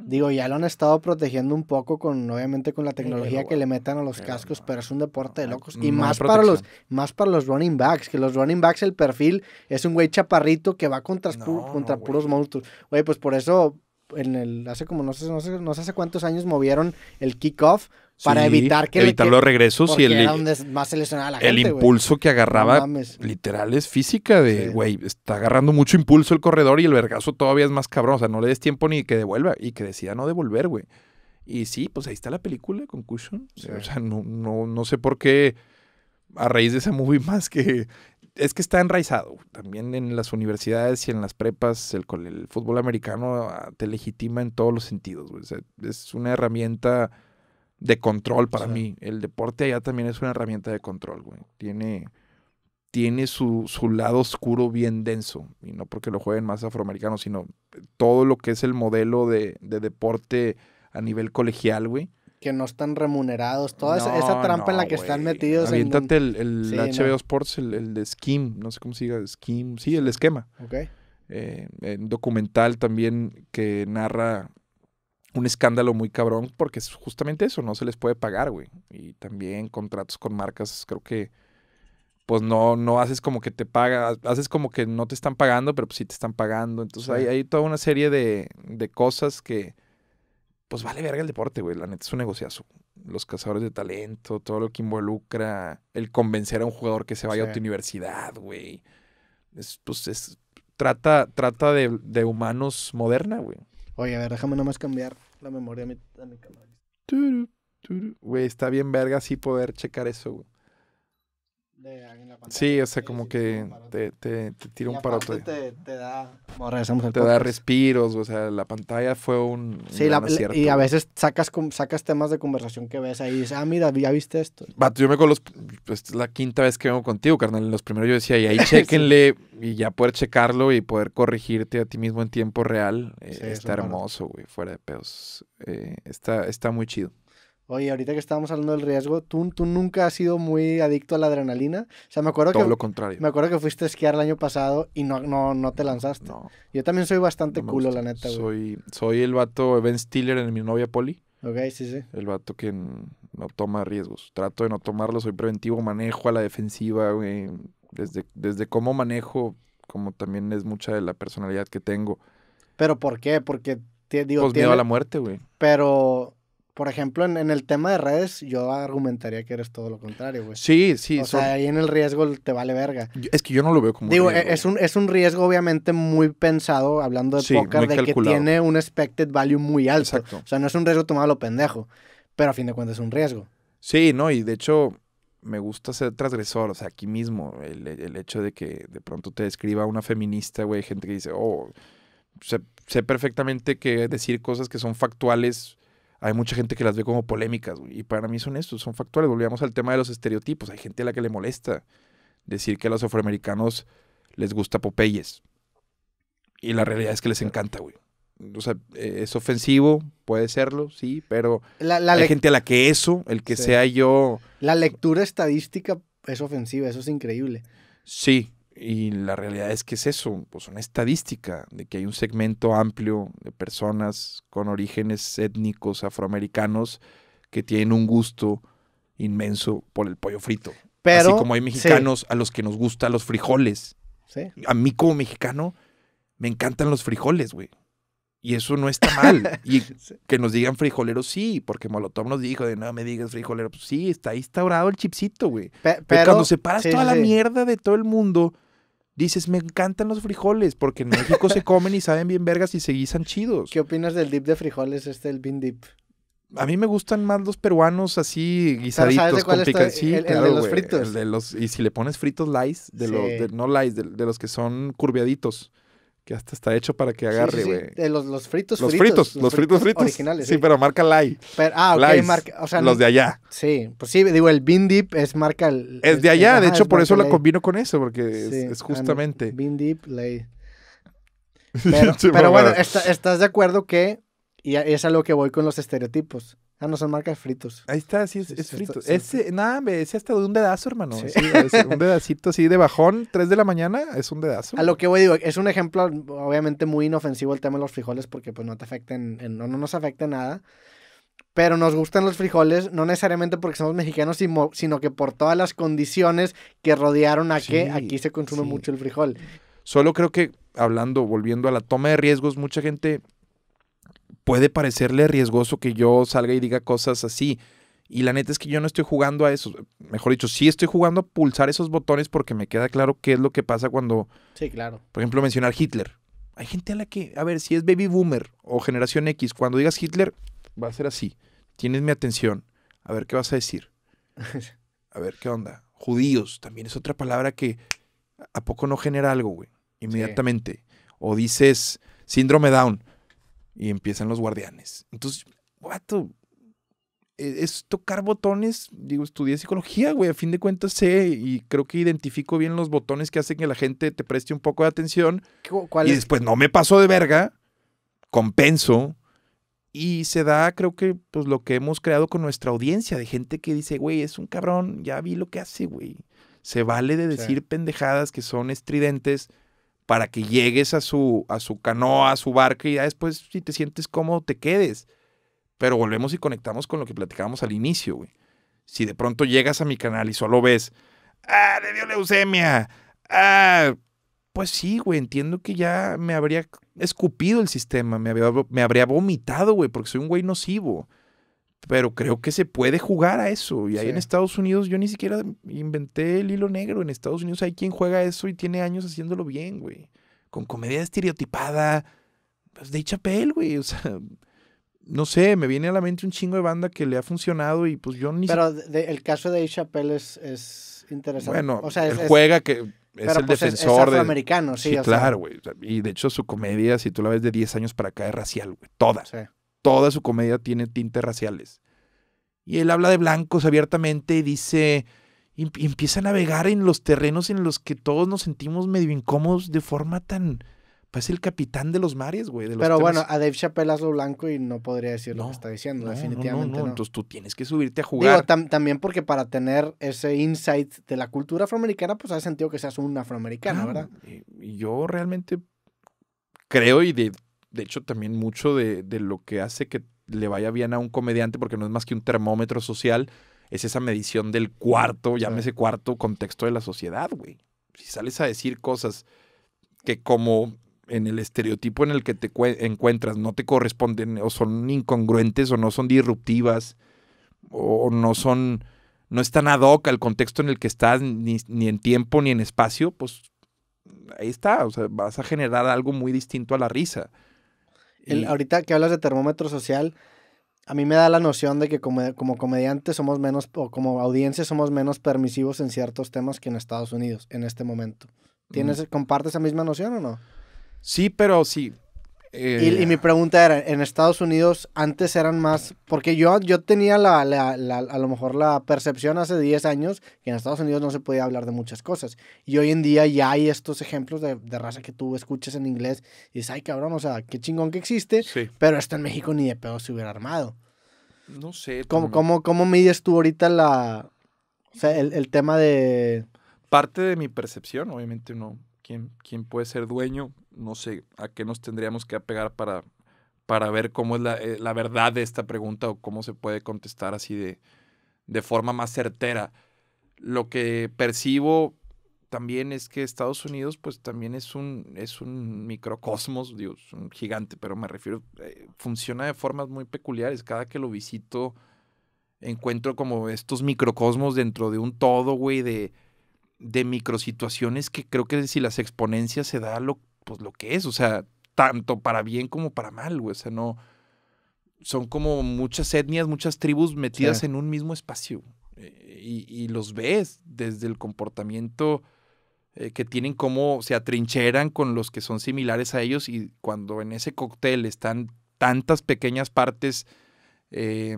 Digo, ya lo han estado protegiendo un poco con, obviamente, con la tecnología que le metan a los cascos, pero es un deporte de locos. Y más para los, más para los running backs, que los running backs, el perfil es un güey chaparrito que va contra, contra puros monstruos. Güey, pues por eso, en el, hace como no sé, no sé, no sé hace cuántos años movieron el kickoff para evitar que evitar los regresos y el más el impulso que agarraba literal es física de güey está agarrando mucho impulso el corredor y el vergazo todavía es más cabrón o sea no le des tiempo ni que devuelva y que decida no devolver güey y sí pues ahí está la película con o sea no, no no sé por qué a raíz de esa movie más que es que está enraizado también en las universidades y en las prepas el, el fútbol americano ah, te legitima en todos los sentidos es una herramienta de control para mí. El deporte allá también es una herramienta de control, güey. Tiene, tiene su, su, lado oscuro bien denso. Y no porque lo jueguen más afroamericanos, sino eh, todo lo que es el modelo de, deporte a nivel colegial, güey. Que no están remunerados. Toda esa, trampa en la que están metidos. el, el sí, HBO Sports, el, el, de Scheme. No sé cómo se diga. Scheme. Sí, el esquema. Ok. Eh, documental también que narra un escándalo muy cabrón porque es justamente eso, no se les puede pagar, güey. Y también contratos con marcas, creo que pues no, no haces como que te paga, haces como que no te están pagando, pero pues sí te están pagando. Entonces hay, hay, toda una serie de, de, cosas que, pues vale verga el deporte, güey. La neta es un negociazo. Los cazadores de talento, todo lo que involucra, el convencer a un jugador que se vaya a tu universidad, güey. Es, pues es, trata, trata de, de humanos moderna, güey. Oye, a ver, déjame nomás cambiar la memoria de mi, cámara. Güey, está bien verga sí poder checar eso, Sí, o sea, como que te, te, te tira un parote. Te, da, te da respiros, o sea, la pantalla fue un. Sí, y a veces sacas, sacas temas de conversación que ves ahí y dices, ah, mira, ya viste esto. Bato, yo me con los. Pues, es la quinta vez que vengo contigo, carnal. En Los primeros yo decía, y ahí chequenle y ya poder checarlo y poder corregirte a ti mismo en tiempo real. Eh, está hermoso, güey, fuera de pedos. Eh, está, está muy chido. Oye, ahorita que estábamos hablando del riesgo, ¿tú, nunca has sido muy adicto a la adrenalina. O sea, me acuerdo que. lo contrario. Me acuerdo que fuiste a esquiar el año pasado y no, no, no te lanzaste. Yo también soy bastante culo, la neta, güey. Soy, soy el vato Ben Stiller en mi novia Poli. Ok, sí, sí. El vato que no toma riesgos. Trato de no tomarlos, soy preventivo, manejo a la defensiva, güey. Desde, desde cómo manejo, como también es mucha de la personalidad que tengo. ¿Pero por qué? Porque. Digo, pues miedo a la muerte, güey. Pero por ejemplo, en, el tema de redes, yo argumentaría que eres todo lo contrario, güey. Sí, sí. O sea, ahí en el riesgo te vale verga. es que yo no lo veo como Digo, riesgo. es un, es un riesgo obviamente muy pensado, hablando de póker, de que tiene un expected value muy alto. O sea, no es un riesgo tomado lo pendejo, pero a fin de cuentas es un riesgo. Sí, no, y de hecho me gusta ser transgresor, o sea, aquí mismo, el, hecho de que de pronto te describa una feminista, güey, gente que dice, oh, sé, sé perfectamente que decir cosas que son factuales hay mucha gente que las ve como polémicas, güey, y para mí son estos, son factuales. Volvíamos al tema de los estereotipos. Hay gente a la que le molesta decir que a los afroamericanos les gusta Popeyes. Y la realidad es que les encanta, güey. O sea, e, es ofensivo, puede serlo, sí, pero la, hay gente a la que eso, el que sea yo. La lectura estadística es ofensiva, eso es increíble. Sí, y la realidad es que es eso, pues una estadística de que hay un segmento amplio de personas con orígenes étnicos afroamericanos que tienen un gusto inmenso por el pollo frito. Así como hay mexicanos a los que nos gustan los frijoles. A mí como mexicano me encantan los frijoles, güey. Y eso no está mal. Y que nos digan frijoleros, sí, porque Molotov nos dijo de no me digas frijolero. Pues sí, está instaurado el chipsito, güey. pero, cuando separas toda la mierda de todo el mundo, dices, me encantan los frijoles, porque en México se comen y saben bien vergas y se guisan chidos. ¿Qué opinas del dip de frijoles, este, el bean dip? A mí me gustan más los peruanos así guisaditos el, de los fritos. y si le pones fritos lice, de los no lice, de, los que son curviaditos. Que hasta está hecho para que agarre, güey. los, los, fritos los fritos. los, fritos, fritos Originales. Sí, pero marca Lai. ah, ok. los de allá. Sí, pues sí, digo, el Bean Deep es marca. es de este, allá, de hecho, por eso la combino con eso, porque es, justamente. Bean Deep, Lai. Pero, bueno, estás de acuerdo que, y es algo que voy con los estereotipos. Ah, no, son marcas fritos. Ahí está, sí, es, fritos frito. ese, nada, ese hasta de un dedazo, hermano. un dedacito así de bajón, 3 de la mañana, es un dedazo. A lo que voy, digo, es un ejemplo, obviamente, muy inofensivo el tema de los frijoles, porque pues no te afecten, no, no nos afecta nada. Pero nos gustan los frijoles, no necesariamente porque somos mexicanos, sino que por todas las condiciones que rodearon a que aquí se consume mucho el frijol. Solo creo que, hablando, volviendo a la toma de riesgos, mucha gente puede parecerle riesgoso que yo salga y diga cosas así. Y la neta es que yo no estoy jugando a eso. Mejor dicho, sí estoy jugando a pulsar esos botones porque me queda claro qué es lo que pasa cuando. Sí, claro. Por ejemplo, mencionar Hitler. Hay gente a la que, a ver, si es baby boomer o generación X, cuando digas Hitler, va a ser así. Tienes mi atención. A ver qué vas a decir. A ver qué onda. Judíos, también es otra palabra que a poco no genera algo, güey. Inmediatamente. O dices síndrome Down y empiezan los guardianes. Entonces, guato, e-, es tocar botones. Digo, estudié psicología, güey. A fin de cuentas sé y creo que identifico bien los botones que hacen que la gente te preste un poco de atención. y después no me paso de verga, compenso. Y se da, creo que, pues lo que hemos creado con nuestra audiencia, de gente que dice, güey, es un cabrón, ya vi lo que hace, güey. Se vale de decir pendejadas que son estridentes para que llegues a su, a su canoa, a su barca y ya después, si te sientes cómodo, te quedes. Pero volvemos y conectamos con lo que platicábamos al inicio, güey. Si de pronto llegas a mi canal y solo ves, ah, le dio leucemia, ah, pues sí, güey, entiendo que ya me habría escupido el sistema, me me habría vomitado, güey, porque soy un güey nocivo pero creo que se puede jugar a eso. Y ahí en Estados Unidos yo ni siquiera inventé el hilo negro. En Estados Unidos hay quien juega eso y tiene años haciéndolo bien, güey. Con comedia estereotipada. Pues de Chappelle, güey. O sea, no sé, me viene a la mente un chingo de banda que le ha funcionado y pues yo ni... Pero el caso de Chappelle es, es interesante. Bueno, o sea, es, juega que... Es el pues, defensor es, afroamericano, de... sí. sí claro, güey. y de hecho su comedia, si tú la ves de 10 años para acá, es racial, güey. Toda. Sí toda su comedia tiene tintes raciales. Y él habla de blancos abiertamente y dice, empieza a navegar en los terrenos en los que todos nos sentimos medio incómodos de forma tan... pues el capitán de los mares, güey. Pero bueno, a Dave Chappelle lo blanco y no podría decir lo que está diciendo, definitivamente. No, no, Entonces tú tienes que subirte a jugar. también porque para tener ese insight de la cultura afroamericana, pues ha sentido que seas un afroamericano, ¿verdad? Yo realmente creo y de de hecho, también mucho de, lo que hace que le vaya bien a un comediante, porque no es más que un termómetro social, es esa medición del cuarto, llámese cuarto, contexto de la sociedad, güey. Si sales a decir cosas que como en el estereotipo en el que te encuentras no te corresponden o son incongruentes o no son disruptivas o no son, no están ad hoc al contexto en el que estás ni, ni en tiempo ni en espacio, pues ahí está, o sea, vas a generar algo muy distinto a la risa. Ahorita que hablas de termómetro social, a mí me da la noción de que como, como comediantes somos menos, o como audiencia somos menos permisivos en ciertos temas que en Estados Unidos en este momento. ¿Tienes, comparte esa misma noción o no? Sí, pero sí, eh, y, mi pregunta era, en Estados Unidos antes eran más, porque yo, yo tenía la, a lo mejor la percepción hace 10 años que en Estados Unidos no se podía hablar de muchas cosas. Y hoy en día ya hay estos ejemplos de, de raza que tú escuchas en inglés y dices, ay cabrón, o sea, qué chingón que existe, sí. pero esto en México ni de pedo se hubiera armado. No sé. ¿Cómo, cómo, cómo mides tú ahorita la, o sea, el, el, tema de... Parte de mi percepción, obviamente uno ¿quién, quién puede ser dueño no sé a qué nos tendríamos que apegar para, para ver cómo es la, eh, verdad de esta pregunta o cómo se puede contestar así de, forma más certera. Lo que percibo también es que Estados Unidos, pues también es un, es un microcosmos, Dios, un gigante, pero me refiero, eh, funciona de formas muy peculiares. Cada que lo visito, encuentro como estos microcosmos dentro de un todo, güey, de, de microsituaciones que creo que si las exponencias se da lo pues lo que es, o sea, tanto para bien como para mal, güey, o sea, no, son como muchas etnias, muchas tribus metidas en un mismo espacio eh, y, los ves desde el comportamiento eh, que tienen, cómo se atrincheran con los que son similares a ellos y cuando en ese cóctel están tantas pequeñas partes, eh,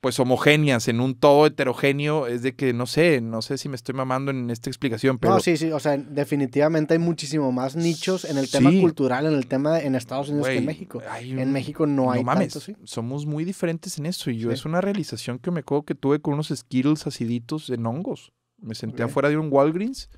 pues homogéneas en un todo heterogéneo, es de que no sé, no sé si me estoy mamando en esta explicación, pero... No, sí, sí, o sea, definitivamente hay muchísimo más nichos en el tema cultural, en el tema en Estados Unidos que en México. en México no, hay ¿sí? somos muy diferentes en eso y yo es una realización que me acuerdo que tuve con unos Skittles aciditos en hongos. Me senté afuera de un Walgreens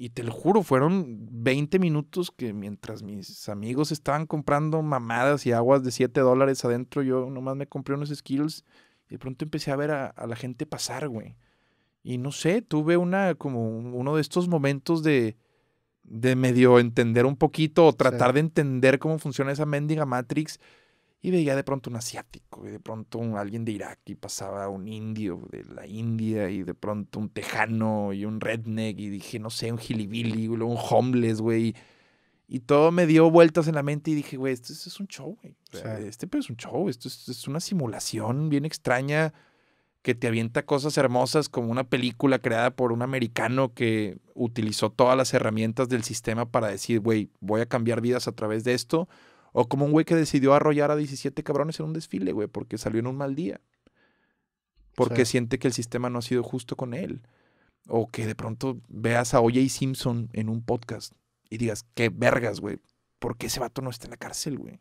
y te lo juro, fueron 20 minutos que mientras mis amigos estaban comprando mamadas y aguas de 7 dólares adentro, yo nomás me compré unos skills y de pronto empecé a ver a, la gente pasar, güey. Y no sé, tuve una, como uno de estos momentos de, de medio entender un poquito o tratar de entender cómo funciona esa mendiga Matrix y veía de pronto un asiático, y de pronto un, alguien de Irak, y pasaba un indio de la India, y de pronto un tejano, y un redneck, y dije, no sé, un gilibili, un homeless, güey. Y todo me dio vueltas en la mente y dije, güey, esto, es un show, güey. Este pero es un show, esto es, es, una simulación bien extraña que te avienta cosas hermosas como una película creada por un americano que utilizó todas las herramientas del sistema para decir, güey, voy a cambiar vidas a través de esto o como un güey que decidió arrollar a 17 cabrones en un desfile, güey, porque salió en un mal día. Porque siente que el sistema no ha sido justo con él. O que de pronto veas a OJ Simpson en un podcast y digas, qué vergas, güey. ¿Por qué ese vato no está en la cárcel, güey?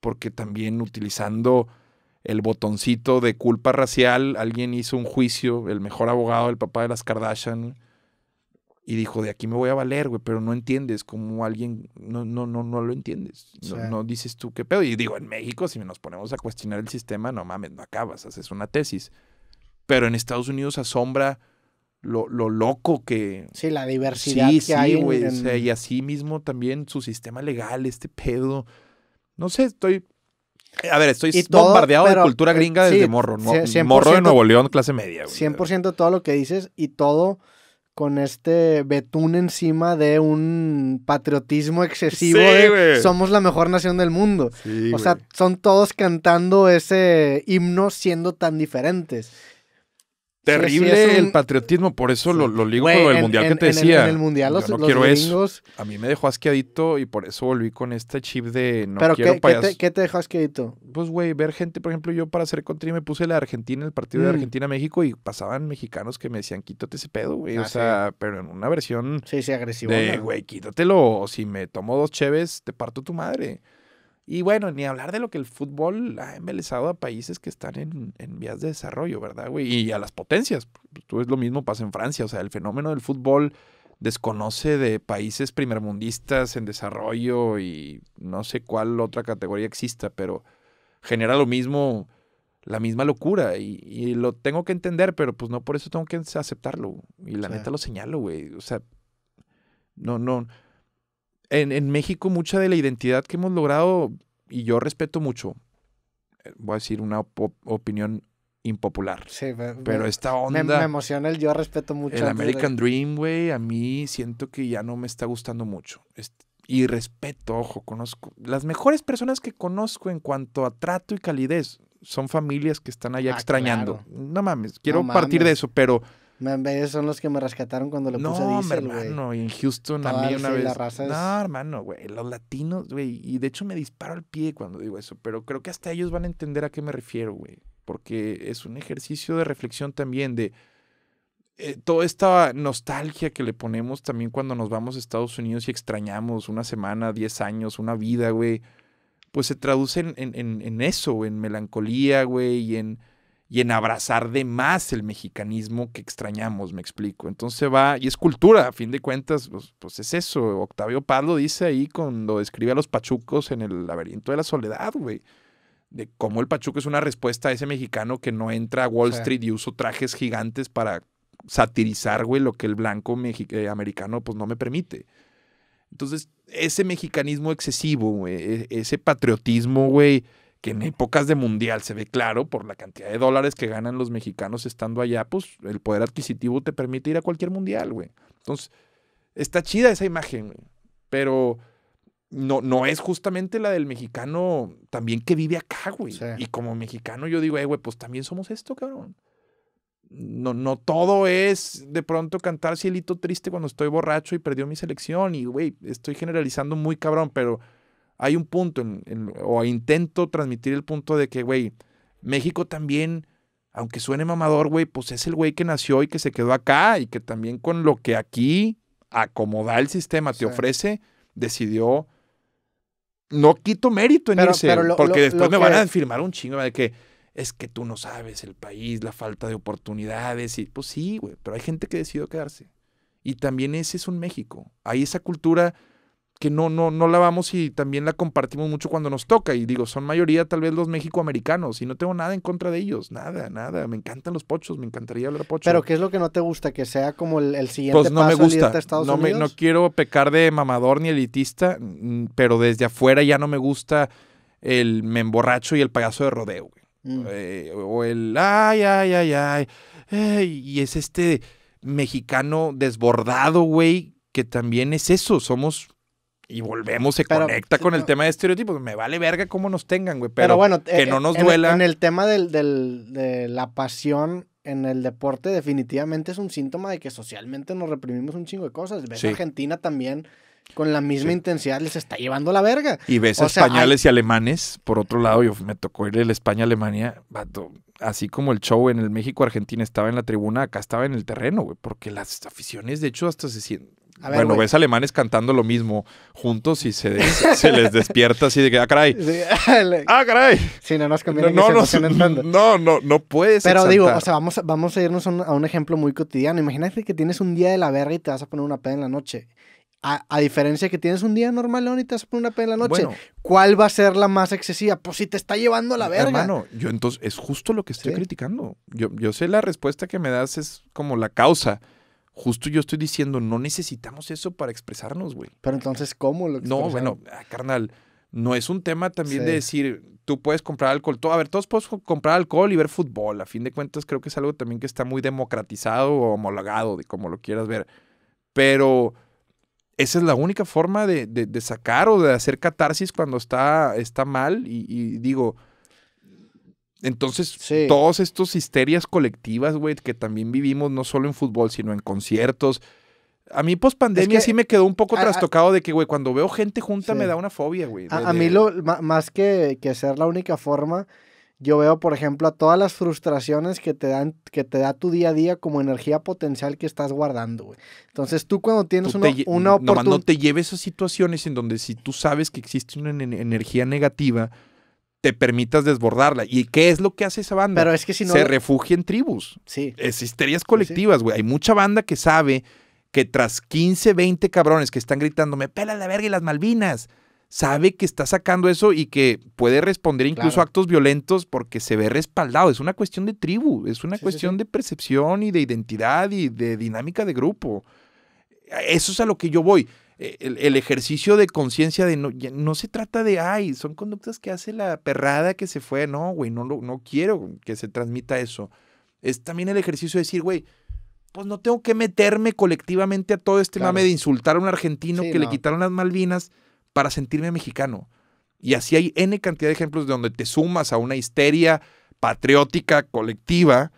Porque también utilizando el botoncito de culpa racial, alguien hizo un juicio, el mejor abogado, el papá de las Kardashian y dijo, de aquí me voy a valer, güey, pero no entiendes cómo alguien, no, no, no, lo entiendes. No, dices tú qué pedo. Y digo, en México, si nos ponemos a cuestionar el sistema, no mames, no acabas, haces una tesis. Pero en Estados Unidos asombra lo, loco que... Sí, la diversidad que güey. y así mismo también su sistema legal, este pedo. No sé, estoy... A ver, estoy bombardeado de cultura eh, gringa desde morro morro. morro de Nuevo León, clase media. Güey. 100% todo lo que dices y todo con este betún encima de un patriotismo excesivo de somos la mejor nación del mundo. o sea, son todos cantando ese himno siendo tan diferentes. Terrible el patriotismo, por eso lo, lo ligo con lo del mundial que te decía. en el mundial los, no los quiero eso. A mí me dejó asqueadito y por eso volví con este chip de no quiero qué, ¿qué, te, ¿qué te dejó asqueadito? Pues, güey, ver gente, por ejemplo, yo para hacer country me puse la Argentina, el partido de mm. Argentina-México y pasaban mexicanos que me decían, quítate ese pedo, güey. o ah, sea, pero en una versión. Sí, sí, agresiva De, güey, quítatelo o Si me tomo dos cheves, te parto tu madre. Y bueno, ni hablar de lo que el fútbol ha embelezado a países que están en, vías de desarrollo, ¿verdad, güey? Y a las potencias. Pues, tú es lo mismo pasa en Francia. O sea, el fenómeno del fútbol desconoce de países primermundistas en desarrollo y no sé cuál otra categoría exista, pero genera lo mismo, la misma locura. Y, lo tengo que entender, pero pues no por eso tengo que aceptarlo. Y la neta lo señalo, güey. O sea, no, no en, México mucha de la identidad que hemos logrado, y yo respeto mucho, eh, voy a decir una opinión impopular. pero esta onda. Me, emociona el yo respeto mucho. El American Dream, güey, a mí siento que ya no me está gustando mucho. y respeto, ojo, conozco. Las mejores personas que conozco en cuanto a trato y calidez son familias que están allá ah, extrañando. No mames, quiero partir de eso, pero son los que me rescataron cuando le puse diésel, güey. No, y en Houston también a mí una vez. La raza No, hermano, güey. Los latinos, güey. Y de hecho me disparo al pie cuando digo eso. Pero creo que hasta ellos van a entender a qué me refiero, güey. Porque es un ejercicio de reflexión también de. Eh, toda esta nostalgia que le ponemos también cuando nos vamos a Estados Unidos y extrañamos una semana, diez años, una vida, güey, pues se traduce en, en, en eso, en melancolía, güey, y en, y en abrazar de más el mexicanismo que extrañamos, me explico. Entonces va, y es cultura, a fin de cuentas, pues, pues es eso. Octavio Paz lo dice ahí cuando describe a los pachucos en el laberinto de la soledad, güey. De cómo el pachuco es una respuesta a ese mexicano que no entra a Wall Street y usa trajes gigantes para satirizar, güey, lo que el blanco eh, americano pues no me permite. Entonces, ese mexicanismo excesivo, güey, e-, ese patriotismo, güey, que en épocas de mundial se ve claro por la cantidad de dólares que ganan los mexicanos estando allá, pues el poder adquisitivo te permite ir a cualquier mundial, güey. Entonces, está chida esa imagen, güey. Pero no, no es justamente la del mexicano también que vive acá, güey. Y como mexicano yo digo, eh, güey, pues también somos esto, cabrón. No, no todo es de pronto cantar cielito triste cuando estoy borracho y perdió mi selección. Y, güey, estoy generalizando muy cabrón, pero hay un punto, en, o intento transmitir el punto de que, güey, México también, aunque suene mamador, güey, pues es el güey que nació y que se quedó acá y que también con lo que aquí acomoda el sistema te ofrece, decidió no quito mérito en irse, porque después me van a firmar un chingo de que es que tú no sabes el país, la falta de oportunidades y pues sí, güey, pero hay gente que decidió quedarse. Y también ese es un México. Hay esa cultura que no, no, no la vamos y también la compartimos mucho cuando nos toca. Y digo, son mayoría tal vez los mexicoamericanos y no tengo nada en contra de ellos, nada, nada. Me encantan los pochos, me encantaría hablar pochos. Pero ¿qué es lo que no te gusta? ¿Que sea como el, siguiente pues no me gusta. no no quiero pecar de mamador ni elitista, mm, pero desde afuera ya no me gusta el me emborracho y el payaso de rodeo. güey. Mm. Eh, o el ay, ay, ay, ay. y es este mexicano desbordado, güey, que también es eso. Somos y volvemos, se conecta con el tema de estereotipos. Me vale verga cómo nos tengan, güey, pero, bueno, que eh, no nos duela. En el tema del, de la pasión en el deporte, definitivamente es un síntoma de que socialmente nos reprimimos un chingo de cosas. Ves a Argentina también con la misma intensidad les está llevando la verga. Y ves a españoles y alemanes. Por otro lado, yo me tocó ir el España-Alemania, Así como el show en el México-Argentina estaba en la tribuna, acá estaba en el terreno, güey. Porque las aficiones, de hecho, hasta se sienten bueno, ves alemanes cantando lo mismo juntos y se, se les despierta así de que, ah, caray. ah, caray. Sí, no nos conviene no, no, se no, no, no, no puedes. Pero digo, o sea, vamos, vamos a irnos a un, ejemplo muy cotidiano. Imagínate que tienes un día de la verga y te vas a poner una peda en la noche. A, a diferencia de que tienes un día normal y te vas a poner una peda en la noche. ¿Cuál va a ser la más excesiva? Pues si te está llevando a la verga. Hermano, yo entonces, es justo lo que estoy criticando. Yo, yo sé la respuesta que me das es como la causa justo yo estoy diciendo, no necesitamos eso para expresarnos, güey. Pero entonces, ¿cómo lo expresamos? No, bueno, ah, carnal, no es un tema también de decir, tú puedes comprar alcohol. a ver, todos podemos comprar alcohol y ver fútbol. A fin de cuentas, creo que es algo también que está muy democratizado o homologado, de como lo quieras ver. Pero esa es la única forma de, sacar o de hacer catarsis cuando está, está mal. y digo, entonces, todos estos histerias colectivas, güey, que también vivimos no solo en fútbol, sino en conciertos. A mí post pandemia sí me quedó un poco trastocado de que, güey, cuando veo gente junta me da una fobia, güey. A, mí lo más que, ser la única forma, yo veo, por ejemplo, a todas las frustraciones que te dan, que te da tu día a día como energía potencial que estás guardando, güey. Entonces tú cuando tienes una, una oportunidad. te lleves a situaciones en donde si tú sabes que existe una energía negativa te permitas desbordarla. ¿Y qué es lo que hace esa banda? Se refugia en tribus. Sí. Es colectivas, güey. Hay mucha banda que sabe que tras 15, 20 cabrones que están gritando, me pela la verga y las Malvinas, sabe que está sacando eso y que puede responder incluso a actos violentos porque se ve respaldado. Es una cuestión de tribu, es una cuestión de percepción y de identidad y de dinámica de grupo. Eso es a lo que yo voy. Eh, el, ejercicio de conciencia de no, se trata de, ay, son conductas que hace la perrada que se fue, no, güey, no, no quiero que se transmita eso. Es también el ejercicio de decir, güey, pues no tengo que meterme colectivamente a todo este mame de insultar a un argentino que le quitaron las Malvinas para sentirme mexicano. Y así hay N cantidad de ejemplos de donde te sumas a una histeria patriótica colectiva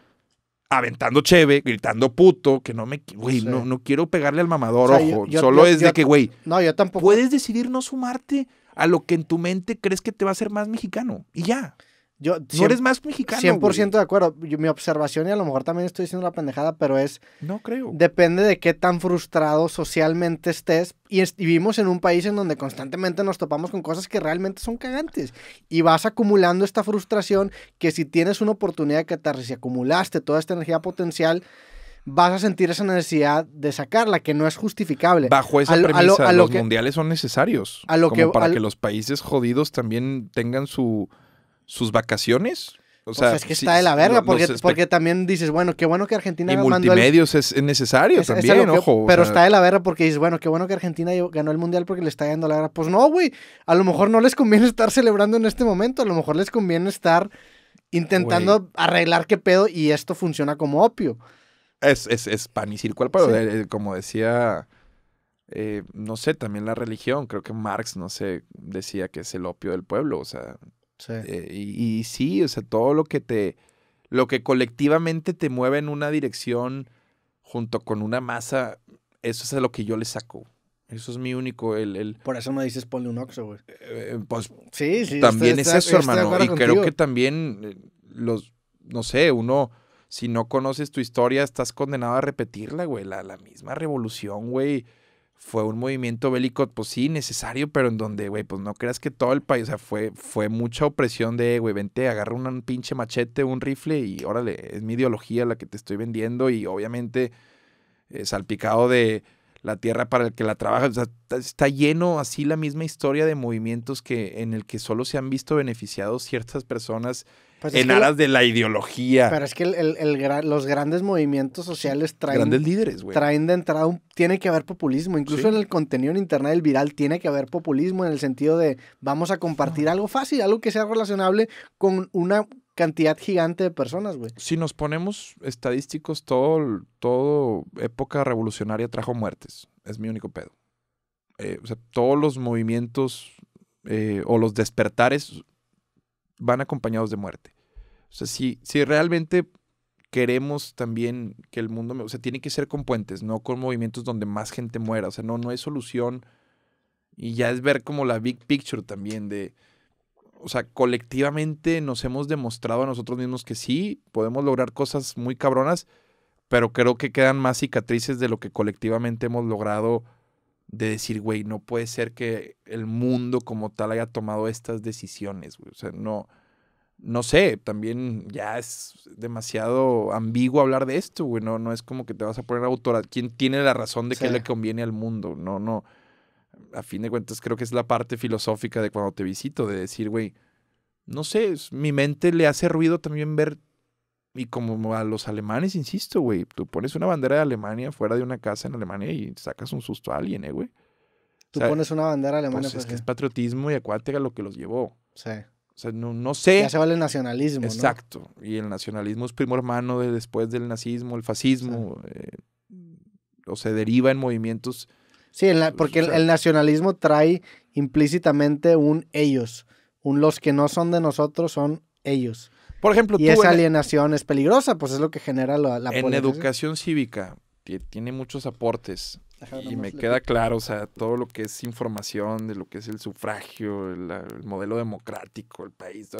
aventando cheve, gritando puto, que no me, güey, no, no quiero pegarle al mamador, ojo, solo es de que, güey, no, ya tampoco. Puedes decidir no sumarte a lo que en tu mente crees que te va a hacer más mexicano y ya. Yo, eres más mexicano. 100% de acuerdo. mi observación, y a lo mejor también estoy diciendo la pendejada, pero es. No creo. Depende de qué tan frustrado socialmente estés. Y, vivimos en un país en donde constantemente nos topamos con cosas que realmente son cagantes. Y vas acumulando esta frustración que si tienes una oportunidad de catarsis si acumulaste toda esta energía potencial, vas a sentir esa necesidad de sacarla, que no es justificable. Bajo esa a premisa, los mundiales son necesarios. A lo como para que los países jodidos también tengan su sus vacaciones. O pues sea, es que está de la verga, porque, porque también dices, bueno, qué bueno que Argentina y ganó multimedios es necesario también, ojo. Pero está de la verga porque dices, bueno, qué bueno que Argentina ganó el mundial porque le está yendo la verga. Pues no, güey, a lo mejor no les conviene estar celebrando en este momento, a lo mejor les conviene estar intentando arreglar qué pedo y esto funciona como opio. Es, es, es pan y circo eh, eh, como decía... Eh, no sé, también la religión, creo que Marx, no sé, decía que es el opio del pueblo, o sea, eh, y, sí, o sea, todo lo que te, lo que colectivamente te mueve en una dirección junto con una masa, eso es a lo que yo le saco. Eso es mi único, el... el... Por eso me dices ponle un oxo, güey. Eh, pues sí, sí. También es eso, hermano. y creo que también eh, los, no sé, uno, si no conoces tu historia, estás condenado a repetirla, güey. La, la misma revolución, güey fue un movimiento bélico, pues sí, necesario, pero en donde, güey, pues no creas que todo el país, o sea, fue, fue mucha opresión de, güey, vente, agarra un, pinche machete, un rifle y órale, es mi ideología la que te estoy vendiendo y obviamente eh, salpicado de la tierra para el que la trabaja, o sea, está lleno así la misma historia de movimientos que en el que solo se han visto beneficiados ciertas personas pues en aras de la ideología. Pero es que los grandes movimientos sociales traen. Grandes líderes, güey. Traen de entrada Tiene que haber populismo. Incluso en el contenido en internet, viral, tiene que haber populismo en el sentido de vamos a compartir ah. algo fácil, algo que sea relacionable con una cantidad gigante de personas, güey. Si nos ponemos estadísticos, todo, época revolucionaria trajo muertes. Es mi único pedo. Eh, o sea, todos los movimientos eh, o los despertares van acompañados de muerte. O sea, si, realmente queremos también que el mundo, o sea, tiene que ser con puentes, no con movimientos donde más gente muera. O sea, no, no hay solución. Y ya es ver como la big picture también de, o sea, colectivamente nos hemos demostrado a nosotros mismos que sí, podemos lograr cosas muy cabronas, pero creo que quedan más cicatrices de lo que colectivamente hemos logrado de decir, güey, no puede ser que el mundo como tal haya tomado estas decisiones, güey. O sea, no, no sé, también ya es demasiado ambiguo hablar de esto, güey. No, no es como que te vas a poner autor. ¿Quién tiene la razón de qué que le conviene al mundo? No, no. A fin de cuentas, creo que es la parte filosófica de cuando te visito, de decir, güey, no sé, mi mente le hace ruido también ver. Y como a los alemanes, insisto, güey, tú pones una bandera de Alemania fuera de una casa en Alemania y sacas un susto a alguien, eh, güey. Tú pones una bandera alemana. Pues, es que es patriotismo y acuática lo que los llevó. Sí sea, no, sé. Ya se vale el nacionalismo. Exacto. Y el nacionalismo es primo hermano de después del nazismo, el fascismo. Eh, o se deriva en movimientos. Sí, pues, porque el, nacionalismo trae implícitamente un ellos. Un los que no son de nosotros son ellos. Por ejemplo, y esa e- alienación es peligrosa, pues es lo que genera la, la En educación cívica tiene muchos aportes y me queda claro, o sea, todo lo que es información de lo que es el sufragio, el, modelo democrático, el país,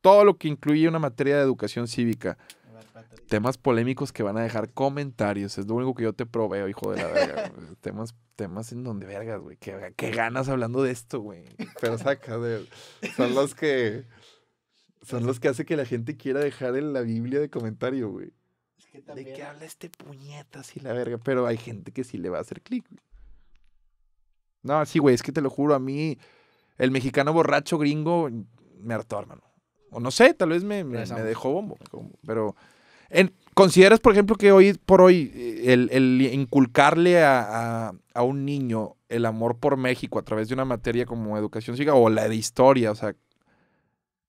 todo, lo que incluye una materia de educación cívica. Temas polémicos que van a dejar comentarios. Es lo único que yo te proveo, hijo de la verga. temas, temas en donde vergas, güey. ¿Qué, ¿Qué, ganas hablando de esto, güey. Pero saca de. Son los que. Son los que hace que la gente quiera dejar en la Biblia de comentario, güey. ¿De qué habla este puñeta y la verga? Pero hay gente que sí le va a hacer clic, No, sí, güey, es que te lo juro, a mí el mexicano borracho gringo me hartó, hermano. O no sé, tal vez me, dejó bombo. Pero, ¿consideras, por ejemplo, que hoy por hoy eh, el, inculcarle a, un niño el amor por México a través de una materia como educación cívica o la de historia, o sea,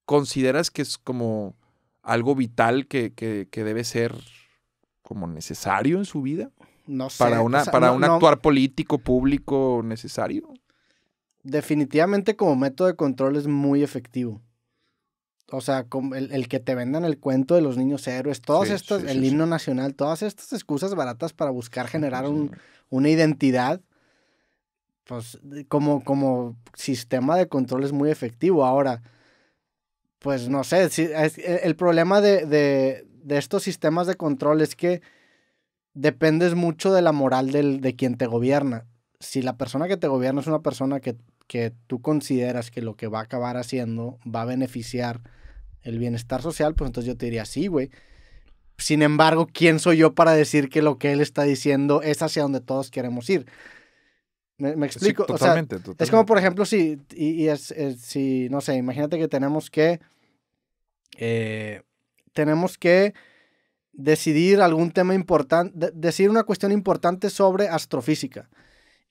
¿consideras que es como algo vital que, que debe ser como necesario en su vida? No sé. Para, una, para un actuar político, público necesario. Definitivamente como método de control es muy efectivo. O sea, el, que te vendan el cuento de los niños héroes, todas el himno nacional, todas estas excusas baratas para buscar generar una identidad, pues como, como sistema de control es muy efectivo. Ahora, pues no sé, e, el problema de, de estos sistemas de control es que dependes mucho de la moral del, de quien te gobierna. Si la persona que te gobierna es una persona que, que tú consideras que lo que va a acabar haciendo va a beneficiar el bienestar social, pues entonces yo te diría, sí, güey. Sin embargo, ¿quién soy yo para decir que lo que él está diciendo es hacia donde todos queremos ir? ¿Me, explico? totalmente, Es como, por ejemplo, si, y, si, no sé, imagínate que tenemos que eh, tenemos que decidir algún tema importante, decir una cuestión importante sobre astrofísica.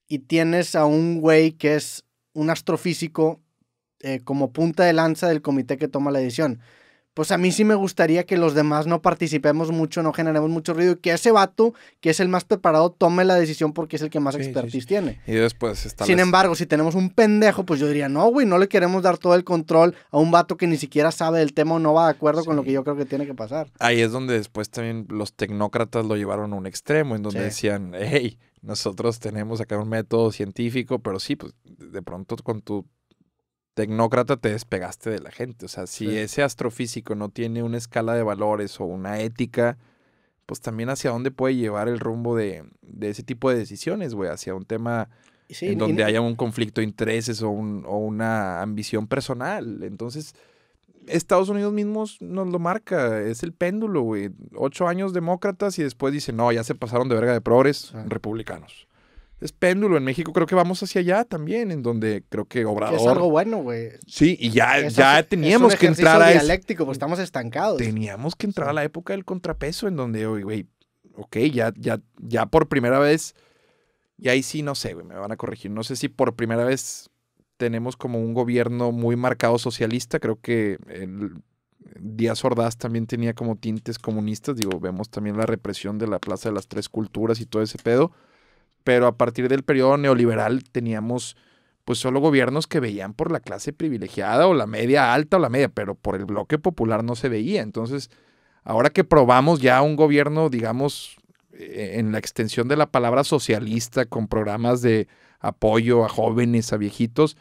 Y tienes a un güey que es un astrofísico eh, como punta de lanza del comité que toma la decisión pues a mí sí me gustaría que los demás no participemos mucho, no generemos mucho ruido y que ese vato, que es el más preparado, tome la decisión porque es el que más expertise tiene. Y después está. Sin embargo, si tenemos un pendejo, pues yo diría, no, güey, no le queremos dar todo el control a un vato que ni siquiera sabe del tema o no va de acuerdo con lo que yo creo que tiene que pasar. Ahí es donde después también los tecnócratas lo llevaron a un extremo, en donde decían, hey, nosotros tenemos acá un método científico, pero sí, pues de pronto con tu tecnócrata te despegaste de la gente. O sea, si ese astrofísico no tiene una escala de valores o una ética, pues también hacia dónde puede llevar el rumbo de, ese tipo de decisiones, güey, hacia un tema en donde haya un conflicto de intereses o, o, una ambición personal. Entonces, Estados Unidos mismos nos lo marca, es el péndulo, güey. Ocho años demócratas y después dicen, no, ya se pasaron de verga de progres, republicanos es péndulo. En México creo que vamos hacia allá también, en donde creo que Obrador. Es algo bueno, güey. Sí, y ya, ya teníamos que entrar a. dialéctico, pues estamos estancados. Teníamos que entrar a la época del contrapeso, en donde, güey, ok, ya, ya, ya por primera vez. Y ahí sí, no sé, güey, me van a corregir. No sé si por primera vez tenemos como un gobierno muy marcado socialista. Creo que Díaz Ordaz también tenía como tintes comunistas. Digo, vemos también la represión de la Plaza de las Tres Culturas y todo ese pedo pero a partir del periodo neoliberal teníamos pues solo gobiernos que veían por la clase privilegiada o la media alta o la media, pero por el bloque popular no se veía. Entonces, ahora que probamos ya un gobierno, digamos, e-, en la extensión de la palabra socialista, con programas de apoyo a jóvenes, a viejitos,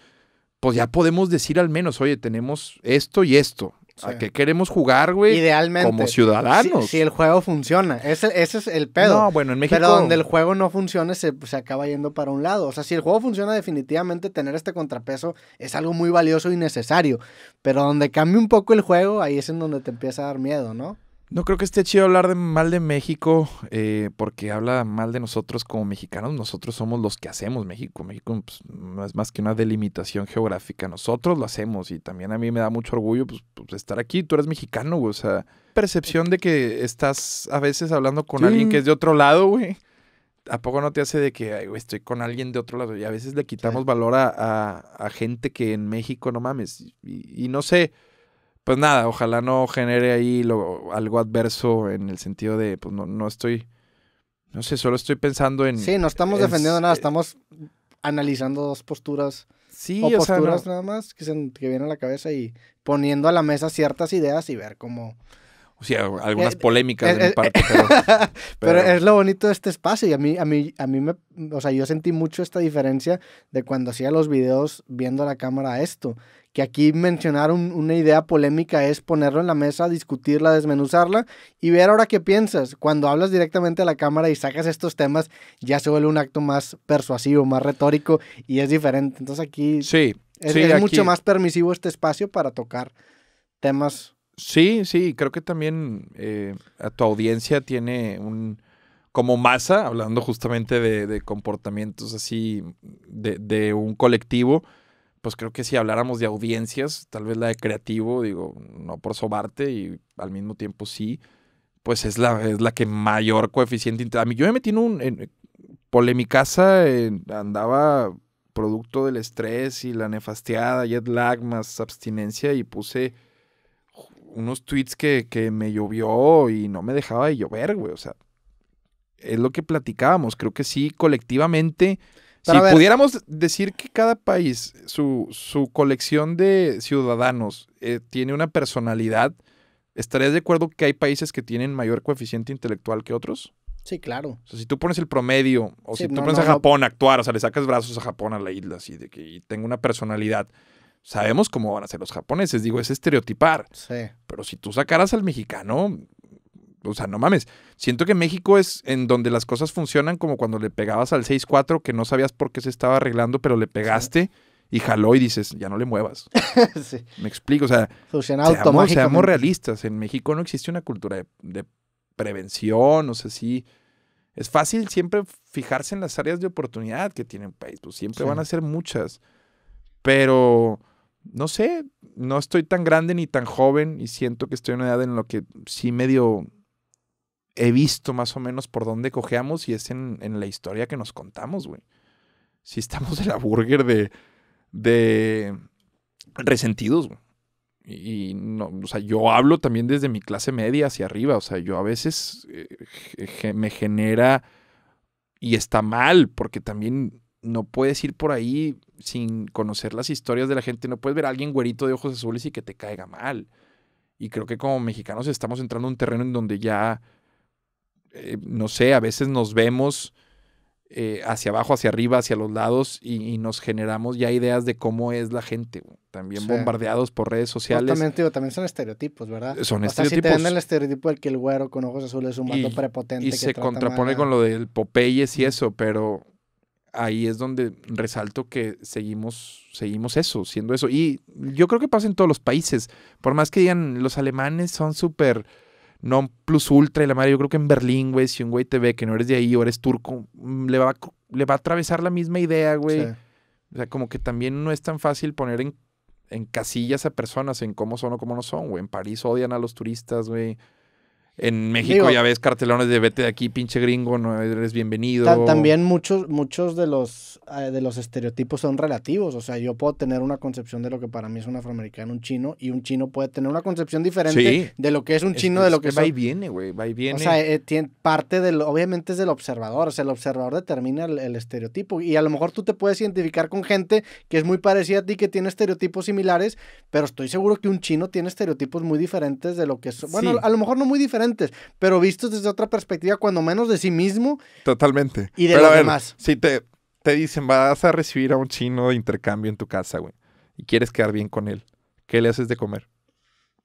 pues ya podemos decir al menos, oye, tenemos esto y esto. ¿A qué queremos jugar, güey? Idealmente. Como ciudadanos. Si, el juego funciona. Ese, es el pedo. No, bueno, en México. Pero donde el juego no funcione, se, se, acaba yendo para un lado. O sea, si el juego funciona, definitivamente tener este contrapeso es algo muy valioso y necesario. Pero donde cambie un poco el juego, ahí es en donde te empieza a dar miedo, ¿no? No creo que esté chido hablar de, mal de México eh, porque habla mal de nosotros como mexicanos. Nosotros somos los que hacemos México. México pues, no es más que una delimitación geográfica. Nosotros lo hacemos y también a mí me da mucho orgullo pues, pues, estar aquí. Tú eres mexicano, güey. O sea, percepción de que estás a veces hablando con alguien que es de otro lado, güey. ¿A poco no te hace de que estoy con alguien de otro lado? Y a veces le quitamos valor a, gente que en México no mames. y, y no sé pues nada, ojalá no genere ahí lo, algo adverso en el sentido de, pues no, estoy, no sé, solo estoy pensando en... Sí, no estamos defendiendo nada, eh, estamos analizando dos posturas. Sí, o, posturas nada más que, se, vienen a la cabeza y poniendo a la mesa ciertas ideas y ver cómo... O sea, algunas eh, eh, polémicas de parte, pero, es lo bonito de este espacio y a mí, a mí, a mí me, o sea, yo sentí mucho esta diferencia de cuando hacía los videos viendo a la cámara esto que aquí mencionar una idea polémica es ponerlo en la mesa, discutirla, desmenuzarla y ver ahora qué piensas. Cuando hablas directamente a la cámara y sacas estos temas, ya se vuelve un acto más persuasivo, más retórico y es diferente. Entonces aquí sí, es, mucho más permisivo este espacio para tocar temas. Sí, sí, creo que también eh, a tu audiencia tiene un como masa, hablando justamente de, comportamientos así de un colectivo, pues creo que si habláramos de audiencias, tal vez la de creativo, digo, no por sobarte y al mismo tiempo sí, pues es la, es la que mayor coeficiente. A mí, yo me metí en un... En, polemicasa andaba producto del estrés y la nefasteada, jet lag más abstinencia y puse unos tweets que, que me llovió y no me dejaba de llover, güey. O sea, es lo que platicábamos. Creo que sí, colectivamente si pudiéramos decir que cada país, su, colección de ciudadanos eh, tiene una personalidad, ¿estarías de acuerdo que hay países que tienen mayor coeficiente intelectual que otros? Sí, claro. si tú pones el promedio, o si tú pones a Japón a actuar, o sea, le sacas brazos a Japón a la isla, así de que tengo una personalidad. Sabemos cómo van a ser los japoneses, digo, es estereotipar. Sí. Pero si tú sacaras al mexicano, o sea, no mames. Siento que México es en donde las cosas funcionan como cuando le pegabas al 6-4 que no sabías por qué se estaba arreglando, pero le pegaste. Y jaló y dices, ya no le muevas. Me explico, o sea, seamos, realistas. En México no existe una cultura de, prevención, o sea, sí. Es fácil siempre fijarse en las áreas de oportunidad que tiene un país, pues siempre van a ser muchas. Pero no sé, no estoy tan grande ni tan joven y siento que estoy en una edad en la que sí medio he visto más o menos por dónde cojeamos y es en, la historia que nos contamos, güey. Si estamos en la burger de, de resentidos, güey. Y no, o sea, yo hablo también desde mi clase media hacia arriba. O sea, yo a veces eh, me genera y está mal, porque también no puedes ir por ahí sin conocer las historias de la gente. No puedes ver a alguien güerito de ojos azules y que te caiga mal. Y creo que como mexicanos estamos entrando en un terreno en donde ya eh, no sé, a veces nos vemos eh, hacia abajo, hacia arriba, hacia los lados y, nos generamos ya ideas de cómo es la gente. También bombardeados por redes sociales. Pues también, son estereotipos, ¿verdad? Eh, son estereotipos. si el estereotipo del que el güero con ojos azules es un mando prepotente. Y se contrapone con lo del Popeyes y eso, pero ahí es donde resalto que seguimos, seguimos eso, siendo eso. Y yo creo que pasa en todos los países. Por más que digan, los alemanes son súper no plus ultra y la madre. Yo creo que en Berlín, güey, si un güey te ve que no eres de ahí o eres turco, mm, le va, le va a atravesar la misma idea, güey. O sea, como que también no es tan fácil poner en, en casillas a personas en cómo son o cómo no son, güey. En París odian a los turistas, güey. En México ya ves cartelones de vete de aquí, pinche gringo, no eres bienvenido. también muchos, muchos de los eh, de los estereotipos son relativos. O sea, yo puedo tener una concepción de lo que para mí es un afroamericano, un chino, y un chino puede tener una concepción diferente de lo que es un chino, de lo que es. va y viene, güey. Va y viene. O sea, eh, tiene parte del, obviamente es del observador. O sea, el observador determina el, estereotipo. Y a lo mejor tú te puedes identificar con gente que es muy parecida a ti, que tiene estereotipos similares, pero estoy seguro que un chino tiene estereotipos muy diferentes de lo que es. Bueno, a lo mejor no muy diferentes pero vistos desde otra perspectiva, cuando menos de sí mismo. Totalmente. Y de pero demás. Si te, te dicen, vas a recibir a un chino de intercambio en tu casa, güey, y quieres quedar bien con él, ¿qué le haces de comer?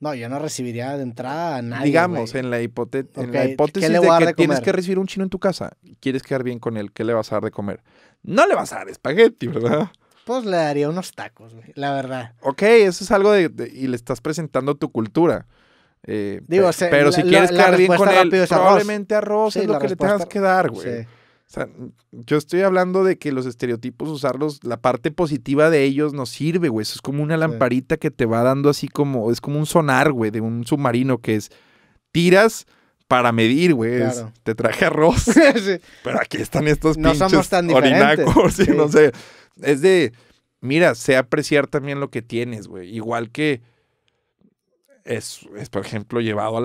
No, yo no recibiría de entrada a nadie. Digamos, en la, en la hipótesis de que tienes que recibir un chino en tu casa, Y quieres quedar bien con él, ¿qué le vas a dar de comer? No le vas a dar espagueti, ¿verdad? Pues le daría unos tacos, la verdad. Ok, eso es algo de, y le estás presentando tu cultura. Eh, pero si quieres quedar bien con él, probablemente arroz, es lo que le tengas que dar, güey. sea, yo estoy hablando de que los estereotipos, usarlos, la parte positiva de ellos nos sirve, güey. Eso es como una lamparita que te va dando así como, es como un sonar, güey, de un submarino que es, tiras para medir, güey. Te traje arroz. Pero aquí están estos pinches tan orinacos, no sé. Es de, mira, sé apreciar también lo que tienes, güey. Igual que es, por ejemplo, llevado a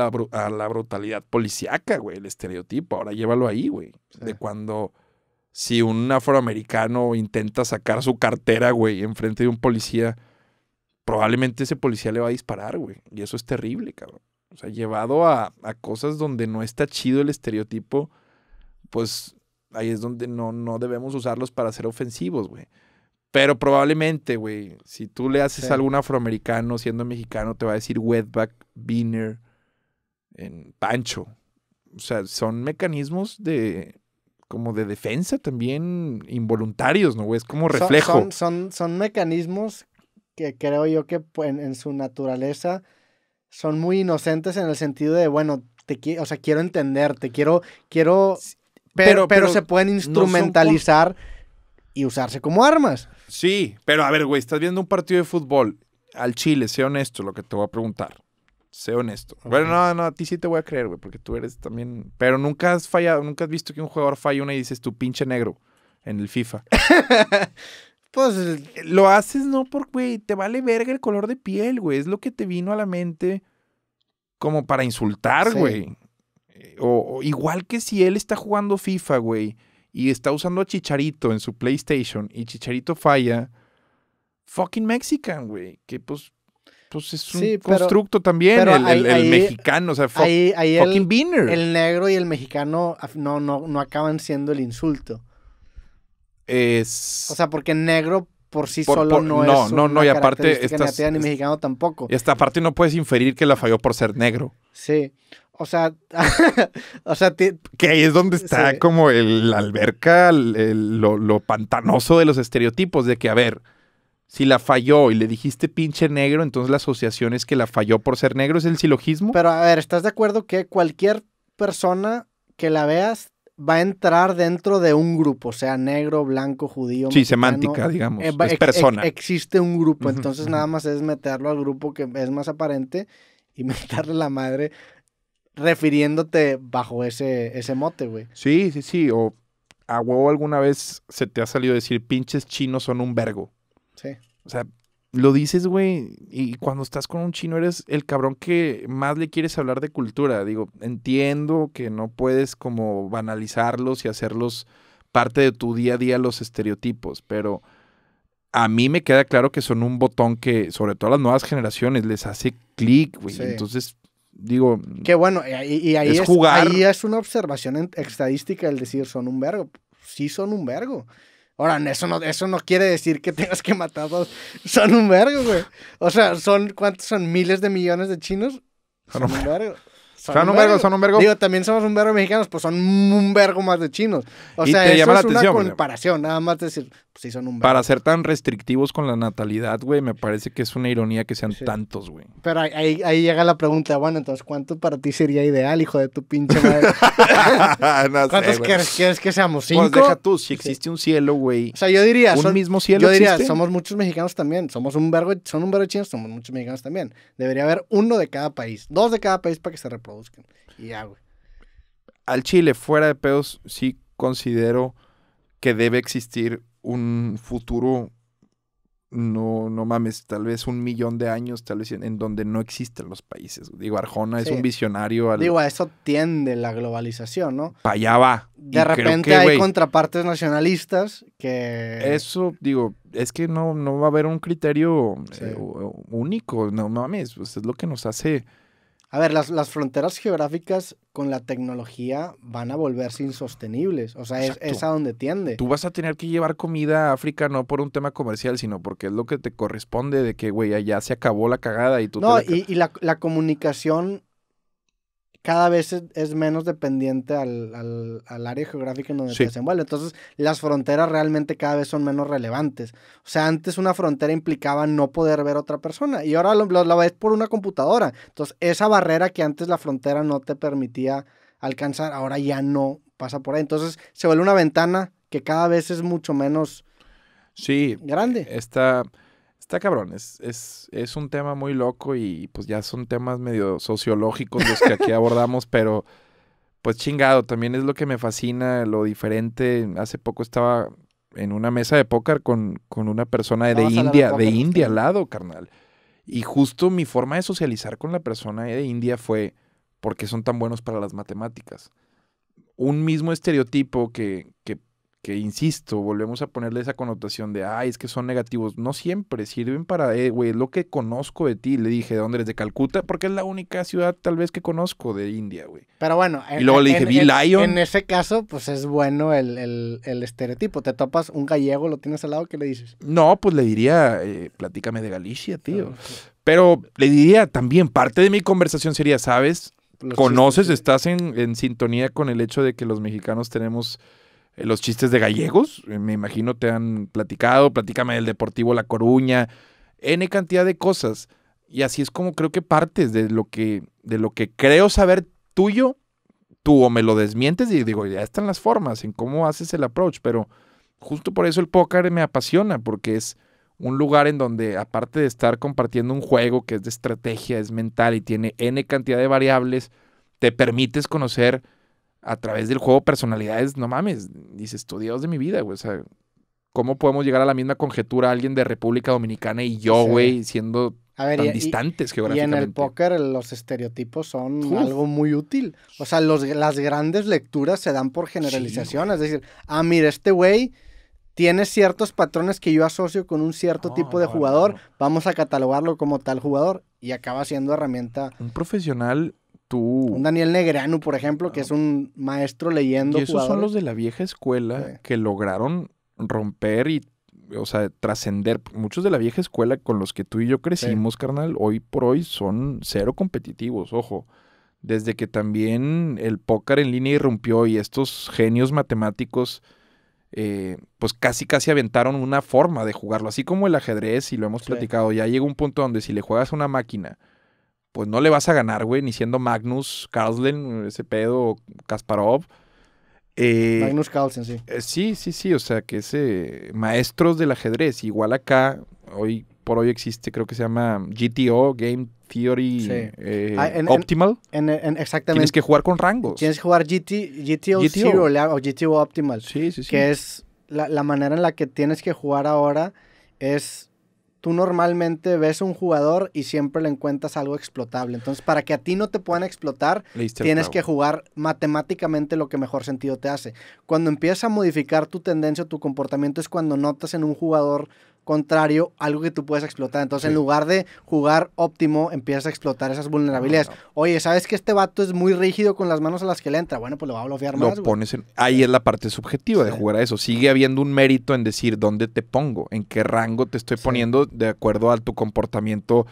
la, brutalidad policíaca, güey, el estereotipo. Ahora llévalo ahí, güey. De cuando si un afroamericano intenta sacar su cartera, güey, enfrente de un policía, probablemente ese policía le va a disparar, güey. Y eso es terrible, cabrón. O sea, llevado a, cosas donde no está chido el estereotipo, pues ahí es donde no, no debemos usarlos para ser ofensivos, güey. Pero probablemente, güey, si tú le haces a algún afroamericano siendo mexicano, te va a decir wetback, beaner, en pancho. O sea, son mecanismos de como de defensa también involuntarios, ¿no, güey? Es como reflejo. Son, son, mecanismos que creo yo que pues, en, su naturaleza son muy inocentes en el sentido de, bueno, te, o sea, quiero entenderte, quiero, quiero, pero, pero, se pueden instrumentalizar y usarse como armas. Sí, pero a ver, güey, estás viendo un partido de fútbol al Chile, sé honesto lo que te voy a preguntar. Sé honesto. Bueno, no, no, a ti sí te voy a creer, güey, porque tú eres también. Pero nunca has fallado, nunca has visto que un jugador falla una y dices tu pinche negro en el FIFA. pues lo haces no porque, güey, te vale verga el color de piel, güey. Es lo que te vino a la mente como para insultar, güey. Eh, o igual que si él está jugando FIFA, güey y está usando a Chicharito en su PlayStation y Chicharito falla, fucking Mexican, güey. Que pues, pues es un constructo también, el, mexicano, o sea, fucking el, El negro y el mexicano no, no, no acaban siendo el insulto. Es... O sea, porque negro por sí solo no, no, es. No, no, no, y aparte. ni mexicano tampoco. Y hasta aparte no puedes inferir que la falló por ser negro. Sí. O sea, o sea, que ahí es donde está como el, la alberca, lo, pantanoso de los estereotipos, de que, a ver, si la falló y le dijiste pinche negro, entonces la asociación es que la falló por ser negro, es el silogismo. Pero a ver, ¿estás de acuerdo que cualquier persona que la veas va a entrar dentro de un grupo, O sea negro, blanco, judío. Sí, semántica, digamos. Eh, es persona. existe un grupo, entonces nada más es meterlo al grupo que es más aparente y meterle la madre refiriéndote bajo ese, ese mote, güey. Sí, sí, sí. O a huevo alguna vez se te ha salido decir pinches chinos son un vergo. Sí. O sea, lo dices, güey, y cuando estás con un chino eres el cabrón que más le quieres hablar de cultura. Digo, entiendo que no puedes como banalizarlos y hacerlos parte de tu día a día los estereotipos, pero a mí me queda claro que son un botón que, sobre todo a las nuevas generaciones, les hace clic, güey. Entonces, digo. bueno, y, ahí, es, ahí es una observación estadística el decir son un vergo. Sí, son un vergo. Ahora, eso no, eso no quiere decir que tengas que matarlos. Son un vergo, güey. O sea, son, ¿cuántos son? ¿Miles de millones de chinos? Ah, son un vergo son, un, vergo, son un vergo. Digo, también somos un vergo mexicanos, pues son un vergo más de chinos. O sea, eso es una comparación, nada más decir, pues sí son un vergo. Para ser tan restrictivos con la natalidad, güey, me parece que es una ironía que sean tantos, güey. Pero ahí, llega la pregunta, bueno, entonces, ¿cuánto para ti sería ideal, hijo de tu pinche madre? ¿Cuántos quieres, que seamos? Pues ¿Cinco? Pues deja tú, si existe un cielo, güey. O sea, yo diría... ¿Un mismo cielo Yo diría, somos muchos mexicanos también, somos un vergo, son un vergo de chinos, somos muchos mexicanos también. Debería haber uno de cada país, dos de cada país para que se reproduzcan. Y Al Chile, fuera de pedos, sí considero que debe existir un futuro, no, no mames, tal vez un millón de años, tal vez en, donde no existen los países. Digo, Arjona es un visionario. Digo, a eso tiende la globalización, ¿no? Para allá va. De repente hay contrapartes nacionalistas que... Eso, digo, es que no, no va a haber un criterio eh, único, no mames, pues, es lo que nos hace... A ver, las, fronteras geográficas con la tecnología van a volverse insostenibles. O sea, es, a donde tiende. Tú vas a tener que llevar comida a África no por un tema comercial, sino porque es lo que te corresponde de que, güey, allá se acabó la cagada y tú... No, y, y la, comunicación cada vez es, menos dependiente al, área geográfica en donde se desenvuelve. Entonces, las fronteras realmente cada vez son menos relevantes. O sea, antes una frontera implicaba no poder ver a otra persona y ahora lo, ves por una computadora. Entonces, esa barrera que antes la frontera no te permitía alcanzar, ahora ya no pasa por ahí. Entonces, se vuelve una ventana que cada vez es mucho menos sí, grande está cabrón, es, es, un tema muy loco y pues ya son temas medio sociológicos los que aquí abordamos, pero pues chingado, también es lo que me fascina, lo diferente. Hace poco estaba en una mesa de póker con, una persona de, India, de India al lado, carnal. Y justo mi forma de socializar con la persona de India fue porque son tan buenos para las matemáticas. Un mismo estereotipo que, que que insisto, volvemos a ponerle esa connotación de, ay, es que son negativos. No siempre sirven para, eh, güey, lo que conozco de ti. Le dije, ¿de dónde eres? De Calcuta, porque es la única ciudad tal vez que conozco de India, güey. Pero bueno. En, y En ese caso, pues es bueno el, estereotipo. Te topas un gallego, lo tienes al lado, ¿qué le dices? No, pues le diría, eh, platícame de Galicia, tío. Pero le diría también, parte de mi conversación sería, ¿sabes? conoces, estás en, en sintonía con el hecho de que los mexicanos tenemos eh, los chistes de gallegos, eh, me imagino te han platicado, platícame del Deportivo La Coruña, N cantidad de cosas. Y así es como creo que partes de lo que, de lo que creo saber tuyo, tú o me lo desmientes y digo, ya están las formas en cómo haces el approach, pero justo por eso el póker me apasiona, porque es un lugar en donde aparte de estar compartiendo un juego que es de estrategia, es mental y tiene N cantidad de variables, te permites conocer a través del juego personalidades, no mames, dices, tú de mi vida, güey, o sea, ¿cómo podemos llegar a la misma conjetura alguien de República Dominicana y yo, güey, siendo tan distantes geográficamente? Y en el póker los estereotipos son algo muy útil. O sea, los, las grandes lecturas se dan por generalización, es decir, ah, mira, este güey tiene ciertos patrones que yo asocio con un cierto tipo de jugador, vamos a catalogarlo como tal jugador y acaba siendo herramienta. Un profesional un Daniel Negreanu, por ejemplo, que es ah. un maestro leyendo. esos son los de la vieja escuela que lograron romper y, o sea, trascender. Muchos de la vieja escuela con los que tú y yo crecimos, carnal, hoy por hoy son cero competitivos, ojo. Desde que también el póker en línea irrumpió y estos genios matemáticos. Eh, pues casi casi aventaron una forma de jugarlo, así como el ajedrez, y lo hemos platicado, ya llega un punto donde si le juegas a una máquina pues no le vas a ganar, güey, ni siendo Magnus, Carlsen, ese pedo, Kasparov. Eh, Magnus Carlsen, sí. Eh, sí, sí, sí, o sea, que ese maestros del ajedrez, igual acá, hoy por hoy existe, creo que se llama GTO, Game Theory eh, ah, en, Optimal. exactamente. Tienes que jugar con rangos. Tienes que jugar GTO, GTO Optimal. Sí, sí, sí. Que es la manera en la que tienes que jugar ahora es tú normalmente ves un jugador y siempre le encuentras algo explotable. Entonces, para que a ti no te puedan explotar, tienes que jugar matemáticamente lo que mejor sentido te hace. Cuando empiezas a modificar tu tendencia o tu comportamiento es cuando notas en un jugador contrario algo que tú puedes explotar. Entonces, en lugar de jugar óptimo, empiezas a explotar esas vulnerabilidades. Ah, Oye, ¿sabes que este vato es muy rígido con las manos a las que le entra? Bueno, pues lo va a bloquear más. Pones Ahí es la parte subjetiva de jugar a eso. Sigue habiendo un mérito en decir dónde te pongo, en qué rango te estoy poniendo de acuerdo a tu comportamiento,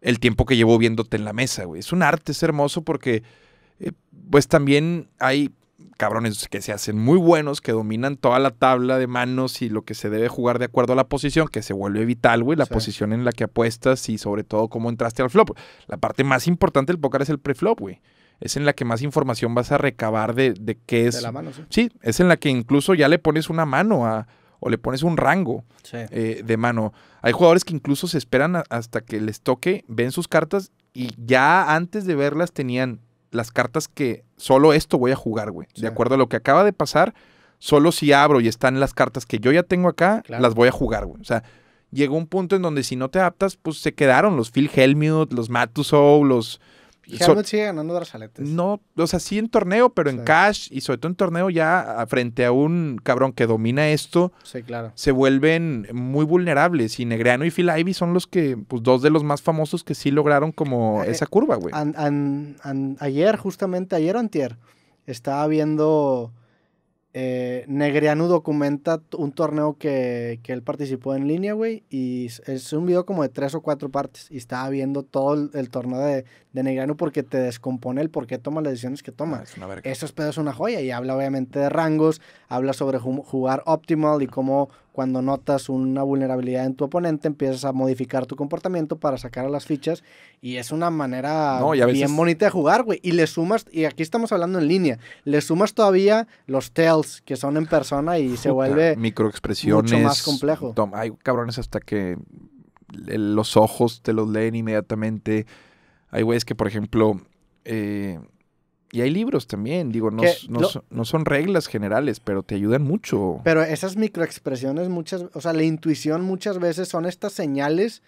el tiempo que llevo viéndote en la mesa, Es un arte, es hermoso porque, eh, pues también hay cabrones que se hacen muy buenos, que dominan toda la tabla de manos y lo que se debe jugar de acuerdo a la posición, que se vuelve vital, güey, la posición en la que apuestas y sobre todo cómo entraste al flop. La parte más importante del póker es el preflop, güey. Es en la que más información vas a recabar de, qué es. De la mano, sí. sí. es en la que incluso ya le pones una mano a, o le pones un rango eh, de mano. Hay jugadores que incluso se esperan hasta que les toque, ven sus cartas y ya antes de verlas tenían las cartas que solo esto voy a jugar, güey. De acuerdo a lo que acaba de pasar, solo si abro y están las cartas que yo ya tengo acá, las voy a jugar, güey. O sea, llegó un punto en donde si no te adaptas, pues se quedaron los Phil Helmut, los o los Helmut sigue ganando aletas. No, o sea, sí en torneo, pero en cash y sobre todo en torneo ya ah, frente a un cabrón que domina esto. Sí, claro. Se vuelven muy vulnerables y Negreano y Phil Ivey son los que, pues dos de los más famosos que sí lograron como eh, esa curva, güey. ayer, justamente ayer o antier, estaba viendo eh, Negreanu documenta un torneo que, él participó en línea, güey. Y es un video como de tres o cuatro partes. Y estaba viendo todo el, torneo de, de, porque te descompone el por qué toma las decisiones que toma. Ah, es Esos es una joya. Y habla obviamente de rangos, habla sobre jugar optimal y cómo cuando notas una vulnerabilidad en tu oponente, empiezas a modificar tu comportamiento para sacar a las fichas y es una manera bien bonita de jugar, güey. Y le sumas, y aquí estamos hablando en línea, le sumas todavía los tells que son en persona y se vuelve microexpresiones, mucho más complejo. Hay cabrones, hasta que los ojos te los leen inmediatamente. Hay güeyes que, por ejemplo, eh, y hay libros también, digo, no, no, son reglas generales, pero te ayudan mucho. Pero esas microexpresiones muchas, o sea, la intuición muchas veces son estas señales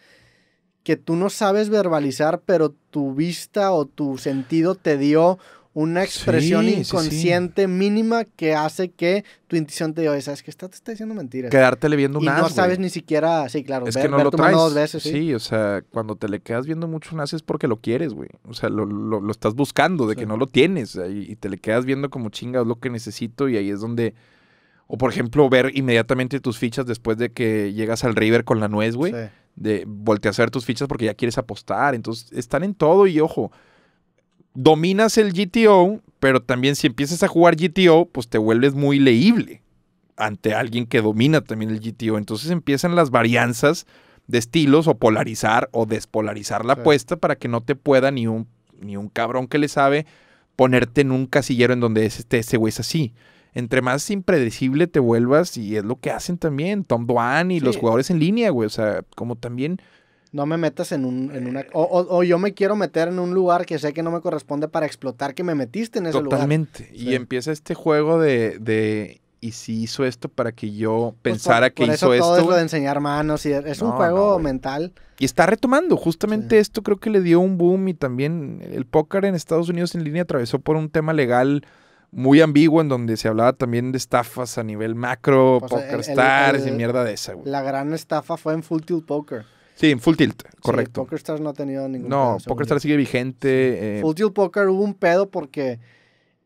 que tú no sabes verbalizar, pero tu vista o tu sentido te dio una expresión inconsciente mínima que hace que tu intuición te diga, sabes que esta te está diciendo mentiras. Quedártele viendo un as. Y no sabes ni siquiera, sí, claro, es que no lo tu dos veces. Sí. o sea, cuando te le quedas viendo mucho un as es porque lo quieres, güey. O sea, lo, estás buscando, de que no lo tienes. Y, te le quedas viendo como chingas lo que necesito y ahí es donde... O por ejemplo, ver inmediatamente tus fichas después de que llegas al River con la nuez, güey. De voltear a ver tus fichas porque ya quieres apostar. Entonces, están en todo y ojo dominas el GTO, pero también si empiezas a jugar GTO, pues te vuelves muy leíble ante alguien que domina también el GTO. Entonces empiezan las varianzas de estilos o polarizar o despolarizar la apuesta para que no te pueda ni un, ni un cabrón que le sabe ponerte en un casillero en donde es este, ese güey es así. Entre más impredecible te vuelvas, y es lo que hacen también Tom Duan y los jugadores en línea, güey. O sea, como también no me metas en, un, una... Eh. O, yo me quiero meter en un lugar que sé que no me corresponde para explotar que me metiste en ese lugar. Totalmente. Y empieza este juego de, y si hizo esto para que yo pues pensara que hizo esto. Es lo de enseñar manos y es un juego mental. Y está retomando. Justamente esto creo que le dio un boom y también el póker en Estados Unidos en línea atravesó por un tema legal muy ambiguo en donde se hablaba también de estafas a nivel macro, Poker Stars y mierda de esa. Güey. La gran estafa fue en Full Tilt Poker. Sí, en Full Tilt, correcto. PokerStars no ha tenido ningún No, PokerStars sigue vigente. Eh. Full Tilt Poker hubo un pedo porque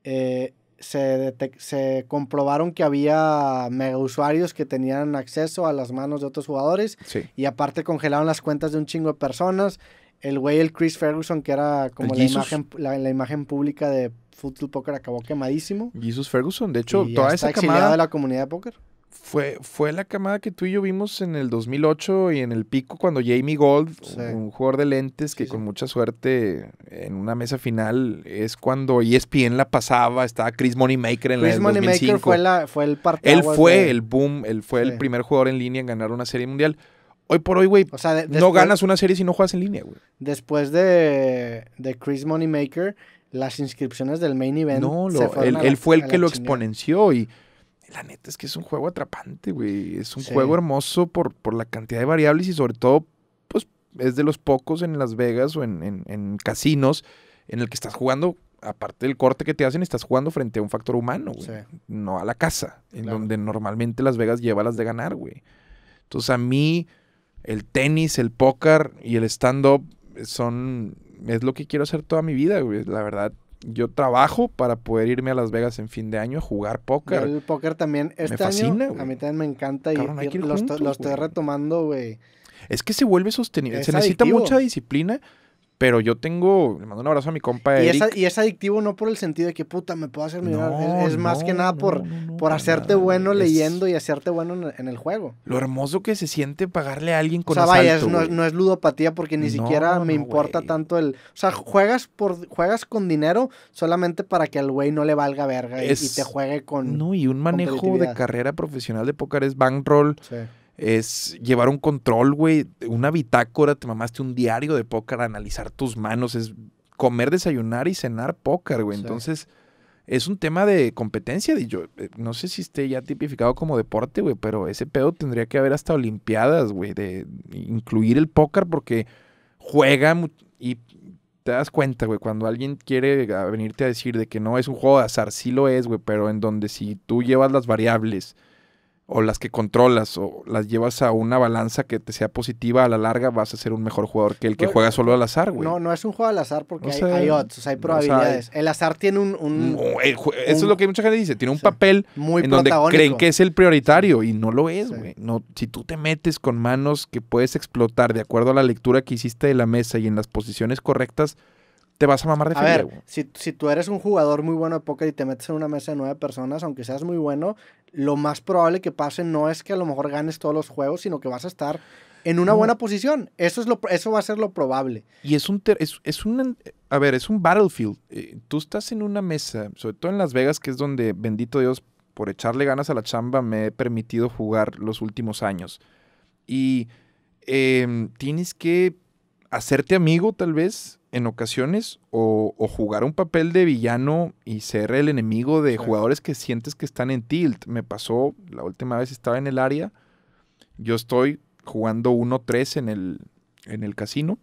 eh, se, comprobaron que había mega usuarios que tenían acceso a las manos de otros jugadores. Sí. Y aparte congelaron las cuentas de un chingo de personas. El güey, el Chris Ferguson, que era como la imagen, la, imagen pública de Full Tilt Poker, acabó quemadísimo. Jesus Ferguson, de hecho, toda está esa de la comunidad de póker fue, la camada que tú y yo vimos en el 2008 y en el pico cuando Jamie Gold, un jugador de lentes que con mucha suerte en una mesa final es cuando ESPN la pasaba, estaba Chris Moneymaker en la del 2005. fue, fue el partido. Él fue el boom, él fue el primer jugador en línea en ganar una serie mundial. Hoy por hoy, güey, no ganas una serie si no juegas en línea, güey. Después de, Chris Moneymaker, las inscripciones del main event. No, se él, fue el que lo exponenció y la neta es que es un juego atrapante, güey. Es un juego hermoso por, por la cantidad de variables y sobre todo, pues es de los pocos en Las Vegas o en, casinos en el que estás jugando, aparte del corte que te hacen, estás jugando frente a un factor humano, güey. No a la casa, en donde normalmente Las Vegas lleva las de ganar, güey. Entonces a mí el tenis, el póker y el stand-up son... Es lo que quiero hacer toda mi vida, güey. La verdad, yo trabajo para poder irme a Las Vegas en fin de año a jugar póker. El póker también este me fascina, a mí también me encanta y, los, estoy retomando, güey. Es que se vuelve sostenible, se necesita mucha disciplina pero yo tengo, le mando un abrazo a mi compa Y es, adictivo no por el sentido de que puta me puedo hacer mirar. es, más que nada por, por hacerte bueno leyendo y hacerte bueno en, el juego. Lo hermoso que se siente pagarle a alguien con o sea, vaya, no, es ludopatía porque ni siquiera me importa tanto el. O sea, juegas por juegas con dinero solamente para que al güey no le valga verga y, te juegue con. No, y un manejo de carrera profesional de póker es bankroll. Sí es llevar un control, güey, una bitácora, te mamaste un diario de póker, analizar tus manos, es comer, desayunar y cenar póker, güey. Entonces, es un tema de competencia. yo, eh, no sé si esté ya tipificado como deporte, güey, pero ese pedo tendría que haber hasta Olimpiadas, güey, de incluir el póker porque juega y te das cuenta, güey, cuando alguien quiere venirte a decir de que no es un juego de azar, sí lo es, güey, pero en donde si tú llevas las variables o las que controlas o las llevas a una balanza que te sea positiva a la larga, vas a ser un mejor jugador que el que juega solo al azar, güey. No, no es un juego al azar porque hay, odds, hay probabilidades. el azar tiene un... eso es lo que mucha gente dice, tiene un papel muy en donde creen que es el prioritario y no lo es, No, si tú te metes con manos que puedes explotar de acuerdo a la lectura que hiciste de la mesa y en las posiciones correctas, te vas a mamar de a ver, Si, tú eres un jugador muy bueno de póker y te metes en una mesa de nueve personas, aunque seas muy bueno, lo más probable que pase no es que a lo mejor ganes todos los juegos, sino que vas a estar en una buena posición. Eso, es lo, eso va a ser lo probable. Y es un, es, a ver, es un battlefield. Eh, tú estás en una mesa, sobre todo en Las Vegas, que es donde, bendito Dios, por echarle ganas a la chamba, me he permitido jugar los últimos años. Y em, tienes que hacerte amigo, tal vez, en ocasiones o, jugar un papel de villano y ser el enemigo de jugadores que sientes que están en tilt. Me pasó la última vez estaba en el área, yo estoy jugando 1-3 en el, en el casino.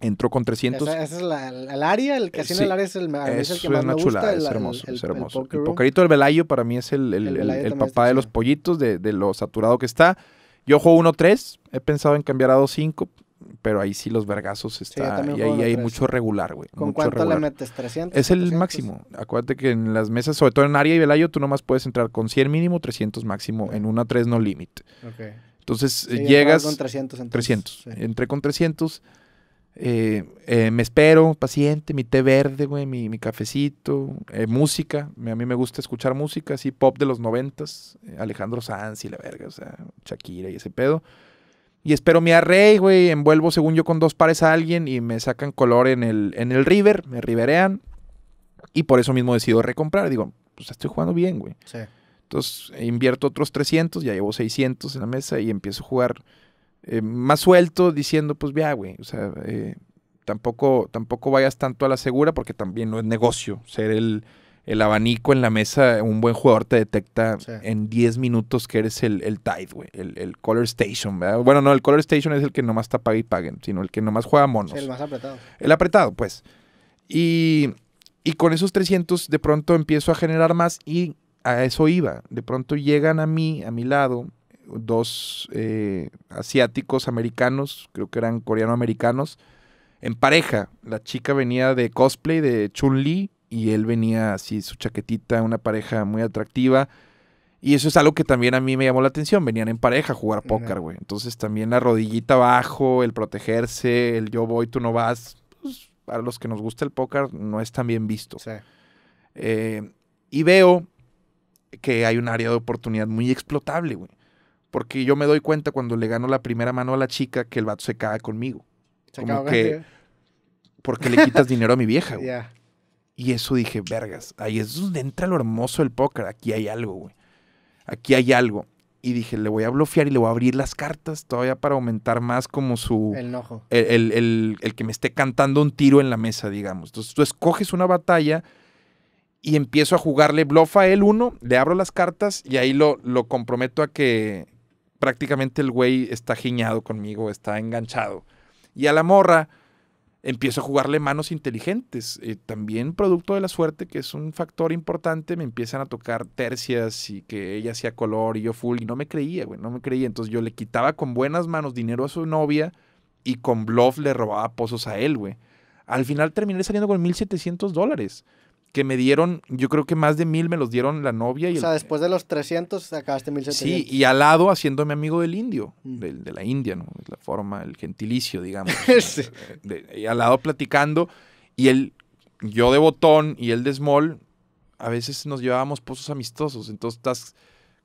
Entró con 300. ¿Ese es el área, el eh, casino del área es el, a es el que más es hermoso, es hermoso. El, del Velayo para mí es el, papá de los pollitos, de, de, lo saturado que está. Yo juego 1-3, he pensado en cambiar a 2-5, pero ahí sí los vergazos está. y ahí hay mucho regular, güey. ¿Con cuánto le metes? ¿300? Es el máximo. Acuérdate que en las mesas, sobre todo en área y Velayo, tú nomás puedes entrar con 100 mínimo, 300 máximo. En una 3 no límite. Entonces eh, llegas. con 300. 300. Entré con 300. Eh, eh, me espero, paciente, mi té verde, güey, mi, cafecito, música. A mí me gusta escuchar música, así pop de los noventas. Alejandro Sanz y la verga, o sea, Shakira y ese pedo. Y espero mi array, güey. Envuelvo, según yo, con dos pares a alguien y me sacan color en el, en el river, me riverean. Y por eso mismo decido recomprar. Digo, pues estoy jugando bien, güey. Sí. Entonces invierto otros 300, ya llevo 600 en la mesa y empiezo a jugar eh, más suelto diciendo, pues vea, güey, o sea, eh, tampoco, tampoco vayas tanto a la segura porque también no es negocio ser el el abanico en la mesa, un buen jugador te detecta en 10 minutos que eres el, Tide, güey, el, Color Station, ¿verdad? Bueno, no, el Color Station es el que nomás te apaga y paguen, sino el que nomás juega monos. el más apretado. El apretado, pues. Y, con esos 300 de pronto empiezo a generar más y a eso iba. De pronto llegan a mí, a mi lado, dos eh, asiáticos americanos, creo que eran coreano-americanos, en pareja. La chica venía de cosplay de Chun-Li y él venía así, su chaquetita, una pareja muy atractiva. Y eso es algo que también a mí me llamó la atención. Venían en pareja a jugar póker, güey. Entonces también la rodillita abajo, el protegerse, el yo voy, tú no vas. Pues, para los que nos gusta el póker, no es tan bien visto. Sí. Eh, y veo que hay un área de oportunidad muy explotable, güey. Porque yo me doy cuenta cuando le gano la primera mano a la chica que el vato se caga conmigo. Porque le quitas dinero a mi vieja, güey. Y eso dije, vergas, ahí es donde entra lo hermoso del póker. Aquí hay algo, güey. Aquí hay algo. Y dije, le voy a blofear y le voy a abrir las cartas todavía para aumentar más como su... El enojo. El, que me esté cantando un tiro en la mesa, digamos. Entonces tú escoges una batalla y empiezo a jugarle blofa a él uno, le abro las cartas y ahí lo, lo comprometo a que prácticamente el güey está giñado conmigo, está enganchado. Y a la morra empiezo a jugarle manos inteligentes. Eh, también producto de la suerte, que es un factor importante, me empiezan a tocar tercias y que ella hacía color y yo full. Y no me creía, güey, no me creía. Entonces yo le quitaba con buenas manos dinero a su novia y con bluff le robaba pozos a él, güey. Al final terminé saliendo con 1.700 dólares que me dieron, yo creo que más de mil me los dieron la novia. Y o sea, después de los 300 sacaste 1700. Sí, y al lado haciéndome amigo del indio, mm. de, la India, ¿no? La forma, el gentilicio, digamos. Eh, y al lado platicando, y él, yo de botón y él de small, a veces nos llevábamos pozos amistosos. Entonces estás,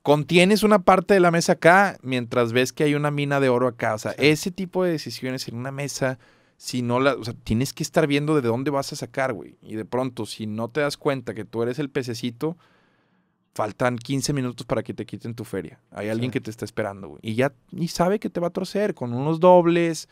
contienes una parte de la mesa acá mientras ves que hay una mina de oro acá. O sea, ese tipo de decisiones en una mesa si no la, o sea, tienes que estar viendo de dónde vas a sacar, güey. Y de pronto, si no te das cuenta que tú eres el pececito, faltan 15 minutos para que te quiten tu feria. Hay alguien que te está esperando, güey. Y ya y sabe que te va a trocer con unos dobles,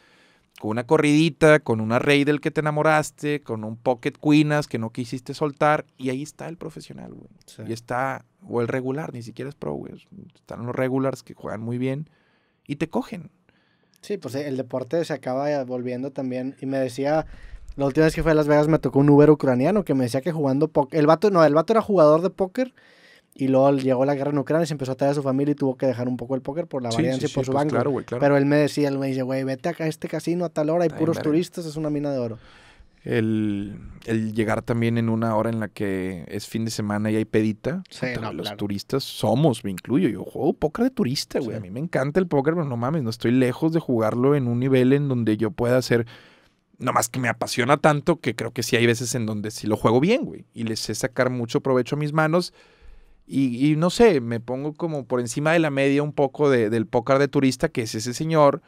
con una corridita, con una rey del que te enamoraste, con un pocket queens que no quisiste soltar. Y ahí está el profesional, güey. Y está, o el regular, ni siquiera es pro, güey. Están los regulars que juegan muy bien y te cogen. Sí, pues eh, el deporte se acaba eh, volviendo también. Y me decía, la última vez que fui a Las Vegas me tocó un Uber ucraniano que me decía que jugando póker. El vato, no, el vato era jugador de póker. Y luego llegó la guerra en Ucrania, y se empezó a traer a su familia y tuvo que dejar un poco el póker por la varianza y por su pues banco. Pero él me decía, él me dice, güey, vete acá a este casino a tal hora, hay puros turistas, es una mina de oro. El, llegar también en una hora en la que es fin de semana y hay pedita. los turistas somos, me incluyo. Yo juego póker de turista, güey. A mí me encanta el póker, pero no mames, no estoy lejos de jugarlo en un nivel en donde yo pueda hacer. Nomás que me apasiona tanto que creo que sí hay veces en donde sí lo juego bien, güey. Y les sé sacar mucho provecho a mis manos. Y, no sé, me pongo como por encima de la media un poco de, del póker de turista, que es ese señor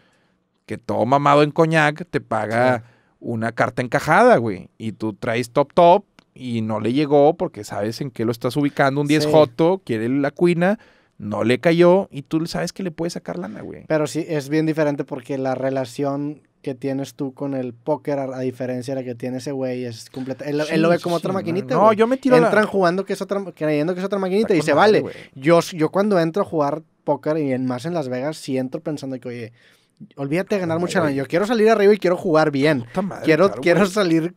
que todo mamado en coñac te paga una carta encajada, güey. Y tú traes top top y no le llegó porque sabes en qué lo estás ubicando. Un 10 Joto, quiere la cuina, no le cayó y tú sabes que le puedes sacar lana, güey. Pero sí, es bien diferente porque la relación que tienes tú con el póker, a, diferencia de la que tiene ese güey, es completa. Él, lo ve como otra maquinita. No, yo me tiro Entran la... jugando que es otra, creyendo que es otra maquinita y se vale. Yo, yo cuando entro a jugar póker y en, más en Las Vegas, sí entro pensando que, oye, Olvídate de ganar mucha lana. Yo quiero salir arriba y quiero jugar bien. quiero quiero salir,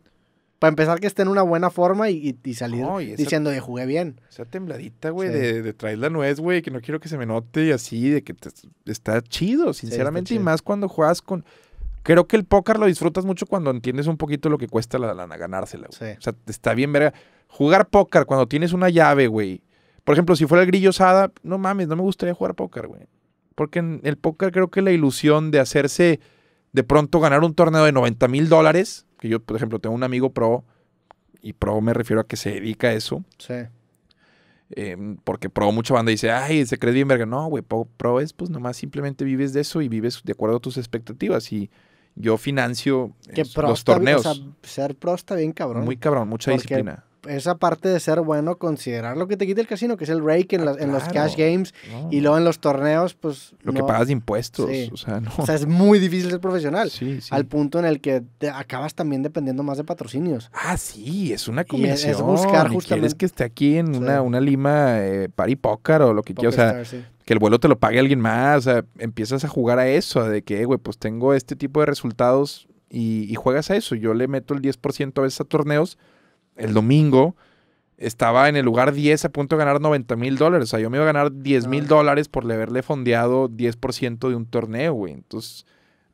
para empezar, que esté en una buena forma y, salir diciendo que jugué bien. Esa tembladita, güey, de, traer la nuez, güey, que no quiero que se me note y así, de que está chido, sinceramente. Y más cuando juegas con. Creo que el póker lo disfrutas mucho cuando entiendes un poquito lo que cuesta la lana ganársela, O sea, está bien ver Jugar póker cuando tienes una llave, güey. Por ejemplo, si fuera el grillo Sada, no mames, no me gustaría jugar póker, güey. Porque en el póker creo que la ilusión de hacerse de pronto ganar un torneo de 90 mil dólares, que yo, por ejemplo, tengo un amigo pro, y pro me refiero a que se dedica a eso. Sí. Em, porque pro mucha banda dice, ay, se cree bien verga. No, güey, pro, es pues nomás simplemente vives de eso y vives de acuerdo a tus expectativas. Y yo financio los torneos. ser pro está bien cabrón. Muy cabrón, mucha disciplina esa parte de ser bueno, considerar lo que te quita el casino, que es el rake en, ah, los cash games y luego en los torneos, pues. Lo que pagas de impuestos. O, sea, no. o, sea, es muy difícil ser profesional. Sí, sí. Al punto en el que te acabas también dependiendo más de patrocinios. Ah, sí, es una combinación. es, buscar justamente. que esté aquí en una, lima eh, pari o lo que quieras. O sea, que el vuelo te lo pague alguien más. O sea, empiezas a jugar a eso, de que, güey, pues tengo este tipo de resultados y, y, juegas a eso. Yo le meto el 10% a veces a torneos el domingo estaba en el lugar 10 a punto de ganar 90 mil dólares. O sea, yo me iba a ganar 10 mil dólares por haberle fondeado 10% de un torneo, güey. Entonces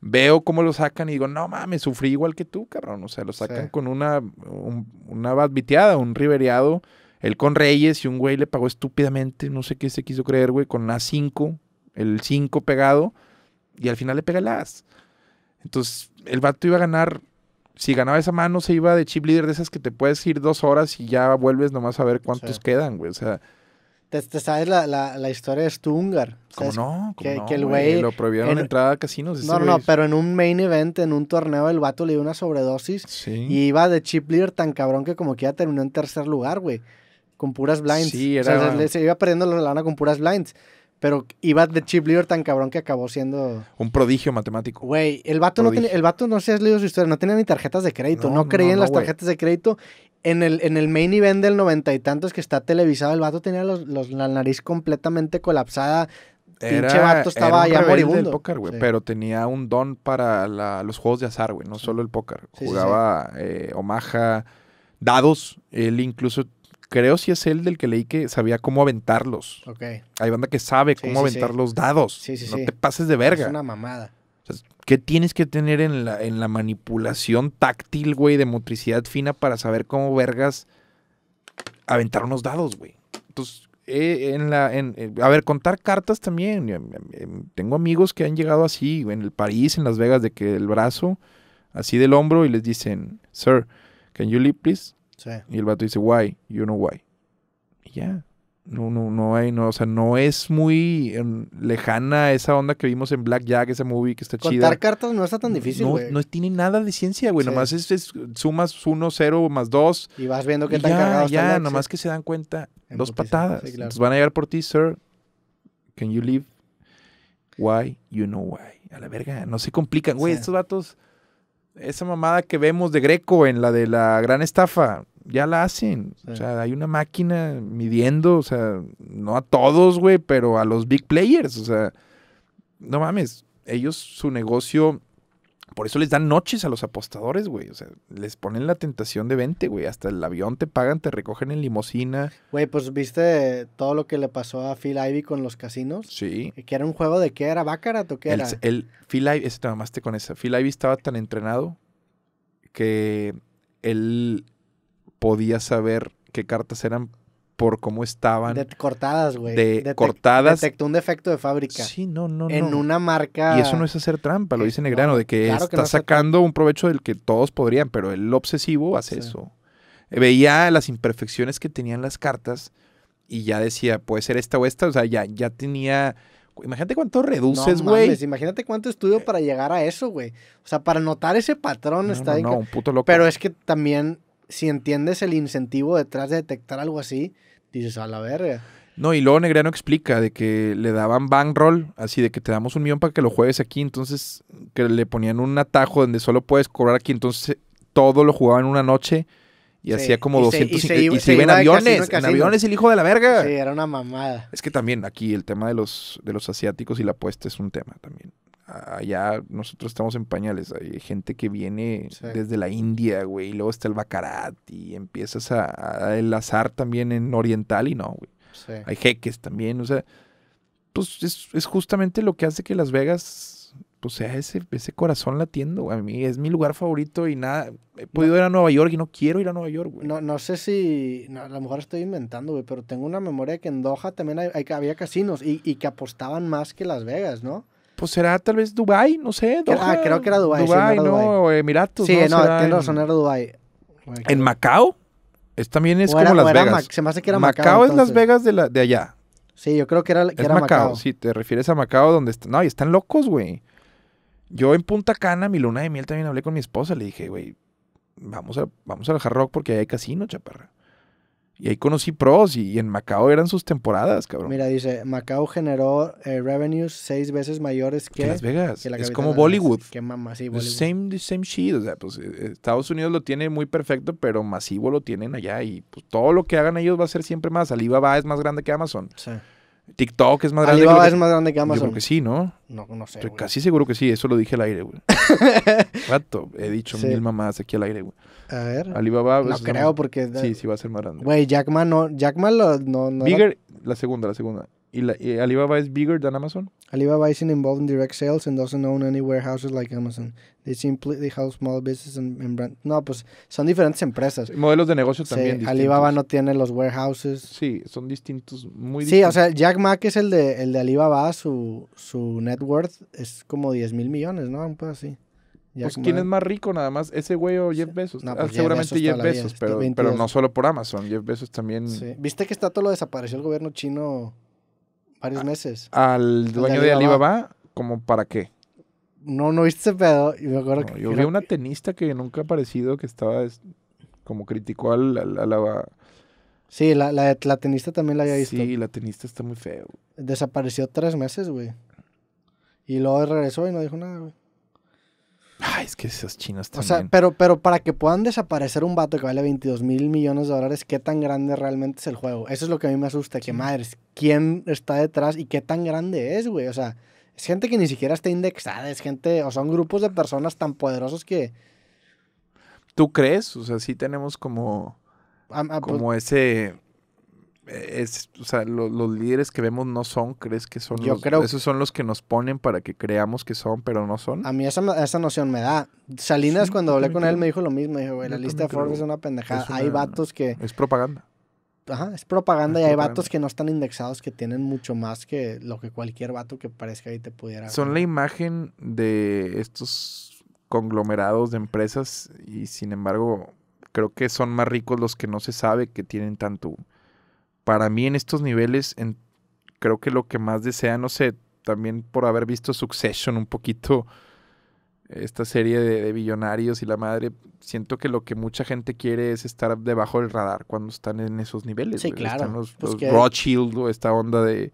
veo cómo lo sacan y digo, no mames, sufrí igual que tú, cabrón. O sea, lo sacan con una, un, una un ribereado. Él con Reyes y un güey le pagó estúpidamente, no sé qué se quiso creer, güey, con A5, el 5 pegado. Y al final le pega el As. Entonces, el vato iba a ganar si ganaba esa mano, se iba de chip leader de esas que te puedes ir dos horas y ya vuelves nomás a ver cuántos quedan, güey. O sea. ¿Te, sabes la, la, la, historia de Stungar? ¿Cómo no? ¿Cómo que, no, que el güey. Lo prohibieron en, entrada a casinos. No, no, pero en un main event, en un torneo, el vato le dio una sobredosis. Sí. Y iba de chip leader tan cabrón que como que ya terminó en tercer lugar, güey. Con puras blinds. Sí, era. O sea, se, se iba perdiendo la lana con puras blinds. Pero iba de chip leader tan cabrón que acabó siendo. Un prodigio matemático. Güey, el vato no el vato no sé has leído su historia, no tenía ni tarjetas de crédito, no, creía en las tarjetas de crédito. En el, en el main event del noventa y tantos que está televisado, el vato tenía la nariz completamente colapsada. pinche vato estaba ya moribundo. Pero tenía un don para los juegos de azar, güey, no solo el póker. Jugaba eh, Omaha, dados. Él incluso creo si es él del que leí que sabía cómo aventarlos. Ok. Hay banda que sabe cómo aventar los dados. Sí, sí, no te pases de verga. Es una mamada. ¿Qué tienes que tener en la, en la manipulación táctil, güey, de motricidad fina para saber cómo vergas aventar unos dados, güey? Entonces, eh, en la, en, eh, a ver, contar cartas también. Em, em, tengo amigos que han llegado así, en el París, en Las Vegas, de que el brazo, así del hombro, y les dicen, Sir, can you leave, please? Y el vato dice, why? You know why. Y ya. No, no, no hay, no, o sea, no es muy em, lejana esa onda que vimos en Black Jack, esa movie que está Contar chida. Contar cartas no está tan difícil, güey. No, no, tiene nada de ciencia, güey. Nomás es, sumas uno, cero, más dos. Y vas viendo que tan cargado Ya, ya, nomás que se dan cuenta. dos patadas. van a llegar por ti, sir. Can you leave? Why? You know why. A la verga. No se complican, güey. Estos vatos esa mamada que vemos de Greco en la de la gran estafa ya la hacen. O sea, hay una máquina midiendo, o sea, no a todos, güey, pero a los big players. O sea, no mames, ellos su negocio, por eso les dan noches a los apostadores, güey. O sea, les ponen la tentación de 20, güey. Hasta el avión te pagan, te recogen en limosina. Güey, pues viste todo lo que le pasó a Phil Ivey con los casinos. Sí. Que era un juego de qué era, Baccarat o qué era. El Phil Ivey, ese te mamaste con esa. Phil Ivey estaba tan entrenado que él podía saber qué cartas eran por cómo estaban. cortadas, güey. De cortadas. Detectó un defecto de fábrica. Sí, no, no, En una marca. Y eso no es hacer trampa, lo dice eh, Negrano, de que está sacando un provecho del que todos podrían, pero el obsesivo hace eso. Veía las imperfecciones que tenían las cartas y ya decía, puede ser esta o esta, o sea, ya, ya tenía. Imagínate cuánto reduces, güey. No, imagínate cuánto estudio eh. para llegar a eso, güey. O sea, para notar ese patrón está no, No, un puto loco. Pero es que también si entiendes el incentivo detrás de detectar algo así, dices, a la verga. No, y luego Negreano explica de que le daban bankroll, así de que te damos un millón para que lo juegues aquí, entonces que le ponían un atajo donde solo puedes cobrar aquí, entonces eh, todo lo jugaban en una noche y hacía como y 200 y en aviones, aviones el hijo de la verga. Sí, era una mamada. Es que también aquí el tema de los asiáticos y la apuesta es un tema también allá nosotros estamos en pañales. Hay gente que viene desde la India, güey, y luego está el bacarat, y empiezas a, a azar también en oriental y no, güey. Hay jeques también, o sea, pues es, justamente lo que hace que Las Vegas, pues sea ese, ese corazón latiendo, güey. A mí es mi lugar favorito y nada, he podido ir a Nueva York y no quiero ir a Nueva York, güey. No, no sé si, a lo mejor estoy inventando, güey, pero tengo una memoria que en Doha también había casinos y que apostaban más que Las Vegas, ¿no? pues será tal vez Dubai, no sé. Ah, Doha, creo que era Dubai. Dubai, no, Emiratos. Sí, no, no tiene razón, era Dubai. ¿En Macao? Es, también es como Las Vegas. se me hace que era Macao. Macao es Las Vegas de, la, allá. Sí, yo creo que era, que Macao. Sí, te refieres a Macao donde... Está, no, y están locos, güey. Yo en Punta Cana, mi luna de miel, también hablé con mi esposa. Le dije, güey, vamos, a, vamos al Hard Rock porque hay casino, chaparra. Y ahí conocí pros y, en Macao eran sus temporadas, cabrón. Mira, dice, Macao generó eh, revenues seis veces mayores que, Las Vegas. es como Bollywood. Qué sí, Bollywood. same, the same shit. O sea, pues eh, eh, Estados Unidos lo tiene muy perfecto, pero masivo lo tienen allá. Y pues todo lo que hagan ellos va a ser siempre más. Alibaba es más grande que Amazon. Sí. TikTok es más grande Alibaba es más grande que Amazon. Yo creo que sí, ¿no? No, no sé. Estoy casi seguro que sí, eso lo dije al aire, güey. he dicho mil mamás aquí al aire, güey. A ver. Alibaba. No creo, porque. Sí, sí, va a ser más grande. Güey, Ma no. Jackman lo, no, no. Bigger, la segunda, la segunda. ¿Y, la, Alibaba es bigger than Amazon? Alibaba isn't involved in direct sales and doesn't own any warehouses like Amazon. They simply help small businesses and, and No, pues son diferentes empresas. Modelos de negocio también. Distintos. Alibaba no tiene los warehouses. Sí, son distintos, muy distintos. Sí, o sea, Jack Ma, que es el de, el de Alibaba, su, su net worth es como 10 mil millones, ¿no? Un poco así pues, ¿quién es más rico nada más? ¿Ese güey o Jeff Bezos? Ah, pues, seguramente Jeff Bezos, este pero, no solo por Amazon. Jeff Bezos también. ¿Viste que está todo lo desapareció el gobierno chino varios ah, meses? Al dueño de Alibaba, ¿Cómo ¿como para qué? No, no viste ese pedo. yo vi una tenista que nunca ha aparecido que estaba como criticó al, a la. Sí, la, la, tenista también la había visto. Sí, la tenista está muy feo. Desapareció tres meses, güey. Y luego regresó y no dijo nada, güey es que esos chinos también. O sea, pero, pero para que puedan desaparecer un vato que vale 22 mil millones de dólares, ¿qué tan grande realmente es el juego? Eso es lo que a mí me asusta, que madres, ¿quién está detrás y qué tan grande es, güey? O sea, es gente que ni siquiera está indexada, es gente, o son grupos de personas tan poderosos que... ¿Tú crees? O sea, sí tenemos como... Pues como ese eh, es, o sea, los líderes que vemos no son, crees que son Yo los, creo esos son los que nos ponen para que creamos que son, pero no son. A mí esa, noción me da. Salinas cuando hablé con él me dijo lo mismo, dijo, güey, la lista de Forbes es una pendejada, hay vatos que es propaganda. Ajá, es propaganda y hay vatos que no están indexados que tienen mucho más que lo que cualquier vato que parezca ahí te pudiera. Son la imagen de estos conglomerados de empresas y sin embargo creo que son más ricos los que no se sabe que tienen tanto para mí en estos niveles, creo que lo que más desea, no sé, también por haber visto Succession un poquito, esta serie de, billonarios y la madre, siento que lo que mucha gente quiere es estar debajo del radar cuando están en esos niveles. Sí, claro. Están los, pues Rothschild o esta onda de,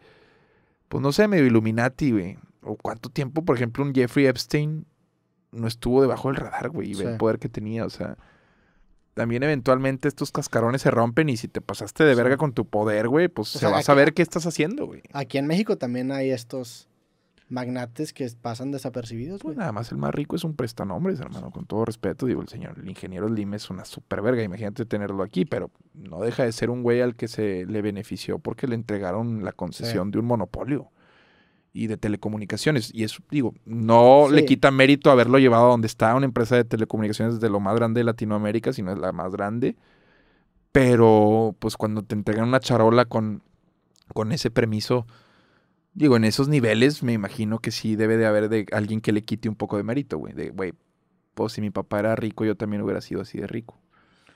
pues no sé, medio Illuminati, güey. O cuánto tiempo, por ejemplo, un Jeffrey Epstein no estuvo debajo del radar, güey, y el poder que tenía, o sea también eventualmente estos cascarones se rompen y si te pasaste de verga con tu poder, güey, pues se va a saber qué estás haciendo, güey. Aquí en México también hay estos magnates que pasan desapercibidos, pues güey. nada más el más rico es un prestanombres, hermano, con todo respeto. Digo, el señor, el ingeniero Slim es una super verga, imagínate tenerlo aquí, pero no deja de ser un güey al que se le benefició porque le entregaron la concesión de un monopolio y de telecomunicaciones. Y eso, digo, no le quita mérito haberlo llevado a donde está una empresa de telecomunicaciones de lo más grande de Latinoamérica, si no es la más grande. Pero, pues cuando te entregan una charola con, con ese permiso, digo, en esos niveles me imagino que sí debe de haber de alguien que le quite un poco de mérito, güey. De, güey, pues si mi papá era rico, yo también hubiera sido así de rico.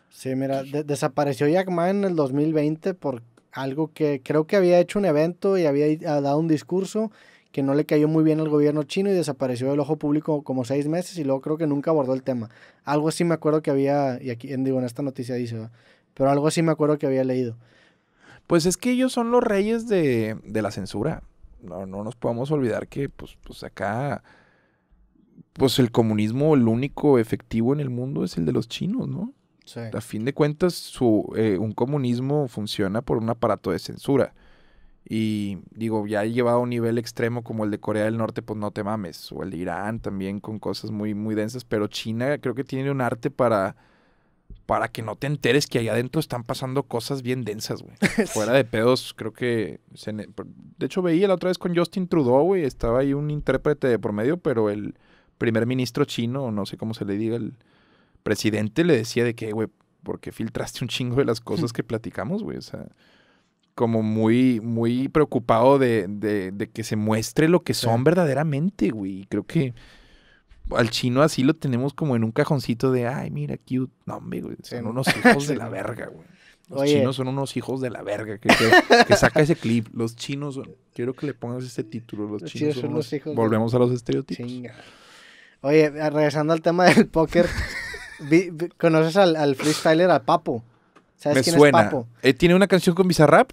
Sí, mira, desapareció Jack en el 2020 por algo que creo que había hecho un evento y había ah, dado un discurso que no le cayó muy bien al gobierno chino y desapareció del ojo público como seis meses y luego creo que nunca abordó el tema. Algo así me acuerdo que había, y aquí digo, en esta noticia dice, pero algo así me acuerdo que había leído. Pues es que ellos son los reyes de, de la censura. No, no, nos podemos olvidar que pues, pues acá, pues el comunismo, el único efectivo en el mundo es el de los chinos, ¿no? A fin de cuentas, su, eh, un comunismo funciona por un aparato de censura. Y digo, ya llevado a un nivel extremo como el de Corea del Norte, pues no te mames. O el de Irán también con cosas muy, muy densas. Pero China creo que tiene un arte para, para que no te enteres que allá adentro están pasando cosas bien densas, güey. Fuera de pedos, creo que... de hecho, veía la otra vez con Justin Trudeau, güey. Estaba ahí un intérprete de por medio, pero el primer ministro chino, no sé cómo se le diga, el presidente le decía de que, güey, porque filtraste un chingo de las cosas que platicamos, güey? O sea, como muy, muy preocupado de, de, que se muestre lo que son verdaderamente, güey. Creo que al chino así lo tenemos como en un cajoncito de, ay, mira, cute. No, güey, son unos hijos de la verga, güey. Los chinos son unos hijos de la verga. Que, saca ese clip. Los chinos Quiero que le pongas este título. Los, chinos, son, los hijos. Volvemos a los estereotipos. Chinga. Oye, regresando al tema del póker. ¿Conoces al, freestyler, al Papo? ¿Sabes me quién suena. es Papo? Eh, ¿Tiene una canción con Bizarrap?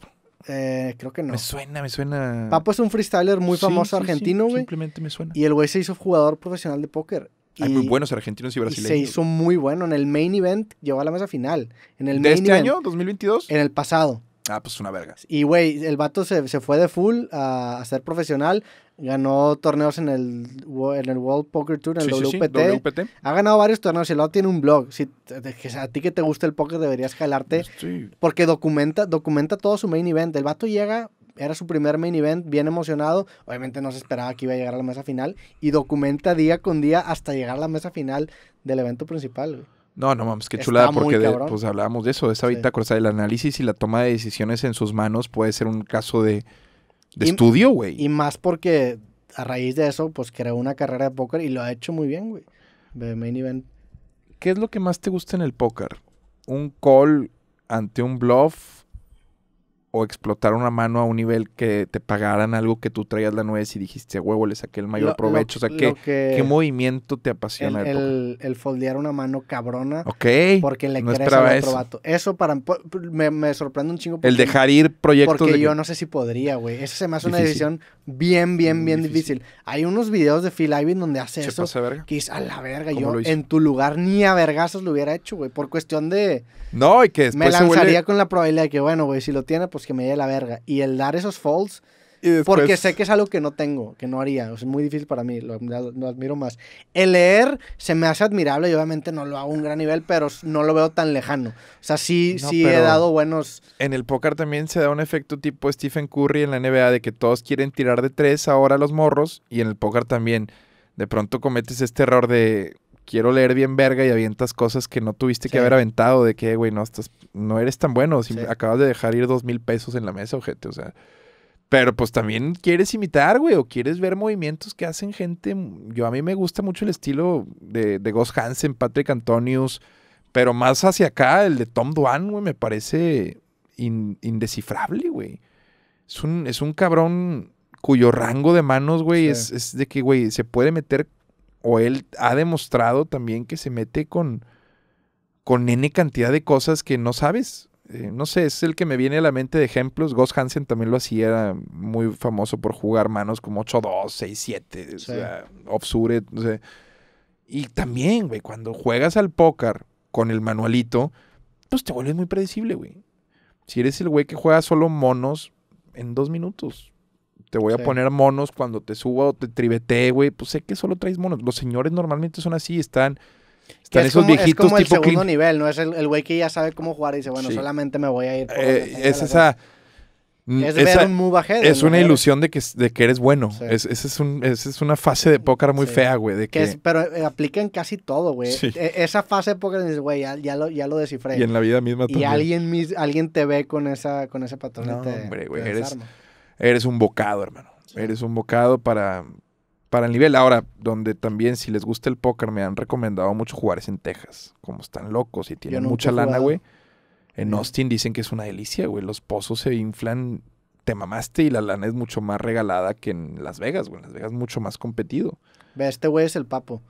Eh, creo que no. Me suena, me suena. Papo es un freestyler muy famoso argentino, güey. simplemente me suena. Y el güey se hizo jugador profesional de póker. Hay muy buenos argentinos y brasileños. se hizo muy bueno. En el main event llegó a la mesa final. En el ¿De este año, 2022? En el pasado. Ah, pues una verga. Y, güey, el vato se, fue de full a, ser profesional. Ganó torneos en el, en el World Poker Tour, en el WPT. Sí, sí. WPT. Ha ganado varios torneos y lo tiene un blog. Si a ti que te gusta el póker deberías jalarte. Pues, porque documenta, documenta todo su main event. El vato llega, era su primer main event, bien emocionado. Obviamente no se esperaba que iba a llegar a la mesa final. Y documenta día con día hasta llegar a la mesa final del evento principal, no, no mames, qué chulada, porque pues hablábamos de eso, de esa bitácora. del análisis y la toma de decisiones en sus manos puede ser un caso de, de estudio, güey. Y más porque a raíz de eso, pues creó una carrera de póker y lo ha hecho muy bien, güey. De main event. ¿Qué es lo que más te gusta en el póker? ¿Un call ante un bluff? o explotar una mano a un nivel que te pagaran algo que tú traías la nuez y dijiste, huevo, le saqué el mayor provecho. o sea, ¿qué, ¿qué movimiento te apasiona? El, el, foldear una mano cabrona. Ok. Porque le no crees otro eso. Eso para, me, me, sorprende un chingo. el dejar ir proyectos. Porque yo no sé si podría, güey. Eso se me hace una decisión bien, bien, bien difícil. Hay unos videos de Phil Ivey donde hace se eso. verga. Que es a la verga. Yo en tu lugar ni a vergazos lo hubiera hecho, güey. Por cuestión de... No, y que después Me lanzaría con la probabilidad de que, bueno, güey, si lo tiene, pues que me dé la verga. Y el dar esos falls, porque sé que es algo que no tengo, que no haría. es muy difícil para mí, lo, admiro más. El leer se me hace admirable yo obviamente no lo hago a un gran nivel, pero no lo veo tan lejano. O sea, sí, sí he dado buenos. En el póker también se da un efecto tipo Stephen Curry en la NBA de que todos quieren tirar de tres ahora los morros y en el póker también. De pronto cometes este error de quiero leer bien verga y avientas cosas que no tuviste que haber aventado, de que, güey, no, estás, no eres tan bueno, Si acabas de dejar ir dos mil pesos en la mesa, ojete, o sea. Pero pues también quieres imitar, güey, o quieres ver movimientos que hacen gente. Yo a mí me gusta mucho el estilo de, de Ghost Hansen, Patrick Antonius, pero más hacia acá, el de Tom Duan, güey, me parece indescifrable, güey. Es un, es un cabrón cuyo rango de manos, güey, es, es, de que, güey, se puede meter o él ha demostrado también que se mete con, con N cantidad de cosas que no sabes. Eh, no sé, es el que me viene a la mente de ejemplos. Ghost Hansen también lo hacía, era muy famoso por jugar manos como 8-2, 6-7, o sea, Y también, güey, cuando juegas al póker con el manualito, pues te vuelves muy predecible, güey. Si eres el güey que juega solo monos en dos minutos, te voy a poner monos cuando te suba o te tribete, güey. Pues sé que solo traes monos. Los señores normalmente son así, están... Están esos como, viejitos es como el segundo nivel, ¿no? Es el güey que ya sabe cómo jugar y dice, bueno, solamente me voy a ir. Eh, es esa... Mm, es, ver un move es una ilusión de que, de que eres bueno. esa, es un, es una fase de póker muy fea, güey. que... pero eh, aplica en casi todo, güey. E, esa fase de póker güey, ya, ya, lo, ya lo descifré. Y en la vida misma Y también. alguien, alguien te ve con, esa, con ese patrón. No, hombre, güey. Eres, eres un bocado, hermano. Eres un bocado para, para el nivel. Ahora, donde también, si les gusta el póker, me han recomendado mucho jugar es en Texas. Como están locos y tienen mucha lana, güey. En Austin dicen que es una delicia, güey. Los pozos se inflan, te mamaste y la lana es mucho más regalada que en Las Vegas, güey. Las Vegas es mucho más competido. Ve, este güey es el papo.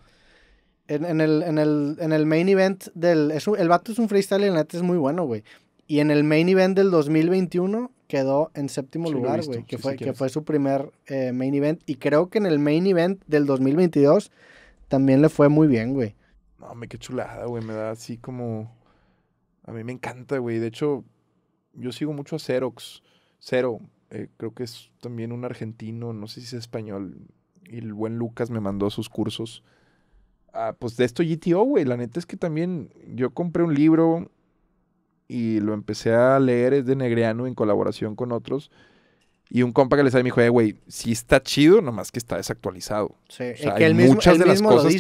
En, el, el, en, el, main event del... Es el vato es un freestyle y la net es muy bueno, güey. Y en el main event del 2021 quedó en séptimo lugar, güey, que, fue, que fue su primer eh, main event. Y creo que en el main event del 2022 también le fue muy bien, güey. No, me qué chulada, güey, me da así como... A mí me encanta, güey. De hecho, yo sigo mucho a Xerox. Cero, eh, creo que es también un argentino, no sé si es español. Y el buen Lucas me mandó sus cursos. Ah, pues de esto GTO, güey. La neta es que también yo compré un libro y lo empecé a leer, es de Negreano en colaboración con otros. Y un compa que le sale me dijo, eh, güey, si está chido, nomás que está desactualizado. Sí, eh, muchas de las cosas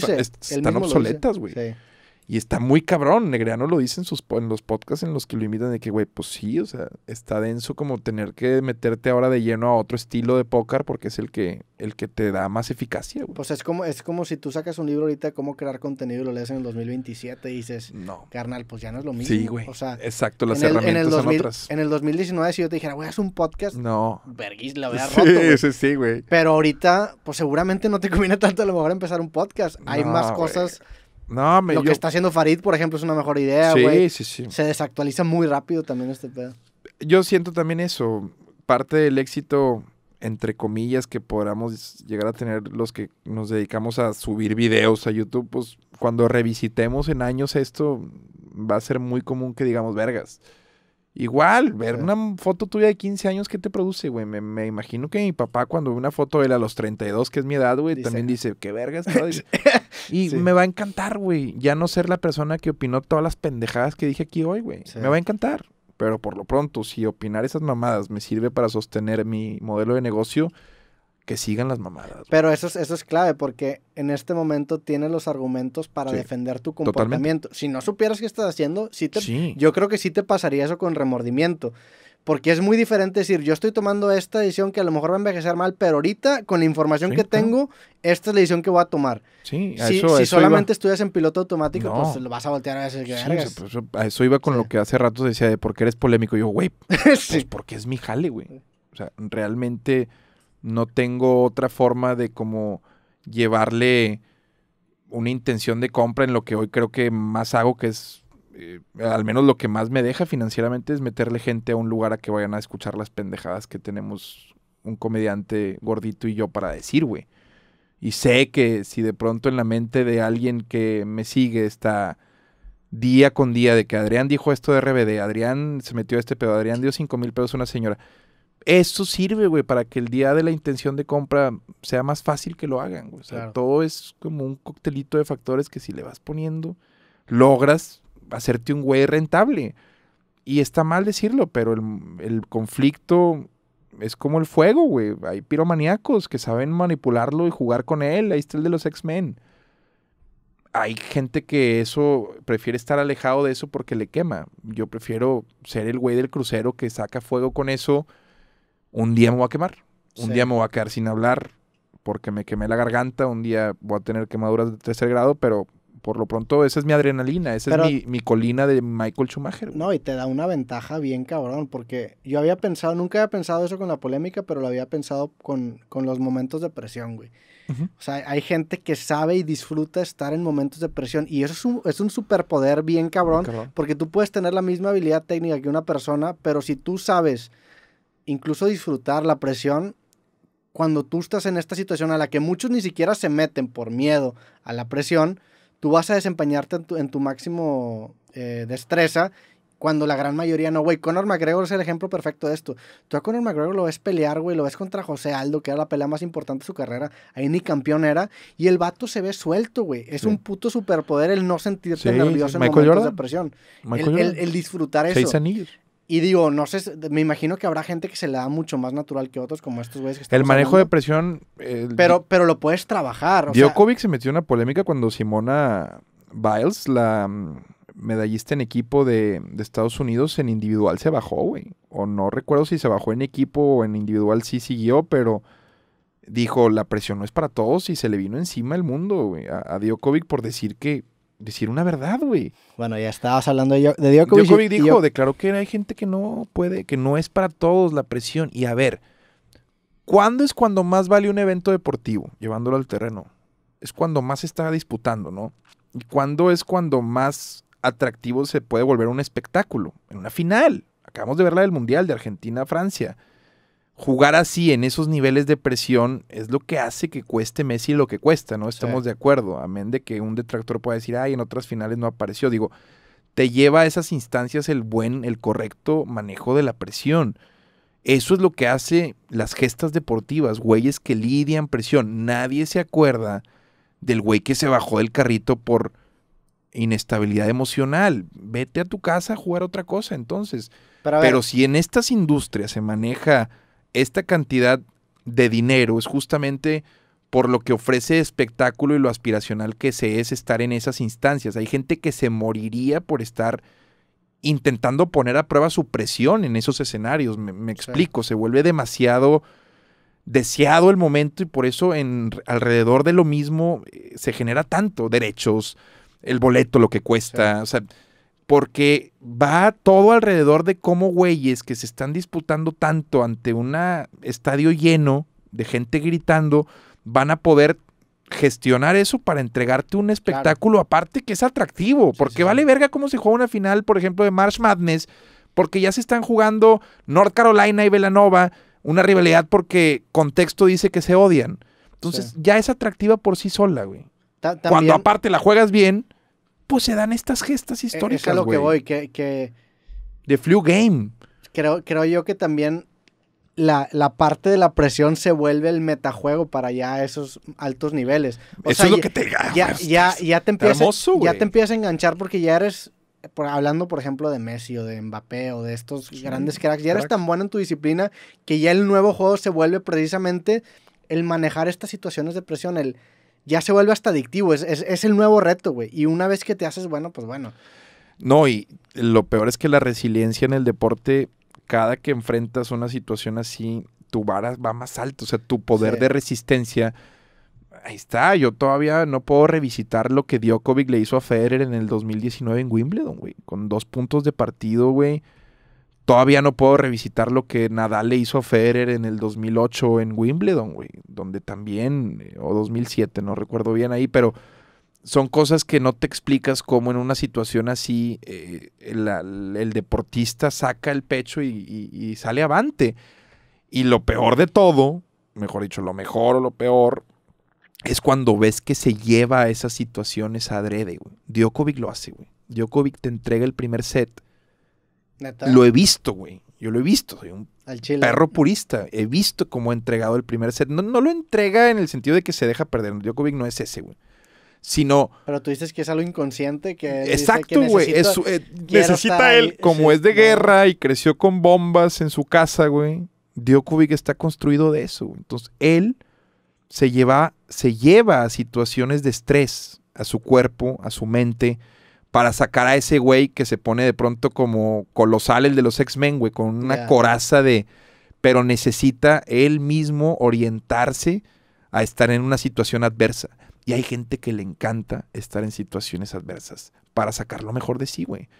están obsoletas, güey. Sí. Y está muy cabrón, Negreano lo dice en, sus, en los podcasts en los que lo invitan de que, güey, pues sí, o sea, está denso como tener que meterte ahora de lleno a otro estilo de póker porque es el que, el que te da más eficacia, güey. Pues es como, es como si tú sacas un libro ahorita de cómo crear contenido y lo lees en el 2027 y dices, no. carnal, pues ya no es lo mismo. Sí, güey. O sea, exacto, las en el, herramientas son otras. En el 2019 si yo te dijera, güey, haz un podcast, no. Verguis, la hubiera sí, roto, Sí, sí, güey. Pero ahorita, pues seguramente no te conviene tanto a lo mejor empezar un podcast. Hay más cosas no, Lo que está haciendo Farid, por ejemplo, es una mejor idea, güey. Sí, sí, sí. Se desactualiza muy rápido también este pedo. Yo siento también eso. Parte del éxito, entre comillas, que podamos llegar a tener los que nos dedicamos a subir videos a YouTube, pues cuando revisitemos en años esto, va a ser muy común que digamos, vergas. Igual, ver una foto tuya de 15 años, ¿qué te produce, güey? Me, imagino que mi papá cuando ve una foto de él a los 32, que es mi edad, güey, también dice, qué vergas. y me va a encantar, güey, ya no ser la persona que opinó todas las pendejadas que dije aquí hoy, güey. Me va a encantar. Pero por lo pronto, si opinar esas mamadas me sirve para sostener mi modelo de negocio, que sigan las mamadas. Pero eso es, eso es clave porque en este momento tienes los argumentos para defender tu comportamiento. Si no supieras qué estás haciendo, te, yo creo que sí te pasaría eso con remordimiento. Porque es muy diferente decir, yo estoy tomando esta decisión que a lo mejor va a envejecer mal, pero ahorita, con la información que tengo, esta es la decisión que voy a tomar. Sí, a si, si solamente estudias en piloto automático, pues lo vas a voltear a veces sí, pues, eso iba con lo que hace rato decía de por qué eres polémico. Y yo, güey, pues porque es mi jale, güey. O sea, realmente no tengo otra forma de como llevarle una intención de compra en lo que hoy creo que más hago, que es eh, al menos lo que más me deja financieramente es meterle gente a un lugar a que vayan a escuchar las pendejadas que tenemos un comediante gordito y yo para decir, güey. Y sé que si de pronto en la mente de alguien que me sigue está día con día de que Adrián dijo esto de RBD, Adrián se metió a este pedo, Adrián dio 5 mil pesos a una señora. Eso sirve, güey, para que el día de la intención de compra sea más fácil que lo hagan, güey. O sea, todo es como un coctelito de factores que si le vas poniendo, logras hacerte un güey rentable. Y está mal decirlo, pero el, conflicto es como el fuego, güey. Hay piromaníacos que saben manipularlo y jugar con él. Ahí está el de los X-Men. Hay gente que eso prefiere estar alejado de eso porque le quema. Yo prefiero ser el güey del crucero que saca fuego con eso. Un día me voy a quemar. Un día me voy a quedar sin hablar porque me quemé la garganta. Un día voy a tener quemaduras de tercer grado, pero por lo pronto esa es mi adrenalina, esa es mi, colina de Michael Schumacher. No, y te da una ventaja bien cabrón, porque yo había pensado, nunca había pensado eso con la polémica, pero lo había pensado con, con los momentos de presión, güey. O sea, hay gente que sabe y disfruta estar en momentos de presión y eso es un, es un superpoder bien cabrón, porque tú puedes tener la misma habilidad técnica que una persona, pero si tú sabes incluso disfrutar la presión, cuando tú estás en esta situación a la que muchos ni siquiera se meten por miedo a la presión, tú vas a desempeñarte en tu, máximo eh, destreza cuando la gran mayoría no, güey. Conor McGregor es el ejemplo perfecto de esto. Tú a Conor McGregor lo ves pelear, güey, lo ves contra José Aldo, que era la pelea más importante de su carrera. Ahí ni campeón era. Y el vato se ve suelto, güey. Es un puto superpoder el no sentirse nervioso en momentos de presión. El, el, disfrutar eso. Seis anillos. Y digo, no sé, me imagino que habrá gente que se le da mucho más natural que otros, como estos güeyes que El manejo de presión. pero, pero lo puedes trabajar. O Djokovic se metió en una polémica cuando Simona Biles, la mm, medallista en equipo de, Estados Unidos, en individual se bajó, güey. O no recuerdo si se bajó en equipo o en individual sí siguió, pero dijo, la presión no es para todos y se le vino encima el mundo güey, a, a Djokovic por decir que decir una verdad, güey. Bueno, ya estabas hablando de, de que dijo, declaró que hay gente que no puede, que no es para todos la presión. Y a ver, ¿cuándo es cuando más vale un evento deportivo? Llevándolo al terreno. Es cuando más se está disputando, ¿no? ¿Y cuándo es cuando más atractivo se puede volver un espectáculo? En una final. Acabamos de verla del Mundial de argentina a Francia jugar así en esos niveles de presión es lo que hace que cueste Messi lo que cuesta, ¿no? Estamos de acuerdo, amén de que un detractor pueda decir, ay, en otras finales no apareció. Digo, te lleva a esas instancias el buen, el correcto manejo de la presión. Eso es lo que hace las gestas deportivas, güeyes que lidian presión. Nadie se acuerda del güey que se bajó del carrito por inestabilidad emocional. Vete a tu casa a jugar otra cosa entonces. Pero si en estas industrias se maneja esta cantidad de dinero es justamente por lo que ofrece espectáculo y lo aspiracional que se es estar en esas instancias. Hay gente que se moriría por estar intentando poner a prueba su presión en esos escenarios. Me, explico, se vuelve demasiado deseado el momento y por eso en, alrededor de lo mismo eh, se genera tanto derechos, el boleto, lo que cuesta porque va todo alrededor de cómo güeyes que se están disputando tanto ante un estadio lleno de gente gritando van a poder gestionar eso para entregarte un espectáculo aparte que es atractivo, porque vale verga cómo se juega una final, por ejemplo, de March Madness, porque ya se están jugando North Carolina y Velanova, una rivalidad porque contexto dice que se odian. Entonces, ya es atractiva por sí sola, güey. Cuando aparte la juegas bien, pues se dan estas gestas históricas. Es a lo que voy, que, que, De Flu Game. Creo, creo yo que también la, la, parte de la presión se vuelve el metajuego para ya esos altos niveles. Eso es lo que te ya, ya, te empieza ya te empiezas a enganchar porque ya eres hablando, por ejemplo, de Messi o de Mbappé o de estos grandes cracks, ya eres tan bueno en tu disciplina que ya el nuevo juego se vuelve precisamente el manejar estas situaciones de presión, el ya se vuelve hasta adictivo. Es, el nuevo reto, güey. Y una vez que te haces bueno, pues bueno. No, y lo peor es que la resiliencia en el deporte, cada que enfrentas una situación así, tu vara va más alto. O sea, tu poder de resistencia. Ahí está, yo todavía no puedo revisitar lo que Djokovic le hizo a Federer en el 2019 en Wimbledon, güey. Con dos puntos de partido, güey todavía no puedo revisitar lo que Nadal le hizo a Federer en el 2008 en Wimbledon, güey, donde también, eh, o 2007, no recuerdo bien ahí, pero son cosas que no te explicas cómo en una situación así eh, el, deportista saca el pecho y, sale avante. Y lo peor de todo, mejor dicho, lo mejor o lo peor, es cuando ves que se lleva a esas situaciones adrede, güey. Djokovic lo hace, güey. Djokovic te entrega el primer set lo he visto, güey. Yo lo he visto. Soy un perro purista. He visto cómo ha entregado el primer set. No, no lo entrega en el sentido de que se deja perder. Djokovic no es ese, güey sino... Pero tú dices que es algo inconsciente, que... Exacto, güey. Eh, necesita él, como es de guerra y creció con bombas en su casa, güey. Djokovic está construido de eso. Entonces, él se lleva, se lleva a situaciones de estrés, a su cuerpo, a su mente, para sacar a ese güey que se pone de pronto como colosal el de los X-Men, güey, con una coraza de... Pero necesita él mismo orientarse a estar en una situación adversa. Y hay gente que le encanta estar en situaciones adversas para sacar lo mejor de sí, güey.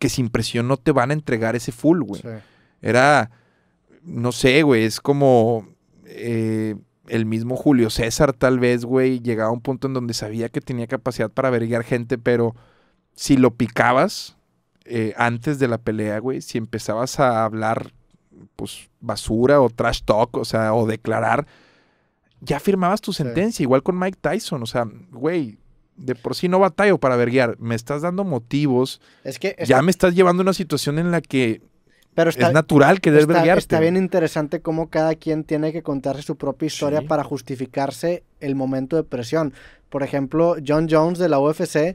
Que sin presión no te van a entregar ese full, güey. Era, no sé, güey, es como eh, el mismo Julio César tal vez, güey, llegaba a un punto en donde sabía que tenía capacidad para averiguar gente, pero si lo picabas eh, antes de la pelea, güey, si empezabas a hablar, pues, basura o trash talk, o sea, o declarar, ya firmabas tu sentencia, igual con Mike Tyson, o sea, güey, de por sí no batallo para verguear, me estás dando motivos, es que, ya me estás llevando a una situación en la que pero es natural que está, Está bien interesante cómo cada quien tiene que contarse su propia historia para justificarse el momento de presión. Por ejemplo, John Jones de la UFC,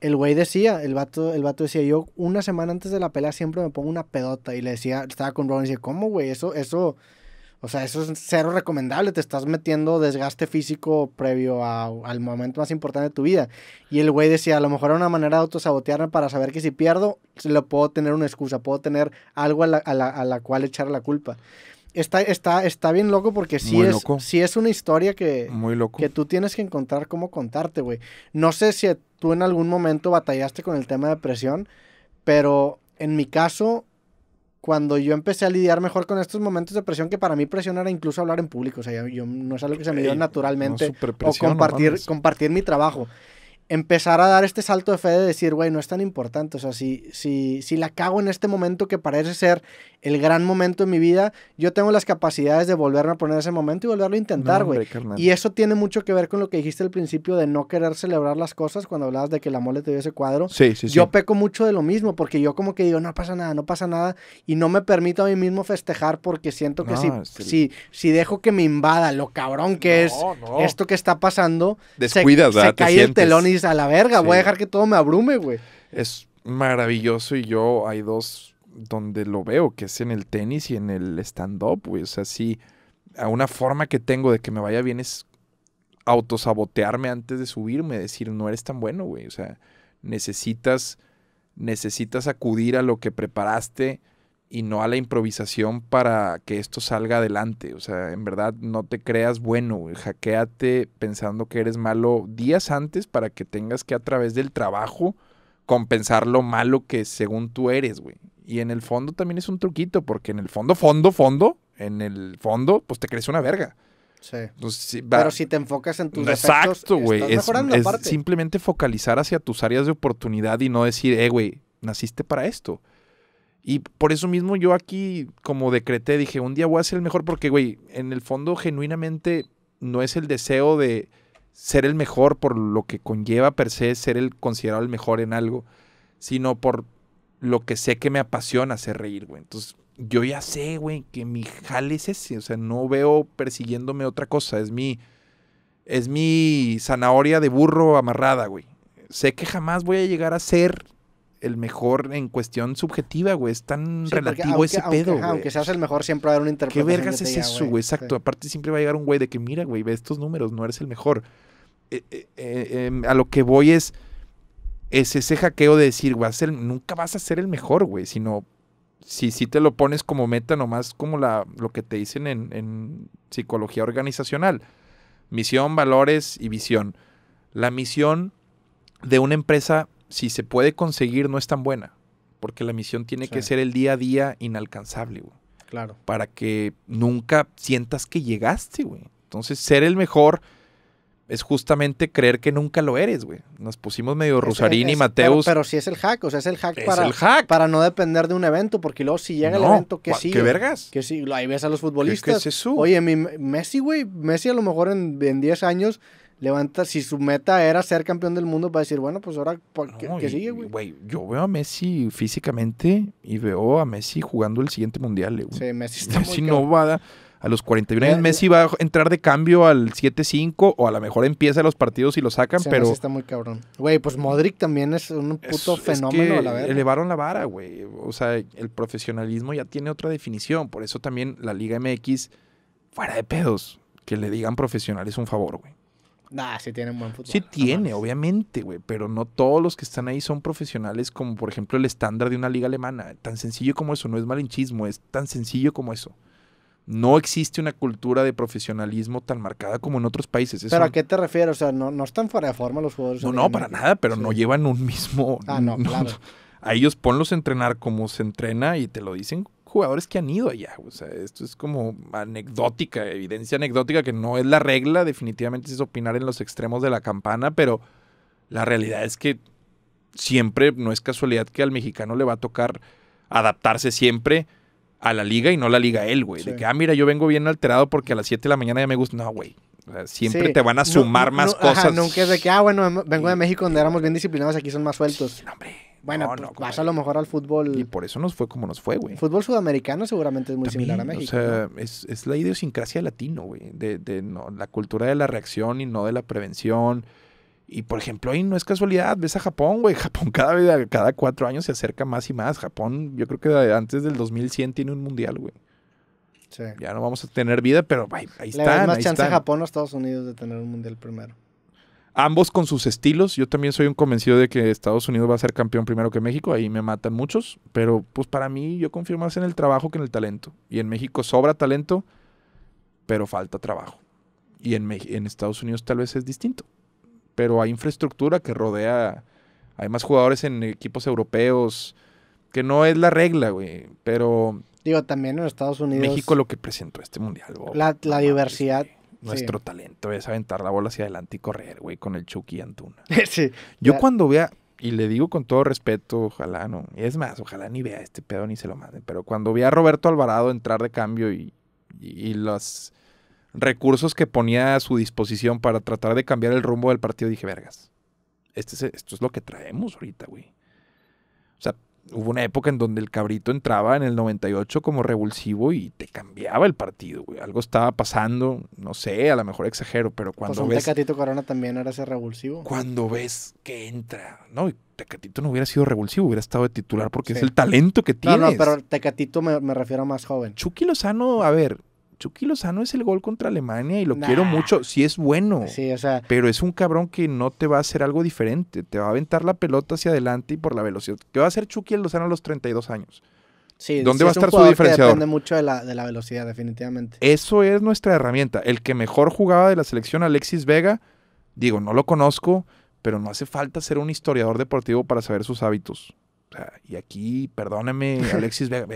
el güey decía, el vato, el vato decía, yo una semana antes de la pelea siempre me pongo una pedota. Y le decía, estaba con Ron y decía, ¿cómo, güey? Eso, eso, o sea, eso es cero recomendable. Te estás metiendo desgaste físico previo al momento más importante de tu vida. Y el güey decía, a lo mejor era una manera de autosabotearme para saber que si pierdo, lo puedo tener una excusa, puedo tener algo a la, cual echar la culpa. Está, está, está bien loco porque sí es, es una historia que, que tú tienes que encontrar cómo contarte, güey. No sé si tú en algún momento batallaste con el tema de presión pero en mi caso cuando yo empecé a lidiar mejor con estos momentos de presión, que para mí presión era incluso hablar en público, o sea, yo, no es algo que se me dio naturalmente, o compartir, compartir mi trabajo empezar a dar este salto de fe de decir, güey, no es tan importante. O sea, si, si, si la cago en este momento que parece ser el gran momento de mi vida, yo tengo las capacidades de volverme a poner ese momento y volverlo a intentar, güey. y eso tiene mucho que ver con lo que dijiste al principio de no querer celebrar las cosas cuando hablabas de que la mole te dio ese cuadro. Sí, sí, sí. Yo peco mucho de lo mismo porque yo como que digo, no pasa nada, no pasa nada y no me permito a mí mismo festejar porque siento que si, si, dejo que me invada lo cabrón que es esto que está pasando, Descuidas, se, cae el telón y a la verga, voy a dejar que todo me abrume, güey. Es maravilloso y yo hay dos donde lo veo, que es en el tenis y en el stand-up, güey. O sea, a una forma que tengo de que me vaya bien es autosabotearme antes de subirme, decir, no eres tan bueno, güey. O sea, necesitas, necesitas acudir a lo que preparaste y no a la improvisación para que esto salga adelante. O sea, en verdad no te creas bueno, hackeate pensando que eres malo días antes para que tengas que a través del trabajo compensar lo malo que según tú eres, güey. Y en el fondo también es un truquito, porque en el fondo, fondo, fondo, en el fondo, pues te crees una verga. Sí. Pues, Pero si te enfocas en tus Exacto, es simplemente focalizar hacia tus áreas de oportunidad y no decir, eh, güey, naciste para esto. Y por eso mismo yo aquí, como decreté, dije, un día voy a ser el mejor porque, güey, en el fondo genuinamente no es el deseo de ser el mejor por lo que conlleva per se ser el considerado el mejor en algo, sino por lo que sé que me apasiona hacer reír, güey. Entonces, yo ya sé, güey, que mi jale es ese, o sea, no veo persiguiéndome otra cosa, es mi es mi zanahoria de burro amarrada, güey. Sé que jamás voy a llegar a ser el mejor en cuestión subjetiva, güey. Es tan relativo ese pedo, aunque, güey. Aunque seas el mejor, siempre va a haber una interpretación. ¿Qué vergas es eso, güey? Exacto. Aparte, siempre va a llegar un güey de que, mira, güey, ve estos números, no eres el mejor. Eh, eh, eh, em, a lo que voy es, es ese hackeo de decir, vas nunca vas a ser el mejor, güey, sino si, si te lo pones como meta, nomás como la, lo que te dicen en, en psicología organizacional. Misión, valores y visión. La misión de una empresa si se puede conseguir, no es tan buena. Porque la misión tiene que ser el día a día inalcanzable, güey. Claro. Para que nunca sientas que llegaste, güey. Entonces, ser el mejor es justamente creer que nunca lo eres, güey. Nos pusimos medio Rosarín y Mateus. Pero, si es el hack, o sea, es el hack, para, para no depender de un evento, porque luego si llega el evento, ¿qué sí? ¿Qué vergas? Que sí, ahí ves a los futbolistas. Oye, mi, Messi, güey, Messi a lo mejor en 10 años levanta, si su meta era ser campeón del mundo, va a decir, bueno, pues ahora, ¿qué, sigue, güey? Güey, yo veo a Messi físicamente y veo a Messi jugando el siguiente mundial, eh, güey. Sí, Messi está no va a, a los 41 años, eh, Messi eh. va a entrar de cambio al 7-5 o a lo mejor empieza los partidos y lo sacan, pero... Messi está muy cabrón. Güey, pues Modric también es un puto fenómeno, la verdad. elevaron la vara, güey. O sea, el profesionalismo ya tiene otra definición. Por eso también la Liga MX, fuera de pedos, que le digan profesionales un favor, güey. Nah, sí tiene buen fútbol. Sí tiene, obviamente, güey. Pero no todos los que están ahí son profesionales, como por ejemplo el estándar de una liga alemana. Tan sencillo como eso, no es malinchismo, es tan sencillo como eso. No existe una cultura de profesionalismo tan marcada como en otros países. ¿Pero a qué te refieres? O sea, no, no están fuera de forma los jugadores. No, no, para nada, pero no llevan un mismo. Ah, no, claro. A ellos ponlos a entrenar como se entrena y te lo dicen jugadores que han ido allá. O sea, esto es como anecdótica, evidencia anecdótica que no es la regla, definitivamente es opinar en los extremos de la campana, pero la realidad es que siempre no es casualidad que al mexicano le va a tocar adaptarse siempre a la liga y no la liga él, güey. De que, ah, mira, yo vengo bien alterado porque a las 7 de la mañana ya me gusta. No, güey. siempre te van a sumar más cosas. nunca es de que, ah, bueno, vengo de México donde éramos bien disciplinados, aquí son más sueltos. Sí, hombre. Bueno, pues vas a lo mejor al fútbol. Y por eso nos fue como nos fue, güey. Fútbol sudamericano seguramente es muy similar a México. O sea, es, la idiosincrasia latino, güey. De, la cultura de la reacción y no de la prevención. Y por ejemplo, ahí no es casualidad, ves a Japón, güey. Japón cada, cada cuatro años se acerca más y más. Japón, yo creo que antes del 2100 tiene un mundial, güey. Sí. Ya no vamos a tener vida, pero ahí, ahí más chance en Japón o Estados Unidos de tener un mundial primero ambos con sus estilos. Yo también soy un convencido de que Estados Unidos va a ser campeón primero que México, ahí me matan muchos, pero pues para mí yo confío más en el trabajo que en el talento. Y en México sobra talento, pero falta trabajo. Y en, Estados Unidos tal vez es distinto, pero hay infraestructura que rodea, hay más jugadores en equipos europeos, que no es la regla, güey, pero... Digo, también en Estados Unidos... México lo que presentó este mundial. Oh, la, diversidad... Nuestro talento es aventar la bola hacia adelante y correr, güey, con el Chucky Antuna. sí. Yo cuando vea, y le digo con todo respeto, ojalá no, es más, ojalá ni vea este pedo ni se lo manden, pero cuando vea a Roberto Alvarado entrar de cambio y, y, los recursos que ponía a su disposición para tratar de cambiar el rumbo del partido, dije, vergas, este es, esto es lo que traemos ahorita, güey hubo una época en donde el cabrito entraba en el 98 como revulsivo y te cambiaba el partido, güey. Algo estaba pasando, no sé, a lo mejor exagero, pero cuando pues un ves... Tecatito Corona también era ese revulsivo. Cuando ves que entra, ¿no? Tecatito no hubiera sido revulsivo, hubiera estado de titular porque es el talento que tiene. No, no, pero Tecatito me, me refiero a más joven. Chucky Lozano, a ver, Chucky Lozano es el gol contra Alemania y lo quiero mucho. Sí es bueno. Sí, o sea. Pero es un cabrón que no te va a hacer algo diferente. Te va a aventar la pelota hacia adelante y por la velocidad. ¿Qué va a hacer Chucky Lozano a los 32 años? Sí, ¿Dónde va a estar su diferenciador? depende mucho de la, velocidad, definitivamente. Eso es nuestra herramienta. El que mejor jugaba de la selección, Alexis Vega, digo, no lo conozco, pero no hace falta ser un historiador deportivo para saber sus hábitos. O sea, y aquí, perdóname, Alexis Vega,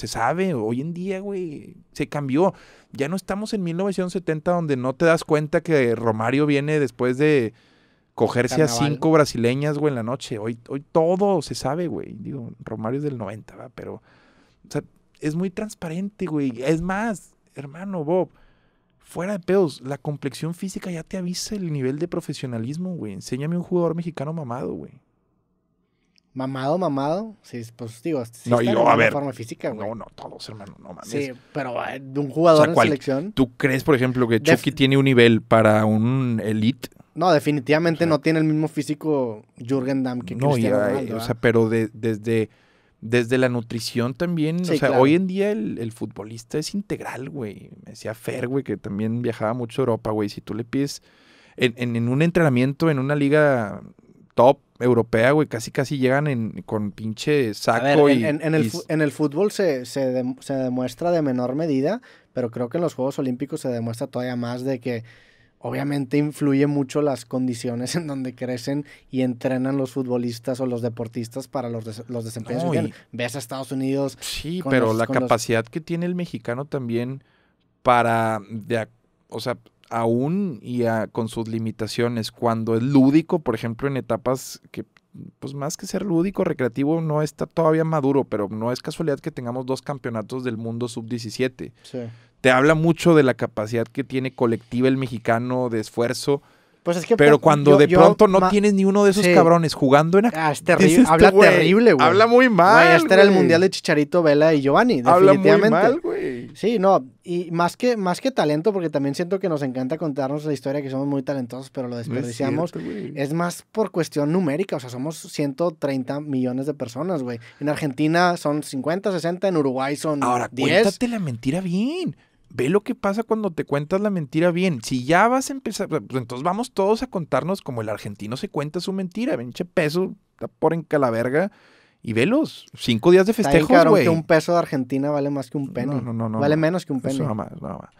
se sabe, hoy en día, güey, se cambió. Ya no estamos en 1970 donde no te das cuenta que Romario viene después de cogerse a cinco brasileñas, güey, en la noche. Hoy, hoy todo se sabe, güey. Digo, Romario es del 90, ¿va? pero o sea, es muy transparente, güey. Es más, hermano Bob, fuera de pedos, la complexión física ya te avisa el nivel de profesionalismo, güey. Enséñame un jugador mexicano mamado, güey mamado, mamado, sí, pues digo, sí no, oh, forma física, güey. No, no, todos, hermano, no mames. Sí, pero eh, de un jugador de selección. ¿Tú crees, por ejemplo, que Chucky tiene un nivel para un elite? No, definitivamente no tiene el mismo físico Jürgen Damm que no, Cristiano O ¿ah? sea, pero desde, desde la nutrición también, o sea, hoy en día el, futbolista es integral, güey. Me decía Fer, güey, que también viajaba mucho a Europa, güey. Si tú le pides... en, un entrenamiento, en una liga top europea, güey. Casi, casi llegan en, con pinche saco y, en, el, fútbol se, demuestra de menor medida, pero creo que en los Juegos Olímpicos se demuestra todavía más de que obviamente influye mucho las condiciones en donde crecen y entrenan los futbolistas o los deportistas para los, los desempeños. Ves a Estados Unidos. Sí, pero la capacidad que tiene el mexicano también para. o sea aún y con sus limitaciones. Cuando es lúdico, por ejemplo, en etapas que, pues más que ser lúdico, recreativo, no está todavía maduro, pero no es casualidad que tengamos dos campeonatos del mundo sub-17. Te habla mucho de la capacidad que tiene colectiva el mexicano de esfuerzo pues es que pero cuando de pronto no tienes ni uno de esos cabrones jugando en ah, Habla terrible, güey. Habla muy mal. Wey, este era el mundial de Chicharito, Vela y Giovanni. Habla muy mal, güey. Sí, no. Y más que, más que talento, porque también siento que nos encanta contarnos la historia, que somos muy talentosos, pero lo desperdiciamos. es, más por cuestión numérica. O sea, somos 130 millones de personas, güey. En Argentina son 50, 60. En Uruguay son. Ahora, cuéntate la mentira bien ve lo que pasa cuando te cuentas la mentira bien. Si ya vas a empezar, pues, pues entonces vamos todos a contarnos como el argentino se cuenta su mentira. Venche peso, está por en calaverga. Y velos, cinco días de festejo. güey. que un peso de Argentina vale más que un penny. No, no, no. vale menos que un penny. No más, no más.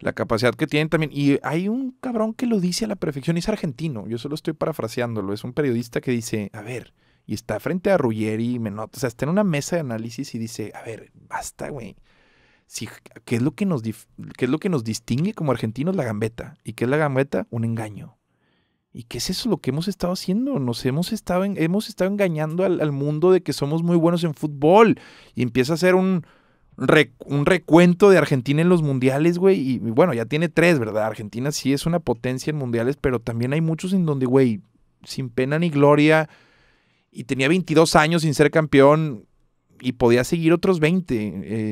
La capacidad que tienen también. Y hay un cabrón que lo dice a la perfección, y es argentino. Yo solo estoy parafraseándolo. Es un periodista que dice, a ver, y está frente a Ruggeri, me nota, o sea, está en una mesa de análisis y dice, a ver, basta, güey. ¿qué, es lo que nos es lo que nos distingue como argentinos? La gambeta. ¿Y qué es la gambeta? Un engaño. ¿Y qué es eso lo que hemos estado haciendo? Nos hemos estado, hemos estado engañando al, mundo de que somos muy buenos en fútbol. Y empieza a ser un, un recuento de Argentina en los mundiales, güey. Y, y, bueno, ya tiene tres, ¿verdad? Argentina sí es una potencia en mundiales, pero también hay muchos en donde, güey, sin pena ni gloria. Y tenía 22 años sin ser campeón y podía seguir otros 20.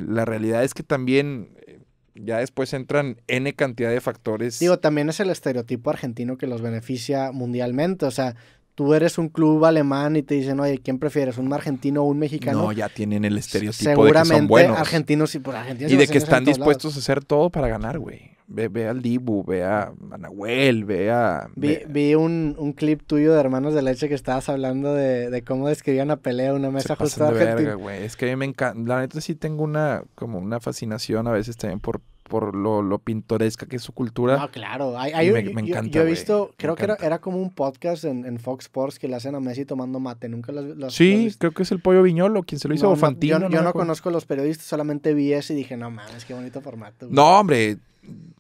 Eh, la realidad es que también eh, ya después entran N cantidad de factores. Digo, también es el estereotipo argentino que los beneficia mundialmente. O sea, tú eres un club alemán y te dicen, oye, ¿quién prefieres? ¿Un argentino o un mexicano? No, ya tienen el estereotipo Seguramente, de que son buenos. Argentinos, y, pues, de que están dispuestos a hacer todo para ganar, güey. Ve, al Dibu, ve a Anahuel, ve a... Vi, vi un, un, clip tuyo de Hermanos de Leche que estabas hablando de, de cómo describían a Pelea una mesa justo de verga, güey. Es que a mí me encanta... La neta sí tengo una... como una fascinación a veces también por, por lo, lo pintoresca que es su cultura. No, claro. Hay, hay, me, yo, encanta, yo, he visto... creo que era, era, como un podcast en, en, Fox Sports que le hacen a Messi tomando mate. Nunca las sí, creo que es el Pollo Viñolo quien se lo hizo. o Fantino. Yo no, conozco los periodistas, solamente vi eso y dije, no mames, qué bonito formato. No, hombre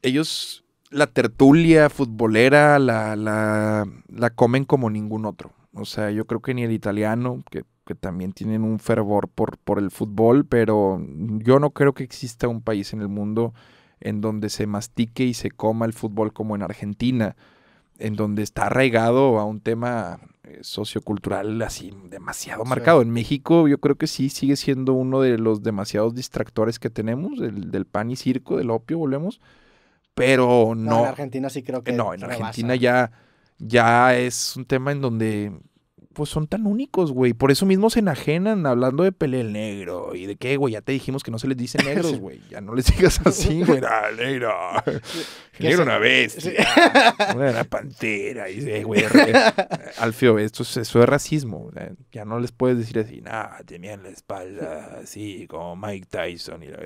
ellos la tertulia futbolera la, comen como ningún otro. O sea, yo creo que ni el italiano, que, que también tienen un fervor por, por el fútbol, pero yo no creo que exista un país en el mundo en donde se mastique y se coma el fútbol como en Argentina en donde está arraigado a un tema eh, sociocultural así demasiado marcado. En México yo creo que sí sigue siendo uno de los demasiados distractores que tenemos, del pan y circo, del opio, volvemos, pero no. en Argentina sí creo eh, que... No, en Argentina ya, ya es un tema en donde pues son tan únicos, güey. Por eso mismo se enajenan hablando de Pelé el negro. ¿Y de qué, güey? Ya te dijimos que no se les dice negros, güey. Ya no les digas así, güey. Ah, negro. Negro una vez, Una pantera. Y dice, eh, güey, eh, Alfio, esto es, eso racismo. Ya no les puedes decir así, nada, tenían la espalda así, como Mike Tyson. Y la...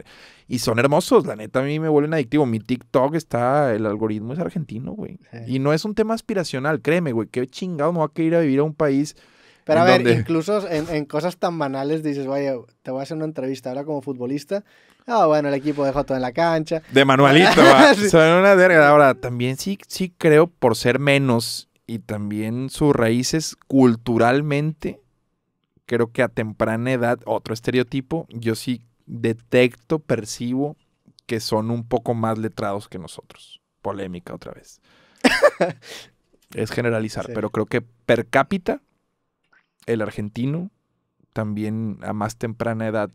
Y son hermosos, la neta, a mí me vuelven adictivo. Mi TikTok está, el algoritmo es argentino, güey. Y no es un tema aspiracional, créeme, güey, qué chingado me va a querer ir a vivir a un país. Pero a ver, incluso en, cosas tan banales dices, vaya, te voy a hacer una entrevista ahora como futbolista. Ah, bueno, el equipo dejó todo en la cancha. De manualito, Son una verga. Ahora, también sí, sí creo por ser menos y también sus raíces culturalmente, creo que a temprana edad, otro estereotipo, yo sí detecto, percibo que son un poco más letrados que nosotros. Polémica otra vez. es generalizar, pero creo que per cápita, el argentino también a más temprana edad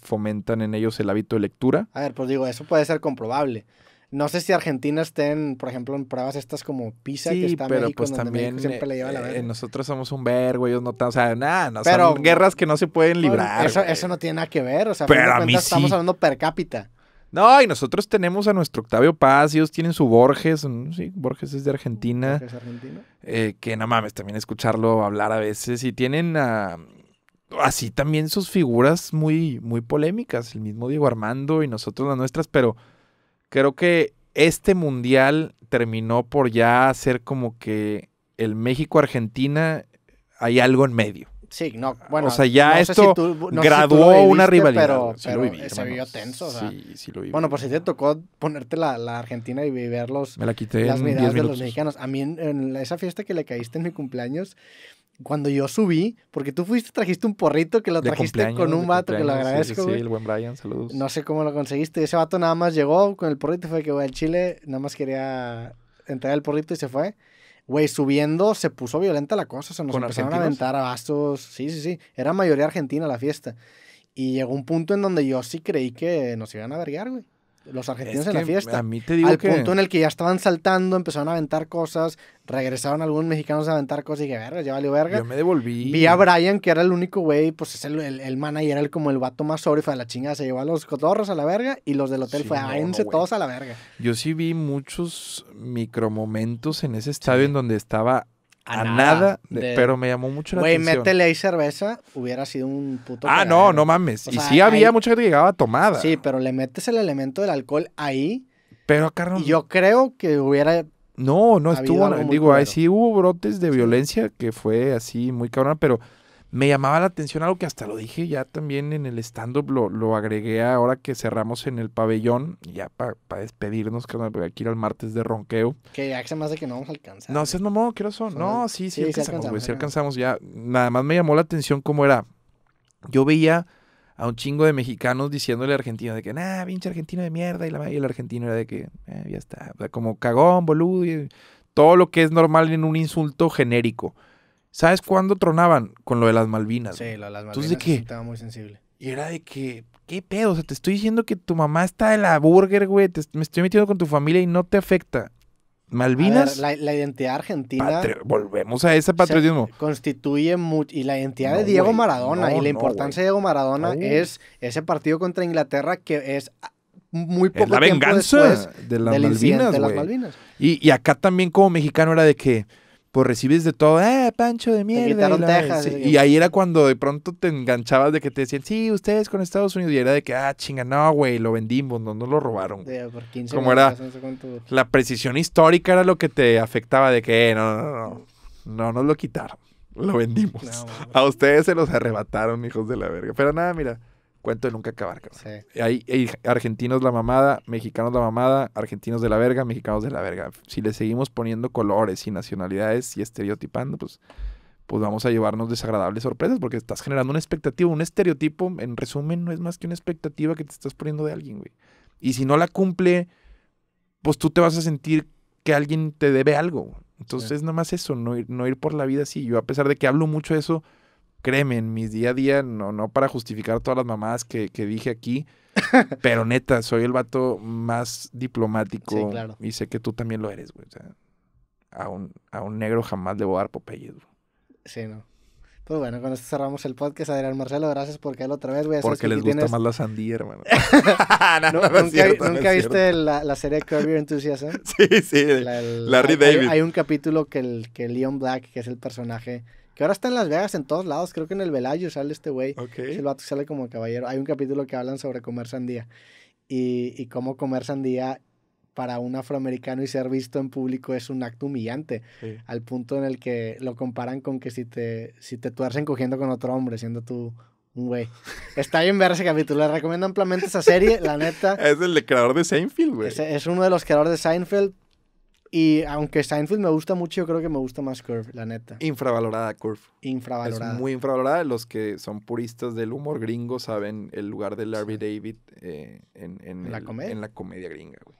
fomentan en ellos el hábito de lectura. A ver, pues digo, eso puede ser comprobable. No sé si Argentina estén, por ejemplo, en pruebas estas como Pisa, que está pero México, pues también siempre le lleva la eh, nosotros somos un vergo, ellos no o sea, nada, no, pero, son guerras que no se pueden librar. Eso, eso no tiene nada que ver, o sea, pero a, estamos hablando per cápita. No, y nosotros tenemos a nuestro Octavio Paz, ellos tienen su Borges, mm, sí, Borges es de Argentina. ¿Es argentino. Eh, que no mames, también escucharlo hablar a veces. Y tienen a, ah, así también sus figuras muy, muy polémicas, el mismo Diego Armando y nosotros las nuestras, pero Creo que este mundial terminó por ya ser como que el México-Argentina hay algo en medio. Sí, no, ah, bueno. O sea, ya esto graduó una rivalidad. Pero, sí se vio tenso. Sí, sí lo viví. Bueno, pues si te tocó ponerte la, la Argentina y vivir las miradas de los mexicanos. A mí, en esa fiesta que le caíste en mi cumpleaños, cuando yo subí, porque tú fuiste, trajiste un porrito que lo trajiste con un vato que lo agradezco. Sí, el buen Brian, saludos. No sé cómo lo conseguiste. Ese vato nada más llegó con el porrito y fue que, güey, al chile nada más quería entrar el porrito y se fue. Güey, subiendo se puso violenta la cosa, se nos empezaron a aventar a Sí, sí, sí. Era mayoría argentina la fiesta. Y llegó un punto en donde yo sí creí que nos iban a vergar, güey los argentinos en la fiesta. A mí te digo al punto en el que ya estaban saltando, empezaron a aventar cosas, regresaron algunos mexicanos a aventar cosas y dije, verga, ya valió verga. Yo me devolví. Vi a Brian, que era el único güey, pues es el, el, manager, era el, como el vato más sobrio, fue a la chingada, se llevó a los cotorros a la verga y los del hotel fue a todos a la verga. Yo sí vi muchos micromomentos en ese estadio en donde estaba a, nada. pero me llamó mucho la atención. Güey, métele ahí cerveza, hubiera sido un puto. Ah, no, no mames. y sí había mucha gente que llegaba tomada. Sí, pero le metes el elemento del alcohol ahí. Pero acá Y yo creo que hubiera. No, no estuvo. Digo, ahí sí hubo brotes de violencia que fue así muy cabrón, pero me llamaba la atención algo que hasta lo dije ya también en el stand-up, lo, agregué ahora que cerramos en el pabellón, ya para despedirnos, que voy a ir al martes de ronqueo. Que ya se me hace que no vamos a alcanzar. No, seas mamón, quiero son? No, sí, sí, alcanzamos, alcanzamos ya. Nada más me llamó la atención cómo era. Yo veía a un chingo de mexicanos diciéndole a argentino de que, nah, pinche argentino de mierda, y, la, y el argentino era de que, eh, ya está, como cagón, boludo, y todo lo que es normal en un insulto genérico. ¿Sabes cuándo tronaban? Con lo de las Malvinas. Sí, lo de las Malvinas. Entonces, ¿de qué? muy sensible. Y era de que, ¿qué pedo? O sea, te estoy diciendo que tu mamá está de la burger, güey. me estoy metiendo con tu familia y no te afecta. Malvinas. la, identidad argentina. volvemos a ese patriotismo. Constituye mucho. Y la identidad de Diego Maradona y la importancia de Diego Maradona es ese partido contra Inglaterra que es ah, muy poco la venganza de las Malvinas. De las Malvinas. y acá también, como mexicano, era de que pues recibes de todo, eh, pancho de mierda. Y, ahí era cuando de pronto te enganchabas de que te decían, sí, ustedes con Estados Unidos. Y era de que, ah, chinga, no, güey, lo vendimos, no nos lo robaron. Como era, la precisión histórica era lo que te afectaba de que, eh, no, no, no, no, no nos lo quitaron, lo vendimos. a ustedes se los arrebataron, hijos de la verga. Pero nada, mira, Cuento de nunca acabar, cabrón. Hay, argentinos la mamada, mexicanos la mamada, argentinos de la verga, mexicanos de la verga. Si le seguimos poniendo colores y nacionalidades y estereotipando, pues, pues vamos a llevarnos desagradables sorpresas porque estás generando una expectativa, un estereotipo. En resumen, no es más que una expectativa que te estás poniendo de alguien, güey. Y si no la cumple, pues tú te vas a sentir que alguien te debe algo. Entonces, es nada más eso, no ir, no ir por la vida así. Yo, a pesar de que hablo mucho de eso, créeme, en mi día a día, no, no para justificar todas las mamadas que, que dije aquí, pero neta, soy el vato más diplomático. Sí, claro. Y sé que tú también lo eres, güey. O sea, a un, a un negro jamás le voy a dar Popeyes, Sí, no. Pues bueno, con esto cerramos el podcast. Adrián Marcelo, gracias por él otra vez, güey. Porque les gusta más la sandía, hermano. ¿Nunca, ¿nunca viste la, la, serie Curb Enthusiasm? sí, sí. La, Larry David. Hay, hay, un capítulo que, el, que Leon Black, que es el personaje que ahora está en Las Vegas, en todos lados. Creo que en el Velayo sale este güey. el vato sale como caballero. Hay un capítulo que hablan sobre comer sandía. Y, y cómo comer sandía para un afroamericano y ser visto en público es un acto humillante, al punto en el que lo comparan con que si te, si te tuercen cogiendo con otro hombre, siendo tú un güey. Está bien ver ese capítulo, le recomiendo ampliamente esa serie, la neta. Es el creador de Seinfeld, güey. Es, es, uno de los creadores de Seinfeld, y aunque Seinfeld me gusta mucho, yo creo que me gusta más Curve, la neta. Infravalorada Curve. Infravalorada. Es muy infravalorada. Los que son puristas del humor gringo saben el lugar de Larry David eh, en, la en, la comedia gringa, güey.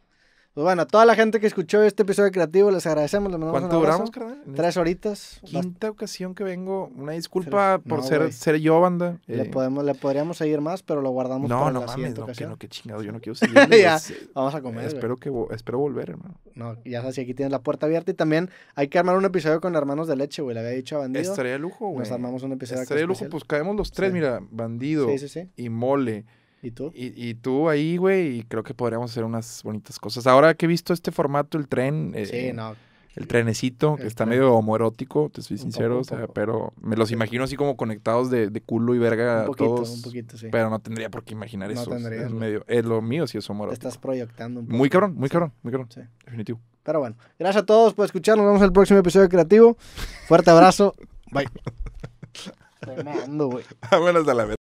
Pues bueno, a toda la gente que escuchó este episodio creativo, les agradecemos. Les mandamos ¿Cuánto duramos, carnal? Tres este? horitas. Quinta ocasión que vengo. Una disculpa por ser, yo, banda. Le, eh, podemos, le podríamos seguir más, pero lo guardamos no, para no, la mames, siguiente no, ocasión. No, no, que chingado, yo no quiero seguir. Eh, vamos a comer. espero, que, espero volver, hermano. No, ya sabes, aquí tienes la puerta abierta y también hay que armar un episodio con Hermanos de Leche, güey. Le había dicho a Bandido. Estaría de lujo, güey. Nos armamos un episodio Estaría de lujo, pues caemos los tres, mira. Bandido sí, sí, y Mole. ¿Y tú? Y, tú ahí, güey, y creo que podríamos hacer unas bonitas cosas. Ahora que he visto este formato, el tren. Eh, eh, el trenecito, que está medio homoerótico, te soy sincero, pero me los imagino así como conectados de, culo y verga un poquito, Un poquito, sí. Pero no tendría por qué imaginar no eso. Tendría, es, medio, es lo mío si es homoerótico. estás proyectando Muy cabrón, muy cabrón, muy cabrón. Sí. Definitivo. Pero bueno, gracias a todos por escucharnos. Nos vemos en el próximo episodio de Creativo. Fuerte abrazo. Bye. Fernando, güey. a la vez.